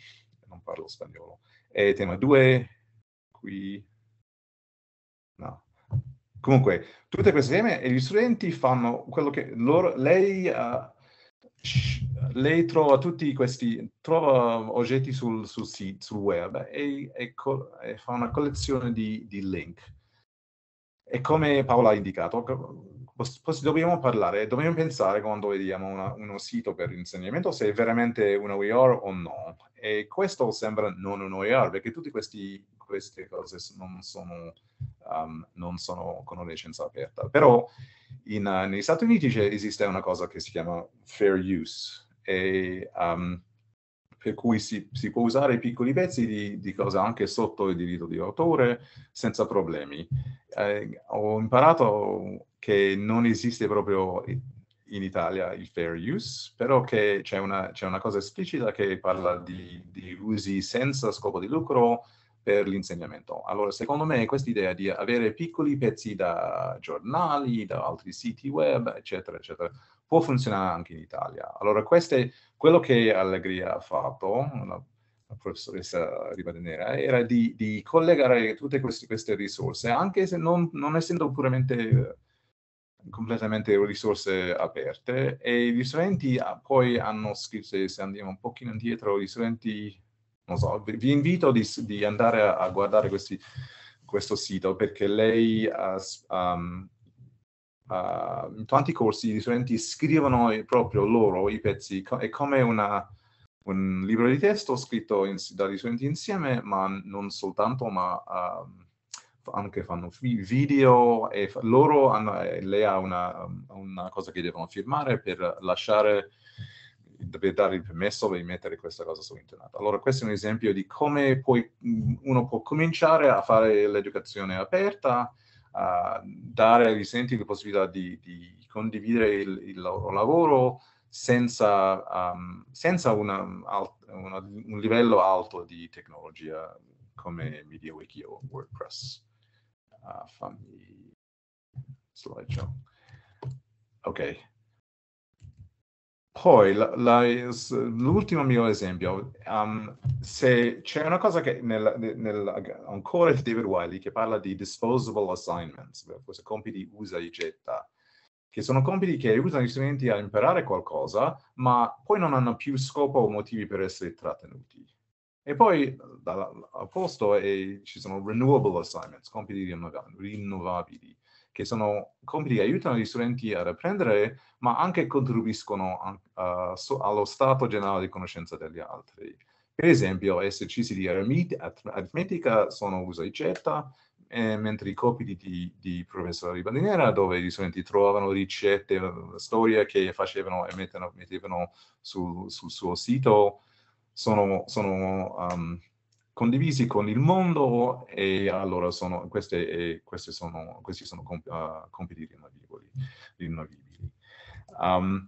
non parlo spagnolo. E tema due, qui, no. Comunque, tutte queste teme e gli studenti fanno quello che loro, lei, uh, lei trova tutti questi, trova oggetti sul, sul sito, sul web e, e, e, fa una collezione di, di link. E come Paola ha indicato, dobbiamo parlare, dobbiamo pensare quando vediamo una, uno sito per insegnamento se è veramente una OER o no. E questo sembra non un OER, perché tutte queste cose non sono, um, non sono, con una licenza aperta. Però in, uh, negli Stati Uniti esiste una cosa che si chiama fair use. E, um, per cui si, si può usare piccoli pezzi di, di cosa anche sotto il diritto di autore senza problemi. Eh, ho imparato che non esiste proprio in Italia il fair use, però che c'è una, c'è una cosa esplicita che parla di, di usi senza scopo di lucro per l'insegnamento. Allora, secondo me questa idea di avere piccoli pezzi da giornali, da altri siti web, eccetera, eccetera, può funzionare anche in Italia. Allora, questo è quello che Allegria ha fatto, la, professoressa Rivadenera, era di, di collegare tutte queste, queste, risorse, anche se non, non essendo puramente eh, completamente risorse aperte e gli studenti ah, poi hanno scritto, se andiamo un pochino indietro, gli studenti, non so, vi invito di, di andare a, guardare questi, questo sito perché lei ha, um, uh, in tanti corsi gli studenti scrivono proprio loro i pezzi, co- è come una, un libro di testo scritto in, dagli studenti insieme, ma non soltanto, ma uh, anche fanno video e fa- loro hanno, eh, lei ha una, ehm, una, cosa che devono firmare per lasciare deve dare il permesso per mettere questa cosa su internet. Allora, questo è un esempio di come poi uno può cominciare a fare l'educazione aperta uh, dare ai residenti la possibilità di, di condividere il, il, loro lavoro senza, um, senza una, una, un livello alto di tecnologia come MediaWiki o WordPress. Uh, fammi slideshow. Ok. Poi l'ultimo mio esempio, um, se c'è una cosa che nel, nel, ancora il David Wiley che parla di disposable assignments, cioè questi compiti usa e getta, che sono compiti che aiutano gli studenti a imparare qualcosa, ma poi non hanno più scopo o motivi per essere trattenuti. E poi al posto è, ci sono renewable assignments, compiti rinnovabili che sono compiti che aiutano gli studenti a riprendere, ma anche contribuiscono a, a, so, allo stato generale di conoscenza degli altri. Per esempio, esercizi di aritmetica sono usa e getta, eh, mentre i compiti di, di professore Bandiniera, dove gli studenti trovano ricette, eh, storie che facevano e mettevano, mettevano sul, sul suo sito, sono, sono um, condivisi con il mondo e allora sono, queste, queste sono, questi sono comp uh, compiti rinnovabili. rinnovabili. Um,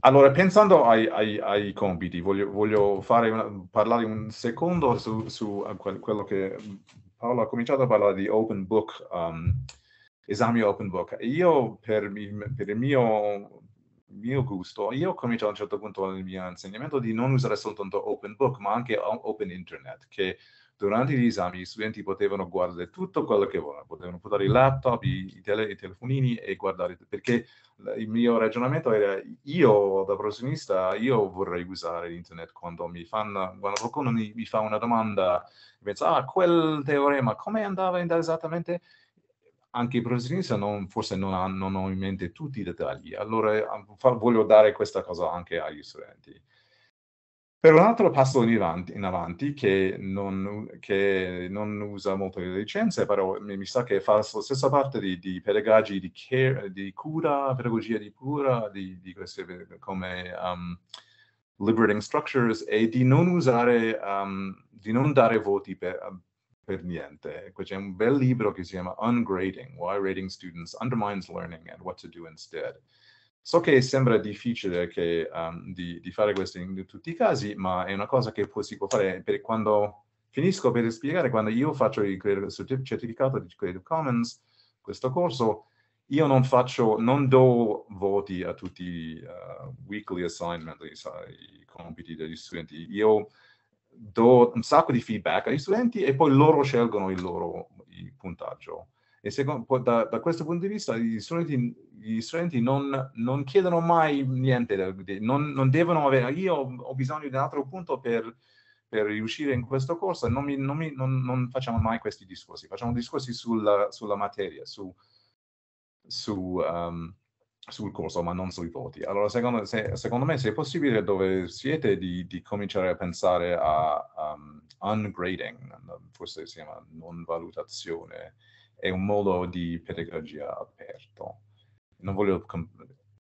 allora, pensando ai, ai, ai compiti, voglio, voglio una, parlare un secondo su, su, quello che Paolo ha cominciato a parlare di open book, um, esami open book. Io per il, per il mio mio gusto, io ho cominciato a un certo punto nel mio insegnamento di non usare soltanto Open Book, ma anche Open Internet, che durante gli esami gli studenti potevano guardare tutto quello che volevano, potevano portare i laptop, i, tele, i telefonini e guardare, perché il mio ragionamento era io da professionista, io vorrei usare internet quando mi fanno, quando qualcuno mi, mi fa una domanda, pensa, ah, quel teorema, come andava esattamente? anche i professionisti non, forse non hanno, non in mente tutti i dettagli. Allora voglio dare questa cosa anche agli studenti. Per un altro passo in avanti, in avanti che, non, che, non, usa molto le licenze, però mi, sa che fa la stessa parte di, di pedagoghi di, di cura, pedagogia di cura, di, di queste come um, liberating structures e di non usare, um, di non dare voti per, per niente. Qui ecco, c'è un bel libro che si chiama Ungrading, Why Rating Students Undermines Learning and What to Do Instead. So che sembra difficile che, um, di, di, fare questo in tutti i casi, ma è una cosa che può, si può fare per quando finisco per spiegare, quando io faccio il certificato di Creative Commons, questo corso, io non faccio, non do voti a tutti i uh, weekly assignment, i, i compiti degli studenti. Io do un sacco di feedback agli studenti e poi loro scelgono il loro il puntaggio. E secondo, da, da, questo punto di vista gli studenti, gli studenti non, non, chiedono mai niente, non, non, devono avere, io ho bisogno di un altro punto per, per riuscire in questo corso, non, mi, non, mi, non, facciamo mai questi discorsi, facciamo discorsi sulla, sulla materia, su, su um, sul corso, ma non sui voti. Allora, secondo, se, secondo me, se è possibile, dove siete, di, di cominciare a pensare a um, ungrading, forse si chiama non valutazione, è un modo di pedagogia aperto. Non voglio,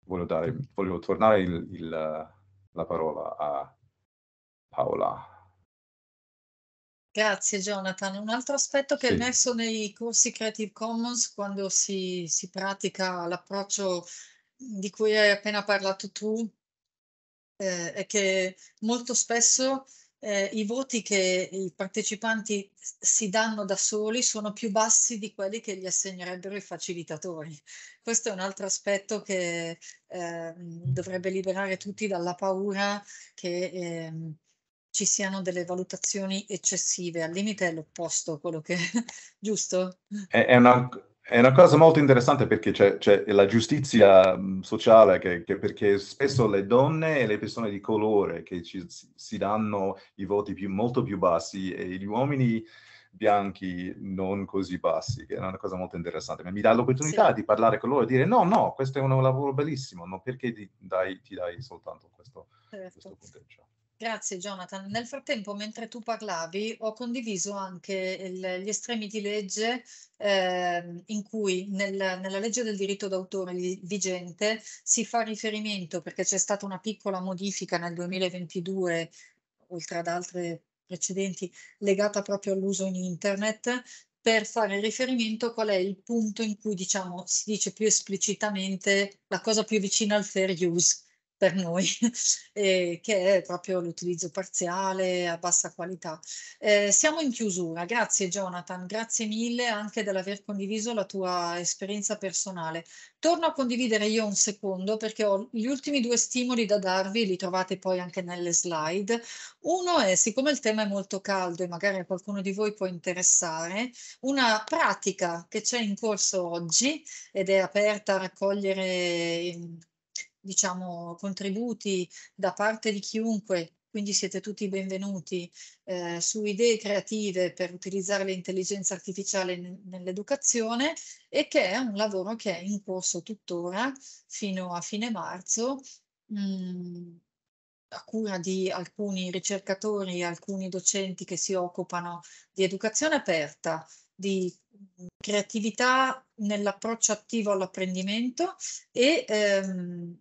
voglio, dare, voglio tornare il, il, la parola a Paola. Grazie Jonathan. Un altro aspetto che sì. è emerso nei corsi Creative Commons quando si, si pratica l'approccio di cui hai appena parlato tu eh, è che molto spesso eh, i voti che i partecipanti si danno da soli sono più bassi di quelli che gli assegnerebbero i facilitatori. Questo è un altro aspetto che eh, dovrebbe liberare tutti dalla paura che ehm, ci siano delle valutazioni eccessive, al limite è l'opposto quello che... <laughs> giusto? È, è una, è una cosa molto interessante perché c'è, c'è la giustizia mm, sociale, che, che perché spesso le donne e le persone di colore che ci, si danno i voti più, molto più bassi e gli uomini bianchi non così bassi, che è una cosa molto interessante. Ma mi dà l'opportunità sì. di parlare con loro e dire no, no, questo è un lavoro bellissimo, no, perché ti dai, ti dai soltanto questo, certo. questo punteggio? Grazie Jonathan. Nel frattempo, mentre tu parlavi, ho condiviso anche il, gli estremi di legge eh, in cui nel, nella legge del diritto d'autore vigente si fa riferimento, perché c'è stata una piccola modifica nel 2022, oltre ad altre precedenti, legata proprio all'uso in internet, per fare riferimento a qual è il punto in cui diciamo, si dice più esplicitamente la cosa più vicina al fair use per noi, <laughs> eh, che è proprio l'utilizzo parziale a bassa qualità. Eh, siamo in chiusura, grazie Jonathan, grazie mille anche dell'aver condiviso la tua esperienza personale. Torno a condividere io un secondo perché ho gli ultimi due stimoli da darvi, li trovate poi anche nelle slide. Uno è, siccome il tema è molto caldo e magari a qualcuno di voi può interessare, una pratica che c'è in corso oggi ed è aperta a raccogliere ehm, diciamo, contributi da parte di chiunque, quindi siete tutti benvenuti eh, su idee creative per utilizzare l'intelligenza artificiale nell'educazione e che è un lavoro che è in corso tuttora fino a fine marzo. Mh, mm, a cura di alcuni ricercatori alcuni docenti che si occupano di educazione aperta, di creatività nell'approccio attivo all'apprendimento e ehm,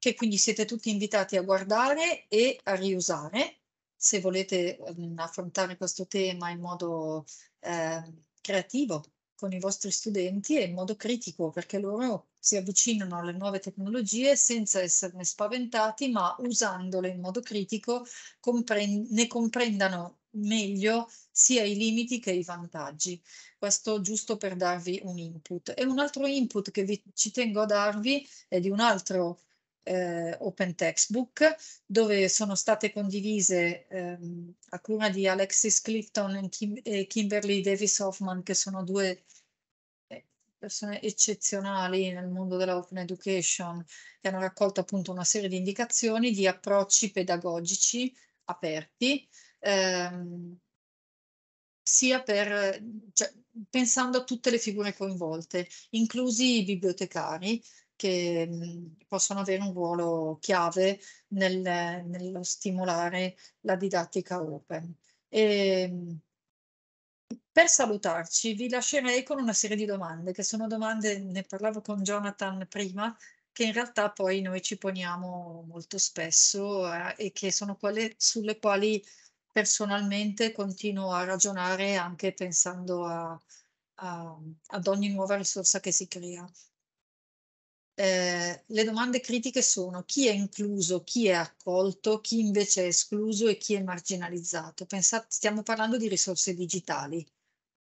che quindi siete tutti invitati a guardare e a riusare se volete ehm, affrontare questo tema in modo eh, creativo con i vostri studenti e in modo critico perché loro si avvicinano alle nuove tecnologie senza esserne spaventati ma usandole in modo critico compre ne comprendano meglio sia i limiti che i vantaggi. Questo giusto per darvi un input. E un altro input che vi, ci tengo a darvi è di un altro eh, Open Textbook, dove sono state condivise ehm, a cura di Alexis Clifton e, Kim e Kimberly Davis Hoffman, che sono due eh, persone eccezionali nel mondo dell'open Education, che hanno raccolto appunto una serie di indicazioni di approcci pedagogici aperti. Ehm, sia per, cioè, pensando a tutte le figure coinvolte, inclusi i bibliotecari, che mhmm, possono avere un ruolo chiave nel, nello stimolare la didattica open. E, ehm, per salutarci vi lascerei con una serie di domande, che sono domande, ne parlavo con Jonathan prima, che in realtà poi noi ci poniamo molto spesso eh, e che sono quelle sulle quali personalmente continuo a ragionare anche pensando a, a, ad ogni nuova risorsa che si crea. Eh, le domande critiche sono chi è incluso, chi è accolto, chi invece è escluso e chi è marginalizzato. Pensate, stiamo parlando di risorse digitali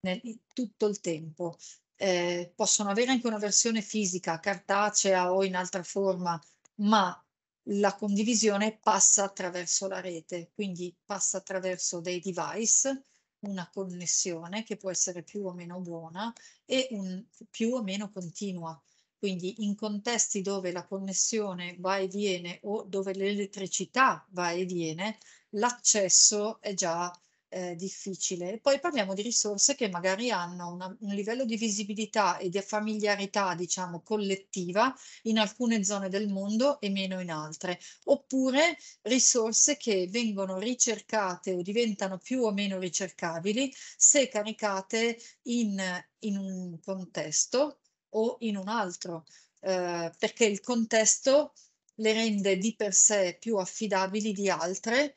nel, tutto il tempo. Eh, possono avere anche una versione fisica, cartacea o in altra forma, ma la condivisione passa attraverso la rete, quindi passa attraverso dei device, una connessione che può essere più o meno buona e un, più o meno continua quindi in contesti dove la connessione va e viene o dove l'elettricità va e viene, l'accesso è già eh, difficile. E poi parliamo di risorse che magari hanno una, un livello di visibilità e di familiarità, diciamo, collettiva in alcune zone del mondo e meno in altre, oppure risorse che vengono ricercate o diventano più o meno ricercabili se caricate in, in un contesto o in un altro, eh, perché il contesto le rende di per sé più affidabili di altre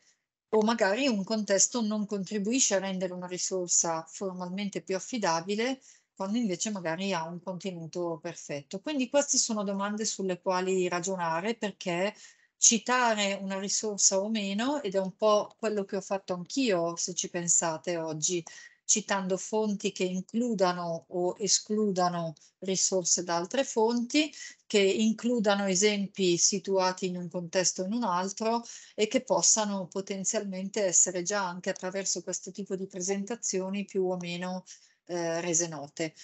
o magari un contesto non contribuisce a rendere una risorsa formalmente più affidabile quando invece magari ha un contenuto perfetto. Quindi queste sono domande sulle quali ragionare perché citare una risorsa o meno, ed è un po' quello che ho fatto anch'io, se ci pensate oggi, citando fonti che includano o escludano risorse da altre fonti, che includano esempi situati in un contesto o in un altro e che possano potenzialmente essere già anche attraverso questo tipo di presentazioni più o meno eh, rese note.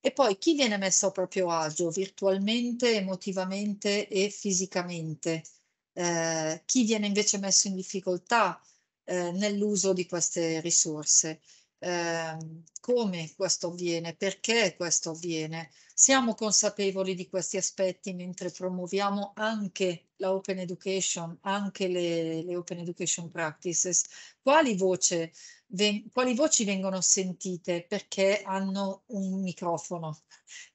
E poi chi viene messo a proprio agio virtualmente, emotivamente e fisicamente? Eh, chi viene invece messo in difficoltà eh, nell'uso di queste risorse? eh, come questo avviene, perché questo avviene. Siamo consapevoli di questi aspetti mentre promuoviamo anche la open education, anche le, le open education practices. Quali, voce, ven, quali voci vengono sentite perché hanno un microfono,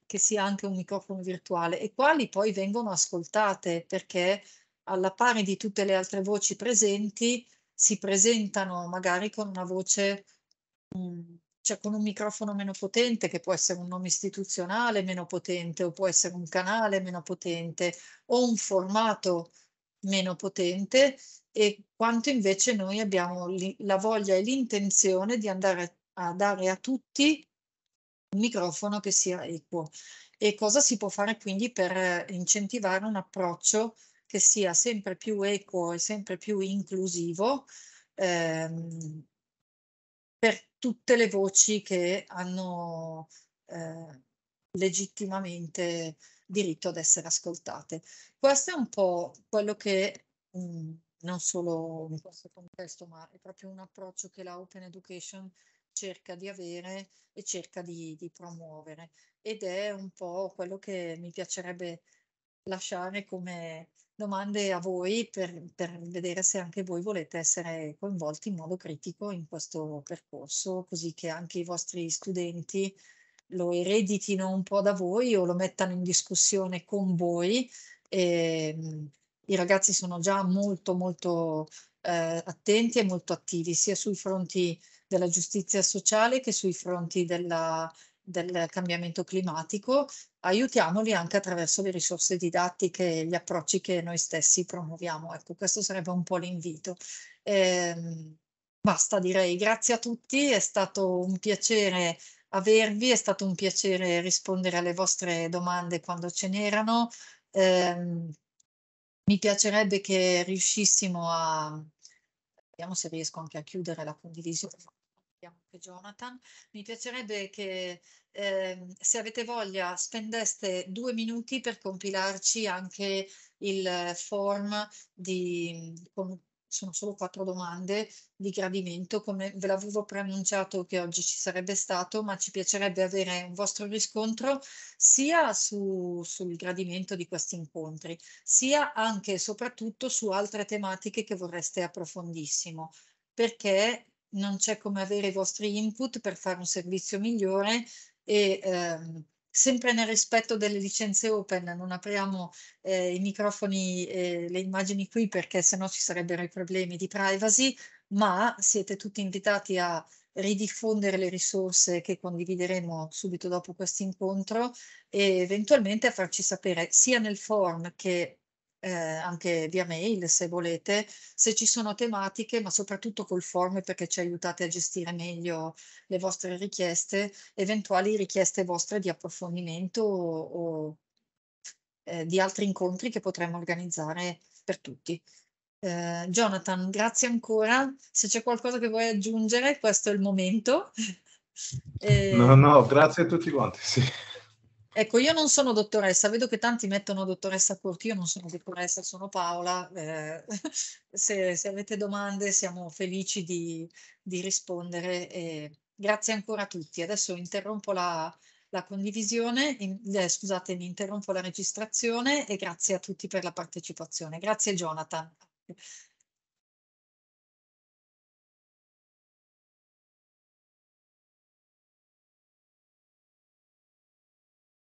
che sia anche un microfono virtuale, e quali poi vengono ascoltate perché alla pari di tutte le altre voci presenti si presentano magari con una voce cioè con un microfono meno potente, che può essere un nome istituzionale meno potente, o può essere un canale meno potente, o un formato meno potente, e quanto invece noi abbiamo l'i la voglia e l'intenzione di andare a dare a tutti un microfono che sia equo. E cosa si può fare quindi per eh, incentivare un approccio che sia sempre più equo e sempre più inclusivo, ehm tutte le voci che hanno eh, legittimamente diritto ad essere ascoltate. Questo è un po' quello che mh, mm, non solo in questo contesto, ma è proprio un approccio che la Open Education cerca di avere e cerca di, di promuovere ed è un po' quello che mi piacerebbe lasciare come domande a voi per, per, vedere se anche voi volete essere coinvolti in modo critico in questo percorso, così che anche i vostri studenti lo ereditino un po' da voi o lo mettano in discussione con voi. E, ehm, I ragazzi sono già molto molto eh, attenti e molto attivi sia sui fronti della giustizia sociale che sui fronti della del cambiamento climatico, aiutiamoli anche attraverso le risorse didattiche e gli approcci che noi stessi promuoviamo. Ecco, questo sarebbe un po' l'invito. Eh, basta direi, grazie a tutti, è stato un piacere avervi, è stato un piacere rispondere alle vostre domande quando ce n'erano. Eh, mi piacerebbe che riuscissimo a... Vediamo se riesco anche a chiudere la condivisione anche Jonathan, mi piacerebbe che eh, se avete voglia spendeste due minuti per compilarci anche il form di, con, sono solo quattro domande di gradimento, come ve l'avevo preannunciato che oggi ci sarebbe stato, ma ci piacerebbe avere un vostro riscontro sia su, sul gradimento di questi incontri, sia anche e soprattutto su altre tematiche che vorreste approfondissimo perché non c'è come avere i vostri input per fare un servizio migliore e ehm, sempre nel rispetto delle licenze open, non apriamo eh, i microfoni e le immagini qui perché sennò ci sarebbero i problemi di privacy, ma siete tutti invitati a ridiffondere le risorse che condivideremo subito dopo questo incontro e eventualmente a farci sapere sia nel forum che eh, anche via mail se volete, se ci sono tematiche, ma soprattutto col form perché ci aiutate a gestire meglio le vostre richieste, eventuali richieste vostre di approfondimento o, o eh, di altri incontri che potremmo organizzare per tutti. Eh, Jonathan, grazie ancora. Se c'è qualcosa che vuoi aggiungere, questo è il momento. <laughs> Eh, no, no, grazie a tutti quanti. Sì. Ecco, io non sono dottoressa, vedo che tanti mettono dottoressa Corti, io non sono dottoressa, sono Paola. Eh, <laughs> se, se, avete domande siamo felici di, di rispondere. E grazie ancora a tutti. Adesso interrompo la, la condivisione, in, eh, scusate, interrompo la registrazione e grazie a tutti per la partecipazione. Grazie Jonathan.